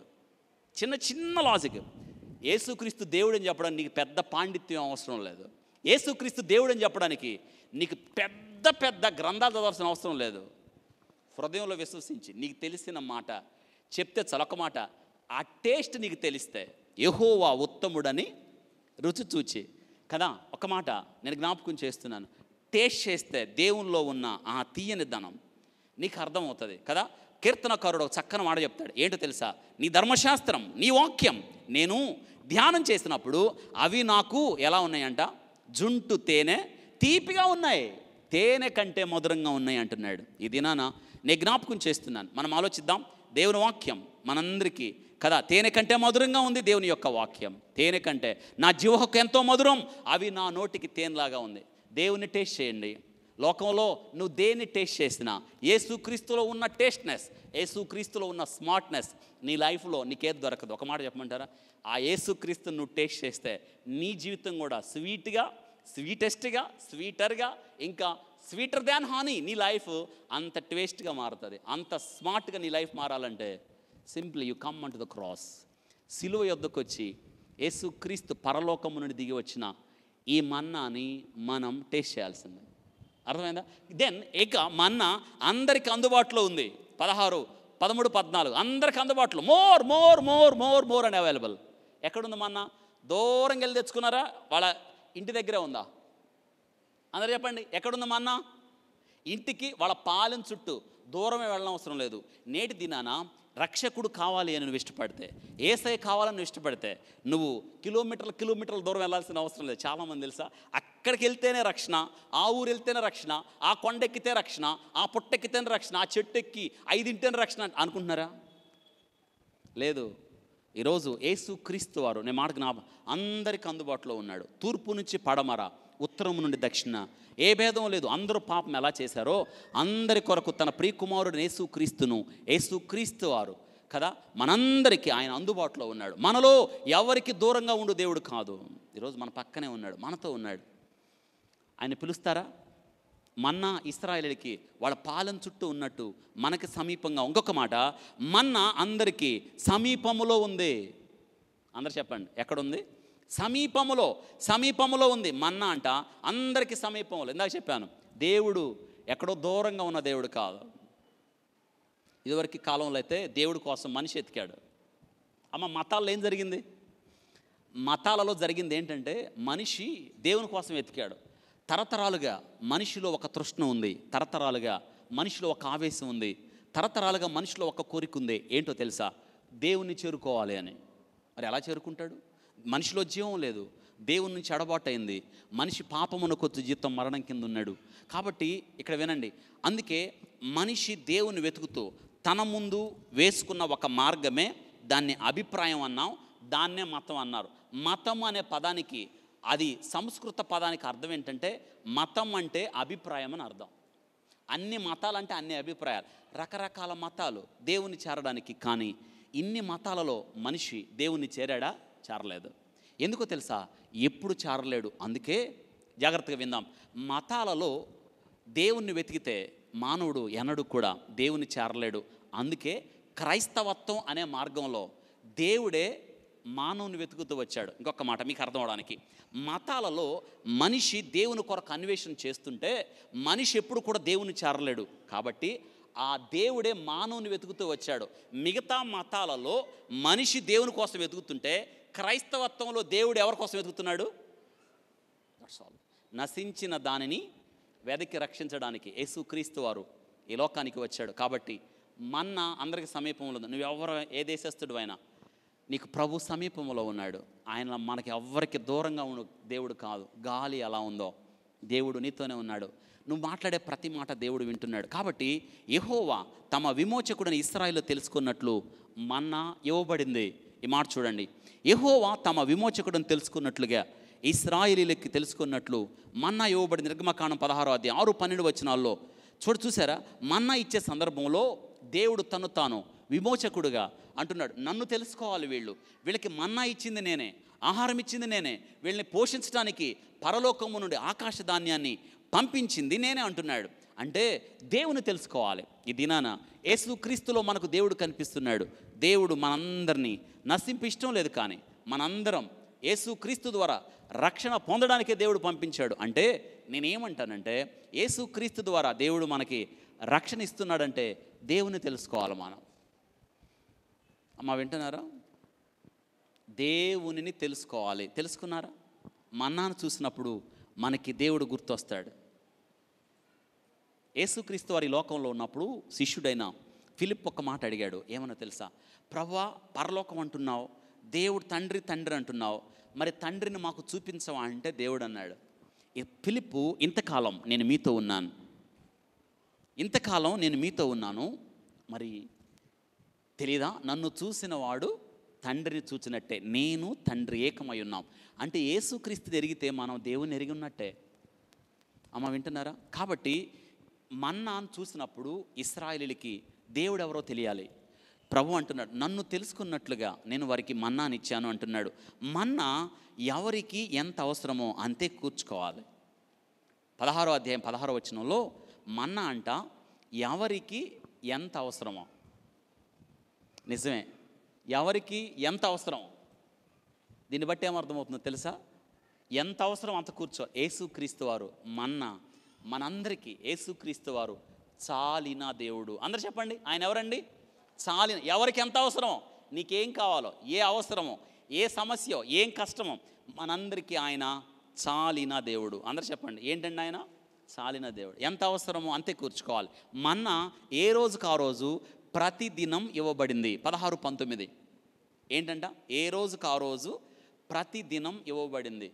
చిన్న చిన్న లాజిక్ ఏసుక్రీస్తు దేవుడు అని చెప్పడానికి నీకు పెద్ద పాండిత్యం అవసరం లేదు ఏసుక్రీస్తు దేవుడు అని చెప్పడానికి నీకు పెద్ద పెద్ద గ్రంథాలు చదవాల్సిన అవసరం లేదు హృదయంలో విశ్వసించి నీకు తెలిసిన మాట చెప్తే చలొక మాట ఆ టేస్ట్ నీకు తెలిస్తే ఎహోవా ఉత్తముడని రుచి చూచి కదా ఒక మాట నేను జ్ఞాపకం చేస్తున్నాను టేస్ట్ చేస్తే దేవునిలో ఉన్న ఆ తీయని ధనం నీకు అర్థమవుతుంది కదా కీర్తనకారుడు ఒక చక్కని మాట చెప్తాడు ఏంటో తెలుసా నీ ధర్మశాస్త్రం నీ వాక్యం నేను ధ్యానం చేసినప్పుడు అవి నాకు ఎలా ఉన్నాయంట జుంటు తేనె తీపిగా ఉన్నాయి తేనె కంటే మధురంగా ఉన్నాయి అంటున్నాడు ఈ దినాన నేను జ్ఞాపకం చేస్తున్నాను మనం ఆలోచిద్దాం దేవుని వాక్యం మనందరికీ కదా తేనె కంటే మధురంగా ఉంది దేవుని యొక్క వాక్యం తేనె కంటే నా జీవహకు ఎంతో మధురం అవి నా నోటికి తేనెలాగా ఉంది దేవుని టేస్ట్ చేయండి లోకంలో నువ్వు దేన్ని టేస్ట్ చేసినా ఏసుక్రీస్తులో ఉన్న టేస్ట్నెస్ ఏసుక్రీస్తులో ఉన్న స్మార్ట్నెస్ నీ లైఫ్లో నీకేది దొరకదు ఒక మాట చెప్పమంటారా ఆ ఏసుక్రీస్తుని నువ్వు టేస్ట్ చేస్తే నీ జీవితం కూడా స్వీట్గా స్వీటెస్ట్గా స్వీటర్గా ఇంకా స్వీటర్ దాన్ హానీ నీ లైఫ్ అంత టేస్ట్గా మారుతుంది అంత స్మార్ట్గా నీ లైఫ్ మారాలంటే simply you come onto the cross సిలువ యొద్దకు వచ్చి యేసుక్రీస్తు పరలోకము నుండి దిగి వచ్చిన ఈ మన్నాని మనం టేస్ట్ చేయాల్సిందే అర్థమైందా దెన్ ఇక మన్న అందరికి అందుబాటులో ఉంది పదహారు పదమూడు పద్నాలుగు అందరికి అందుబాటులో more more more more more అని అవైలబుల్ ఎక్కడుంది మన్న దూరంగా వెళ్ళి తెచ్చుకున్నారా వాళ్ళ ఇంటి దగ్గరే ఉందా అందరు చెప్పండి ఎక్కడుంది మన్న ఇంటికి వాళ్ళ పాలెం చుట్టూ దూరమే వెళ్ళడం అవసరం లేదు నేటి దినాన రక్షకుడు కావాలి అని నువ్వు ఇష్టపడితే ఏసై కావాలని నువ్వు ఇష్టపడితే నువ్వు కిలోమీటర్ల కిలోమీటర్ల దూరం వెళ్ళాల్సిన అవసరం లేదు చాలామంది తెలుసా అక్కడికి వెళ్తేనే రక్షణ ఆ ఊరు వెళ్తేనే రక్షణ ఆ కొండెక్కితే రక్షణ ఆ పుట్టెక్కితేనే రక్షణ ఆ చెట్టు ఎక్కి ఐదింటేనే రక్షణ అనుకుంటున్నారా లేదు ఈరోజు ఏసు క్రీస్తు వారు నేను మాటకు నా అందరికి అందుబాటులో ఉన్నాడు తూర్పు నుంచి పడమర ఉత్తరం నుండి దక్షిణ ఏ భేదం లేదు అందరూ పాపం ఎలా చేశారో అందరి కొరకు తన ప్రియకుమారుడు యేసుక్రీస్తును యేసుక్రీస్తు వారు కదా మనందరికీ ఆయన అందుబాటులో ఉన్నాడు మనలో ఎవరికి దూరంగా ఉండు దేవుడు కాదు ఈరోజు మన పక్కనే ఉన్నాడు మనతో ఉన్నాడు ఆయన పిలుస్తారా మన్నా ఇస్రాయలీలకి వాళ్ళ పాలన చుట్టూ ఉన్నట్టు మనకి సమీపంగా ఇంకొక మాట మన్న అందరికీ సమీపములో ఉంది అందరు చెప్పండి ఎక్కడుంది సమీపములో సమీపములో ఉంది మన్నా అంట అందరికీ సమీపంలో ఇందాక చెప్పాను దేవుడు ఎక్కడో దూరంగా ఉన్న దేవుడు కాదు ఇదివరకు కాలంలో అయితే దేవుడి కోసం మనిషి ఎతికాడు అమ్మ మతాల్లో ఏం జరిగింది మతాలలో జరిగింది ఏంటంటే మనిషి దేవుని కోసం ఎతికాడు తరతరాలుగా మనిషిలో ఒక తృష్ణ ఉంది తరతరాలుగా మనిషిలో ఒక ఆవేశం ఉంది తరతరాలుగా మనిషిలో ఒక కోరిక ఉంది ఏంటో తెలుసా దేవుణ్ణి చేరుకోవాలి అని మరి ఎలా చేరుకుంటాడు మనిషిలో జీవం లేదు దేవుని నుంచి అడబాటైంది మనిషి పాపమున కొద్ది జీతం మరణం కింద ఉన్నాడు కాబట్టి ఇక్కడ వినండి అందుకే మనిషి దేవుని వెతుకుతూ తన ముందు వేసుకున్న ఒక మార్గమే దాన్ని అభిప్రాయం అన్నాం దాన్నే మతం అన్నారు మతం అనే పదానికి అది సంస్కృత పదానికి అర్థం ఏంటంటే మతం అంటే అభిప్రాయం అని అర్థం అన్ని మతాలంటే అన్ని అభిప్రాయాలు రకరకాల మతాలు దేవుని చేరడానికి కానీ ఇన్ని మతాలలో మనిషి దేవుని చేరాడా చేరలేదు ఎందుకో తెలుసా ఎప్పుడు చేరలేడు అందుకే జాగ్రత్తగా విందాం మతాలలో దేవుణ్ణి వెతికితే మానవుడు ఎనడు కూడా దేవుని చేరలేడు అందుకే క్రైస్తవత్వం అనే మార్గంలో దేవుడే మానవుని వెతుకుతూ వచ్చాడు ఇంకొక మాట మీకు అర్థం అవడానికి మతాలలో మనిషి దేవుని కొరకు అన్వేషణ చేస్తుంటే మనిషి ఎప్పుడు కూడా దేవుని చేరలేడు కాబట్టి ఆ దేవుడే మానవుని వెతుకుతూ వచ్చాడు మిగతా మతాలలో మనిషి దేవుని కోసం వెతుకుతుంటే క్రైస్తవత్వంలో దేవుడు ఎవరి కోసం వెతుకుతున్నాడు నశించిన దానిని వెదకి రక్షించడానికి క్రీస్తు వారు ఈ లోకానికి వచ్చాడు కాబట్టి మన్న అందరికి సమీపంలో ఉంది నువ్వెవరు ఏ దేశస్థుడు అయినా నీకు ప్రభు సమీపంలో ఉన్నాడు ఆయన మనకి ఎవ్వరికి దూరంగా ఉండు దేవుడు కాదు గాలి ఎలా ఉందో దేవుడు నీతోనే ఉన్నాడు నువ్వు మాట్లాడే ప్రతి మాట దేవుడు వింటున్నాడు కాబట్టి యహోవా తమ విమోచకుడిని ఇస్రాయిల్లో తెలుసుకున్నట్లు మన్నా ఇవ్వబడింది ఈ మాట చూడండి యహోవా తమ విమోచకుడని తెలుసుకున్నట్లుగా ఇస్రాయిలీలకి తెలుసుకున్నట్లు మన్నా ఇవ్వబడి నిర్గమకాండం పదహారు అది ఆరు పన్నెండు వచనాల్లో చూడు చూసారా మన్నా ఇచ్చే సందర్భంలో దేవుడు తను తాను విమోచకుడుగా అంటున్నాడు నన్ను తెలుసుకోవాలి వీళ్ళు వీళ్ళకి మన్నా ఇచ్చింది నేనే ఆహారం ఇచ్చింది నేనే వీళ్ళని పోషించడానికి పరలోకము నుండి ఆకాశ ధాన్యాన్ని పంపించింది నేనే అంటున్నాడు అంటే దేవుని తెలుసుకోవాలి ఈ దినాన యేసుక్రీస్తులో మనకు దేవుడు కనిపిస్తున్నాడు దేవుడు మనందరినీ నశింపు ఇష్టం లేదు కానీ మనందరం యేసుక్రీస్తు ద్వారా రక్షణ పొందడానికే దేవుడు పంపించాడు అంటే నేనేమంటానంటే యేసుక్రీస్తు ద్వారా దేవుడు మనకి రక్షణ ఇస్తున్నాడంటే దేవుని తెలుసుకోవాలి మనం అమ్మ వింటున్నారా దేవునిని తెలుసుకోవాలి తెలుసుకున్నారా మన్నాను చూసినప్పుడు మనకి దేవుడు గుర్తొస్తాడు యేసుక్రీస్తు వారి లోకంలో ఉన్నప్పుడు శిష్యుడైన ఫిలిప్ ఒక మాట అడిగాడు ఏమన్నా తెలుసా ప్రవ్వా పరలోకం అంటున్నావు దేవుడు తండ్రి తండ్రి అంటున్నావు మరి తండ్రిని మాకు చూపించవా అంటే దేవుడు అన్నాడు ఫిలిప్పు ఇంతకాలం నేను మీతో ఉన్నాను ఇంతకాలం నేను మీతో ఉన్నాను మరి తెలీదా నన్ను చూసిన వాడు తండ్రిని చూచినట్టే నేను తండ్రి ఏకమై ఉన్నాం అంటే ఏసుక్రీస్తు ఎరిగితే మనం దేవుని ఎరిగి ఉన్నట్టే అమ్మ వింటున్నారా కాబట్టి మన్నాను చూసినప్పుడు ఇస్రాయిలీలకి దేవుడు ఎవరో తెలియాలి ప్రభు అంటున్నాడు నన్ను తెలుసుకున్నట్లుగా నేను వారికి మన్నాని ఇచ్చాను అంటున్నాడు మన్నా ఎవరికి ఎంత అవసరమో అంతే కూర్చుకోవాలి పదహారో అధ్యాయం పదహారో వచనంలో మన్నా అంట ఎవరికి ఎంత అవసరమో నిజమే ఎవరికి ఎంత అవసరం దీన్ని బట్టి ఏమర్థమవుతుందో తెలుసా ఎంత అవసరం అంత కూర్చో క్రీస్తు వారు మన్నా మనందరికీ యేసుక్రీస్తు వారు చాలిన దేవుడు అందరు చెప్పండి ఆయన ఎవరండి చాలిన ఎవరికి ఎంత అవసరమో నీకేం కావాలో ఏ అవసరమో ఏ సమస్యో ఏం కష్టమో మనందరికీ ఆయన చాలిన దేవుడు అందరు చెప్పండి ఏంటండి ఆయన చాలిన దేవుడు ఎంత అవసరమో అంతే కూర్చుకోవాలి మన్న ఏ రోజుకు ఆ రోజు ప్రతిదినం ఇవ్వబడింది పదహారు పంతొమ్మిది ఏంటంట ఏ రోజుకు ఆ రోజు ప్రతిదినం ఇవ్వబడింది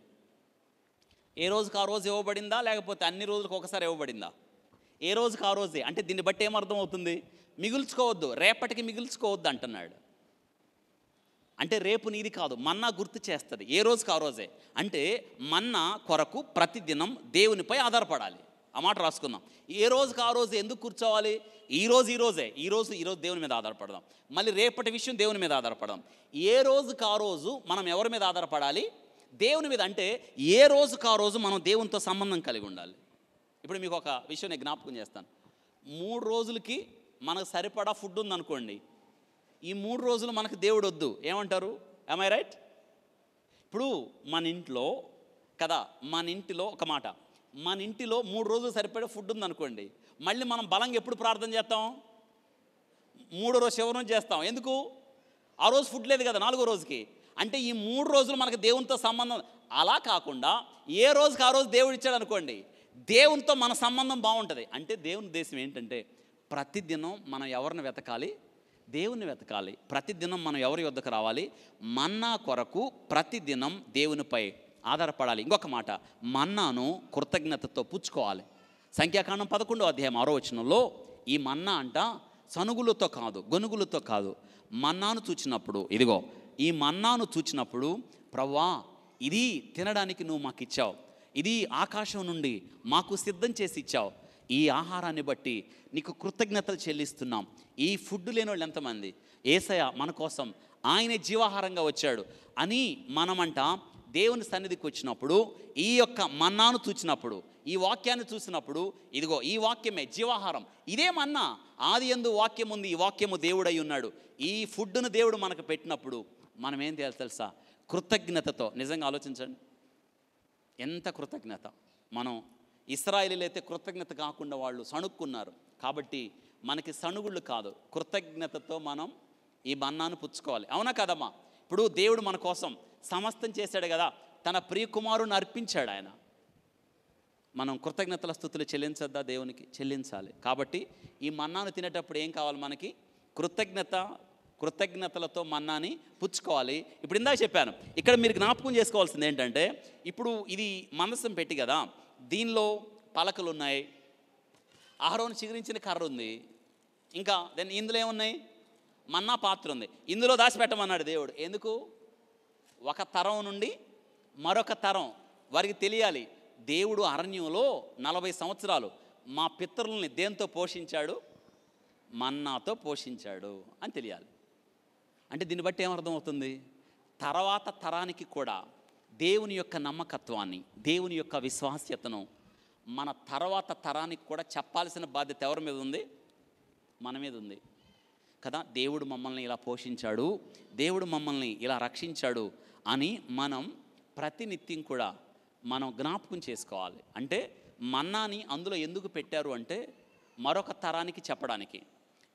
ఏ రోజుకు ఆ రోజు ఇవ్వబడిందా లేకపోతే అన్ని రోజులకు ఒకసారి ఇవ్వబడిందా ఏ రోజుకు ఆ రోజే అంటే దీన్ని బట్టి ఏమర్థం అవుతుంది మిగుల్చుకోవద్దు రేపటికి మిగుల్చుకోవద్దు అంటున్నాడు అంటే రేపు నీది కాదు మన్నా గుర్తు చేస్తుంది ఏ రోజుకు ఆ రోజే అంటే మన్నా కొరకు ప్రతిదినం దేవునిపై ఆధారపడాలి ఆ మాట రాసుకుందాం ఏ రోజుకి ఆ రోజు ఎందుకు కూర్చోవాలి ఈ రోజు ఈ రోజే ఈ రోజు ఈరోజు దేవుని మీద ఆధారపడదాం మళ్ళీ రేపటి విషయం దేవుని మీద ఆధారపడదాం ఏ రోజుకి ఆ రోజు మనం ఎవరి మీద ఆధారపడాలి దేవుని మీద అంటే ఏ రోజుకు ఆ రోజు మనం దేవునితో సంబంధం కలిగి ఉండాలి ఇప్పుడు మీకు ఒక విషయం నేను జ్ఞాపకం చేస్తాను మూడు రోజులకి మనకు సరిపడా ఫుడ్ ఉందనుకోండి ఈ మూడు రోజులు మనకు దేవుడు వద్దు ఏమంటారు ఐ రైట్ ఇప్పుడు మన ఇంట్లో కదా మన ఇంటిలో ఒక మాట మన ఇంటిలో మూడు రోజులు సరిపడే ఫుడ్ ఉందనుకోండి మళ్ళీ మనం బలంగా ఎప్పుడు ప్రార్థన చేస్తాం మూడో రోజు చివరి చేస్తాం ఎందుకు ఆ రోజు ఫుడ్ లేదు కదా నాలుగో రోజుకి అంటే ఈ మూడు రోజులు మనకు దేవునితో సంబంధం అలా కాకుండా ఏ రోజుకి ఆ రోజు దేవుడు ఇచ్చాడు అనుకోండి దేవునితో మన సంబంధం బాగుంటుంది అంటే దేవుని ఉద్దేశం ఏంటంటే ప్రతిదినం మనం ఎవరిని వెతకాలి దేవుని వెతకాలి ప్రతిదినం మనం ఎవరి వద్దకు రావాలి మన్నా కొరకు ప్రతిదినం దేవునిపై ఆధారపడాలి ఇంకొక మాట మన్నాను కృతజ్ఞతతో పుచ్చుకోవాలి సంఖ్యాకాండం పదకొండో అధ్యాయం ఆరో వచనంలో ఈ మన్నా అంట సనుగులతో కాదు గొనుగులతో కాదు మన్నాను చూచినప్పుడు ఇదిగో ఈ మన్నాను చూచినప్పుడు ప్రవ్వా ఇది తినడానికి నువ్వు మాకు ఇచ్చావు ఇది ఆకాశం నుండి మాకు సిద్ధం చేసి ఇచ్చావు ఈ ఆహారాన్ని బట్టి నీకు కృతజ్ఞతలు చెల్లిస్తున్నాం ఈ ఫుడ్ లేని వాళ్ళు ఎంతమంది ఏసయ మన కోసం ఆయనే జీవాహారంగా వచ్చాడు అని మనమంట దేవుని సన్నిధికి వచ్చినప్పుడు ఈ యొక్క మన్నాను చూసినప్పుడు ఈ వాక్యాన్ని చూసినప్పుడు ఇదిగో ఈ వాక్యమే జీవాహారం ఇదే మన్నా ఆది ఎందు వాక్యం ఉంది ఈ వాక్యము దేవుడై ఉన్నాడు ఈ ఫుడ్ను దేవుడు మనకు పెట్టినప్పుడు మనం ఏం చేయాలి తెలుసా కృతజ్ఞతతో నిజంగా ఆలోచించండి ఎంత కృతజ్ఞత మనం ఇస్రాయిలీలు అయితే కృతజ్ఞత కాకుండా వాళ్ళు సణుక్కున్నారు కాబట్టి మనకి సణుగుళ్ళు కాదు కృతజ్ఞతతో మనం ఈ మన్నాను పుచ్చుకోవాలి అవునా కదమ్మా ఇప్పుడు దేవుడు మన కోసం సమస్తం చేశాడు కదా తన ప్రియకుమారుని అర్పించాడు ఆయన మనం కృతజ్ఞతల స్థుతులు చెల్లించద్దా దేవునికి చెల్లించాలి కాబట్టి ఈ మన్నాను తినేటప్పుడు ఏం కావాలి మనకి కృతజ్ఞత కృతజ్ఞతలతో మన్నాని పుచ్చుకోవాలి ఇప్పుడు ఇందాక చెప్పాను ఇక్కడ మీరు జ్ఞాపకం చేసుకోవాల్సింది ఏంటంటే ఇప్పుడు ఇది మనసం పెట్టి కదా దీనిలో పలకలు ఉన్నాయి ఆహారం చిగురించిన కర్ర ఉంది ఇంకా దెన్ ఇందులో ఏమున్నాయి మన్నా పాత్ర ఉంది ఇందులో దాచిపెట్టమన్నాడు దేవుడు ఎందుకు ఒక తరం నుండి మరొక తరం వారికి తెలియాలి దేవుడు అరణ్యంలో నలభై సంవత్సరాలు మా పిత్రుల్ని దేంతో పోషించాడు మన్నాతో పోషించాడు అని తెలియాలి అంటే దీన్ని బట్టి ఏమర్థమవుతుంది తర్వాత తరానికి కూడా దేవుని యొక్క నమ్మకత్వాన్ని దేవుని యొక్క విశ్వాస్యతను మన తర్వాత తరానికి కూడా చెప్పాల్సిన బాధ్యత ఎవరి మీద ఉంది మన మీద ఉంది కదా దేవుడు మమ్మల్ని ఇలా పోషించాడు దేవుడు మమ్మల్ని ఇలా రక్షించాడు అని మనం ప్రతినిత్యం కూడా మనం జ్ఞాపకం చేసుకోవాలి అంటే మన్నాని అందులో ఎందుకు పెట్టారు అంటే మరొక తరానికి చెప్పడానికి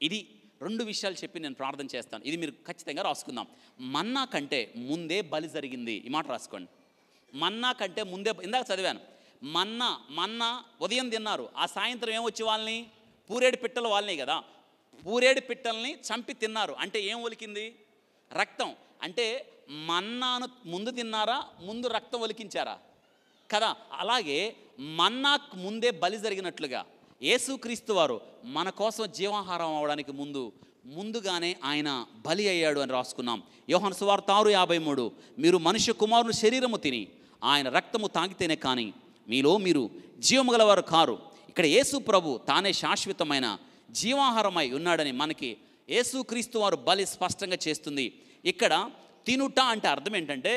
ఇది రెండు విషయాలు చెప్పి నేను ప్రార్థన చేస్తాను ఇది మీరు ఖచ్చితంగా రాసుకుందాం మన్నా కంటే ముందే బలి జరిగింది ఈ మాట రాసుకోండి మన్నా కంటే ముందే ఇందాక చదివాను మన్నా మన్నా ఉదయం తిన్నారు ఆ సాయంత్రం ఏమొచ్చి వాళ్ళని పూరేడు పిట్టలు వాళ్ళని కదా పూరేడు పిట్టల్ని చంపి తిన్నారు అంటే ఏం ఒలికింది రక్తం అంటే మన్నాను ముందు తిన్నారా ముందు రక్తం ఒలికించారా కదా అలాగే మన్నాకు ముందే బలి జరిగినట్లుగా యేసుక్రీస్తు వారు మన కోసం జీవాహారం అవడానికి ముందు ముందుగానే ఆయన బలి అయ్యాడు అని రాసుకున్నాం యోహన్ సువార్త ఆరు యాభై మూడు మీరు మనుష్య కుమారుని శరీరము తిని ఆయన రక్తము తాగితేనే కానీ మీలో మీరు జీవము గలవారు కారు ఇక్కడ యేసు ప్రభు తానే శాశ్వతమైన జీవాహారమై ఉన్నాడని మనకి యేసుక్రీస్తు వారు బలి స్పష్టంగా చేస్తుంది ఇక్కడ తినుట అంటే అర్థం ఏంటంటే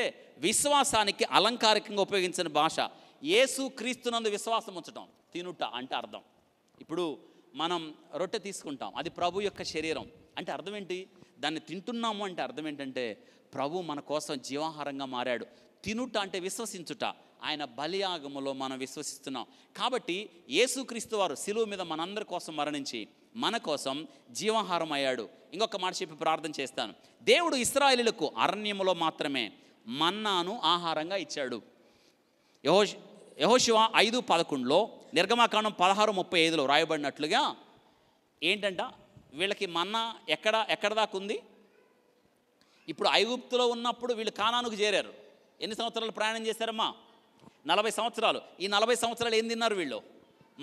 విశ్వాసానికి అలంకారికంగా ఉపయోగించిన భాష యేసు క్రీస్తునందు విశ్వాసం ఉంచడం తినుట అంటే అర్థం ఇప్పుడు మనం రొట్టె తీసుకుంటాం అది ప్రభు యొక్క శరీరం అంటే అర్థం ఏంటి దాన్ని తింటున్నాము అంటే అర్థం ఏంటంటే ప్రభు మన కోసం జీవాహారంగా మారాడు తినుట అంటే విశ్వసించుట ఆయన బలియాగములో మనం విశ్వసిస్తున్నాం కాబట్టి యేసుక్రీస్తు వారు శిలువు మీద మనందరి కోసం మరణించి మన కోసం జీవాహారం అయ్యాడు ఇంకొక మాట చెప్పి ప్రార్థన చేస్తాను దేవుడు ఇస్రాయిలకు అరణ్యములో మాత్రమే మన్నాను ఆహారంగా ఇచ్చాడు యహో యహోశివ ఐదు పదకొండులో నిర్గమాకాండం పదహారు ముప్పై ఐదులో రాయబడినట్లుగా ఏంటంట వీళ్ళకి మన్నా ఎక్కడ ఎక్కడ దాకా ఉంది ఇప్పుడు ఐగుప్తులో ఉన్నప్పుడు వీళ్ళు కానానుకు చేరారు ఎన్ని సంవత్సరాలు ప్రయాణం చేశారమ్మా నలభై సంవత్సరాలు ఈ నలభై సంవత్సరాలు ఏం తిన్నారు వీళ్ళు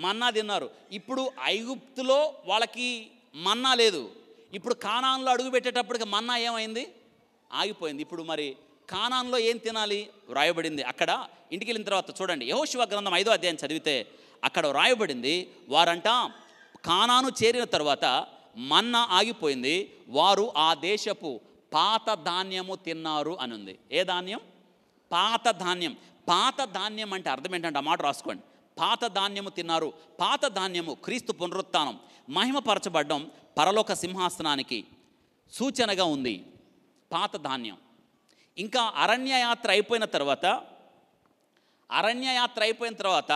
మన్నా తిన్నారు ఇప్పుడు ఐగుప్తులో వాళ్ళకి మన్నా లేదు ఇప్పుడు కానాన్లో అడుగు పెట్టేటప్పటికి మన్నా ఏమైంది ఆగిపోయింది ఇప్పుడు మరి కానాన్లో ఏం తినాలి వ్రాయబడింది అక్కడ ఇంటికి వెళ్ళిన తర్వాత చూడండి యహోశివ గ్రంథం ఐదో అధ్యాయం చదివితే అక్కడ రాయబడింది వారంట కానాను చేరిన తర్వాత మన్న ఆగిపోయింది వారు ఆ దేశపు పాత ధాన్యము తిన్నారు అనుంది ఏ ధాన్యం పాత ధాన్యం పాత ధాన్యం అంటే అర్థం ఏంటంటే ఆ మాట రాసుకోండి పాత ధాన్యము తిన్నారు పాత ధాన్యము క్రీస్తు పునరుత్నం మహిమపరచబడ్డం పరలోక సింహాసనానికి సూచనగా ఉంది పాత ధాన్యం ఇంకా అరణ్యయాత్ర అయిపోయిన తర్వాత అరణ్యయాత్ర అయిపోయిన తర్వాత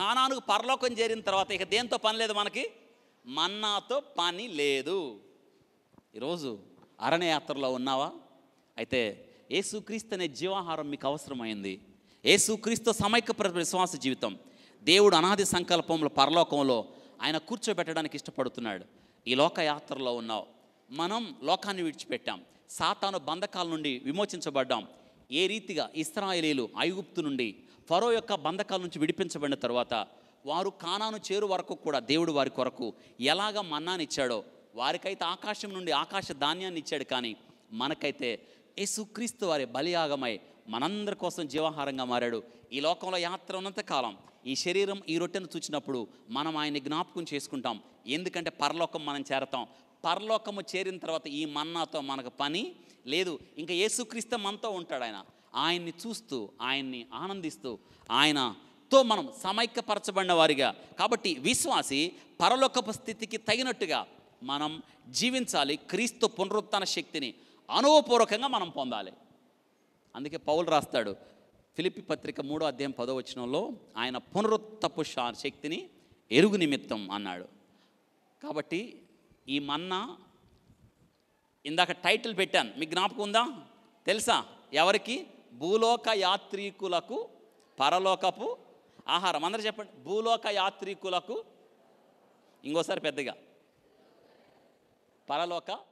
కానానుకు పరలోకం చేరిన తర్వాత ఇక దేంతో పని లేదు మనకి మన్నాతో పని లేదు ఈరోజు అరణయాత్రలో ఉన్నావా అయితే ఏసుక్రీస్తు అనే జీవాహారం మీకు అవసరమైంది ఏసుక్రీస్తు సమైక్య విశ్వాస జీవితం దేవుడు అనాది సంకల్పంలో పరలోకంలో ఆయన కూర్చోబెట్టడానికి ఇష్టపడుతున్నాడు ఈ లోకయాత్రలో ఉన్నావు మనం లోకాన్ని విడిచిపెట్టాం సాతాను బంధకాల నుండి విమోచించబడ్డాం ఏ రీతిగా ఇస్రాయలీలు ఐగుప్తు నుండి ఫరో యొక్క బంధకాల నుంచి విడిపించబడిన తర్వాత వారు కానాను చేరు వరకు కూడా దేవుడు వారి కొరకు ఎలాగ మన్నాని ఇచ్చాడో వారికైతే ఆకాశం నుండి ఆకాశ ధాన్యాన్ని ఇచ్చాడు కానీ మనకైతే యేసుక్రీస్తు వారి బలియాగమై మనందరి కోసం జీవాహారంగా మారాడు ఈ లోకంలో యాత్ర ఉన్నంత కాలం ఈ శరీరం ఈ రొట్టెను చూచినప్పుడు మనం ఆయన్ని జ్ఞాపకం చేసుకుంటాం ఎందుకంటే పరలోకం మనం చేరతాం పరలోకము చేరిన తర్వాత ఈ మన్నాతో మనకు పని లేదు ఇంకా యేసుక్రీస్తు మనతో ఉంటాడు ఆయన ఆయన్ని చూస్తూ ఆయన్ని ఆనందిస్తూ ఆయనతో మనం సమైక్యపరచబడిన వారిగా కాబట్టి విశ్వాసి పరలోకపు స్థితికి తగినట్టుగా మనం జీవించాలి క్రీస్తు పునరుత్న శక్తిని అనుభవపూర్వకంగా మనం పొందాలి అందుకే పౌలు రాస్తాడు ఫిలిపి పత్రిక మూడో అధ్యాయం పదవచనంలో ఆయన పునరుత్తపు శక్తిని ఎరుగు నిమిత్తం అన్నాడు కాబట్టి ఈ మన్న ఇందాక టైటిల్ పెట్టాను మీకు జ్ఞాపకం ఉందా తెలుసా ఎవరికి భూలోక యాత్రికులకు పరలోకపు ఆహారం అందరూ చెప్పండి భూలోక యాత్రికులకు ఇంకోసారి పెద్దగా పరలోక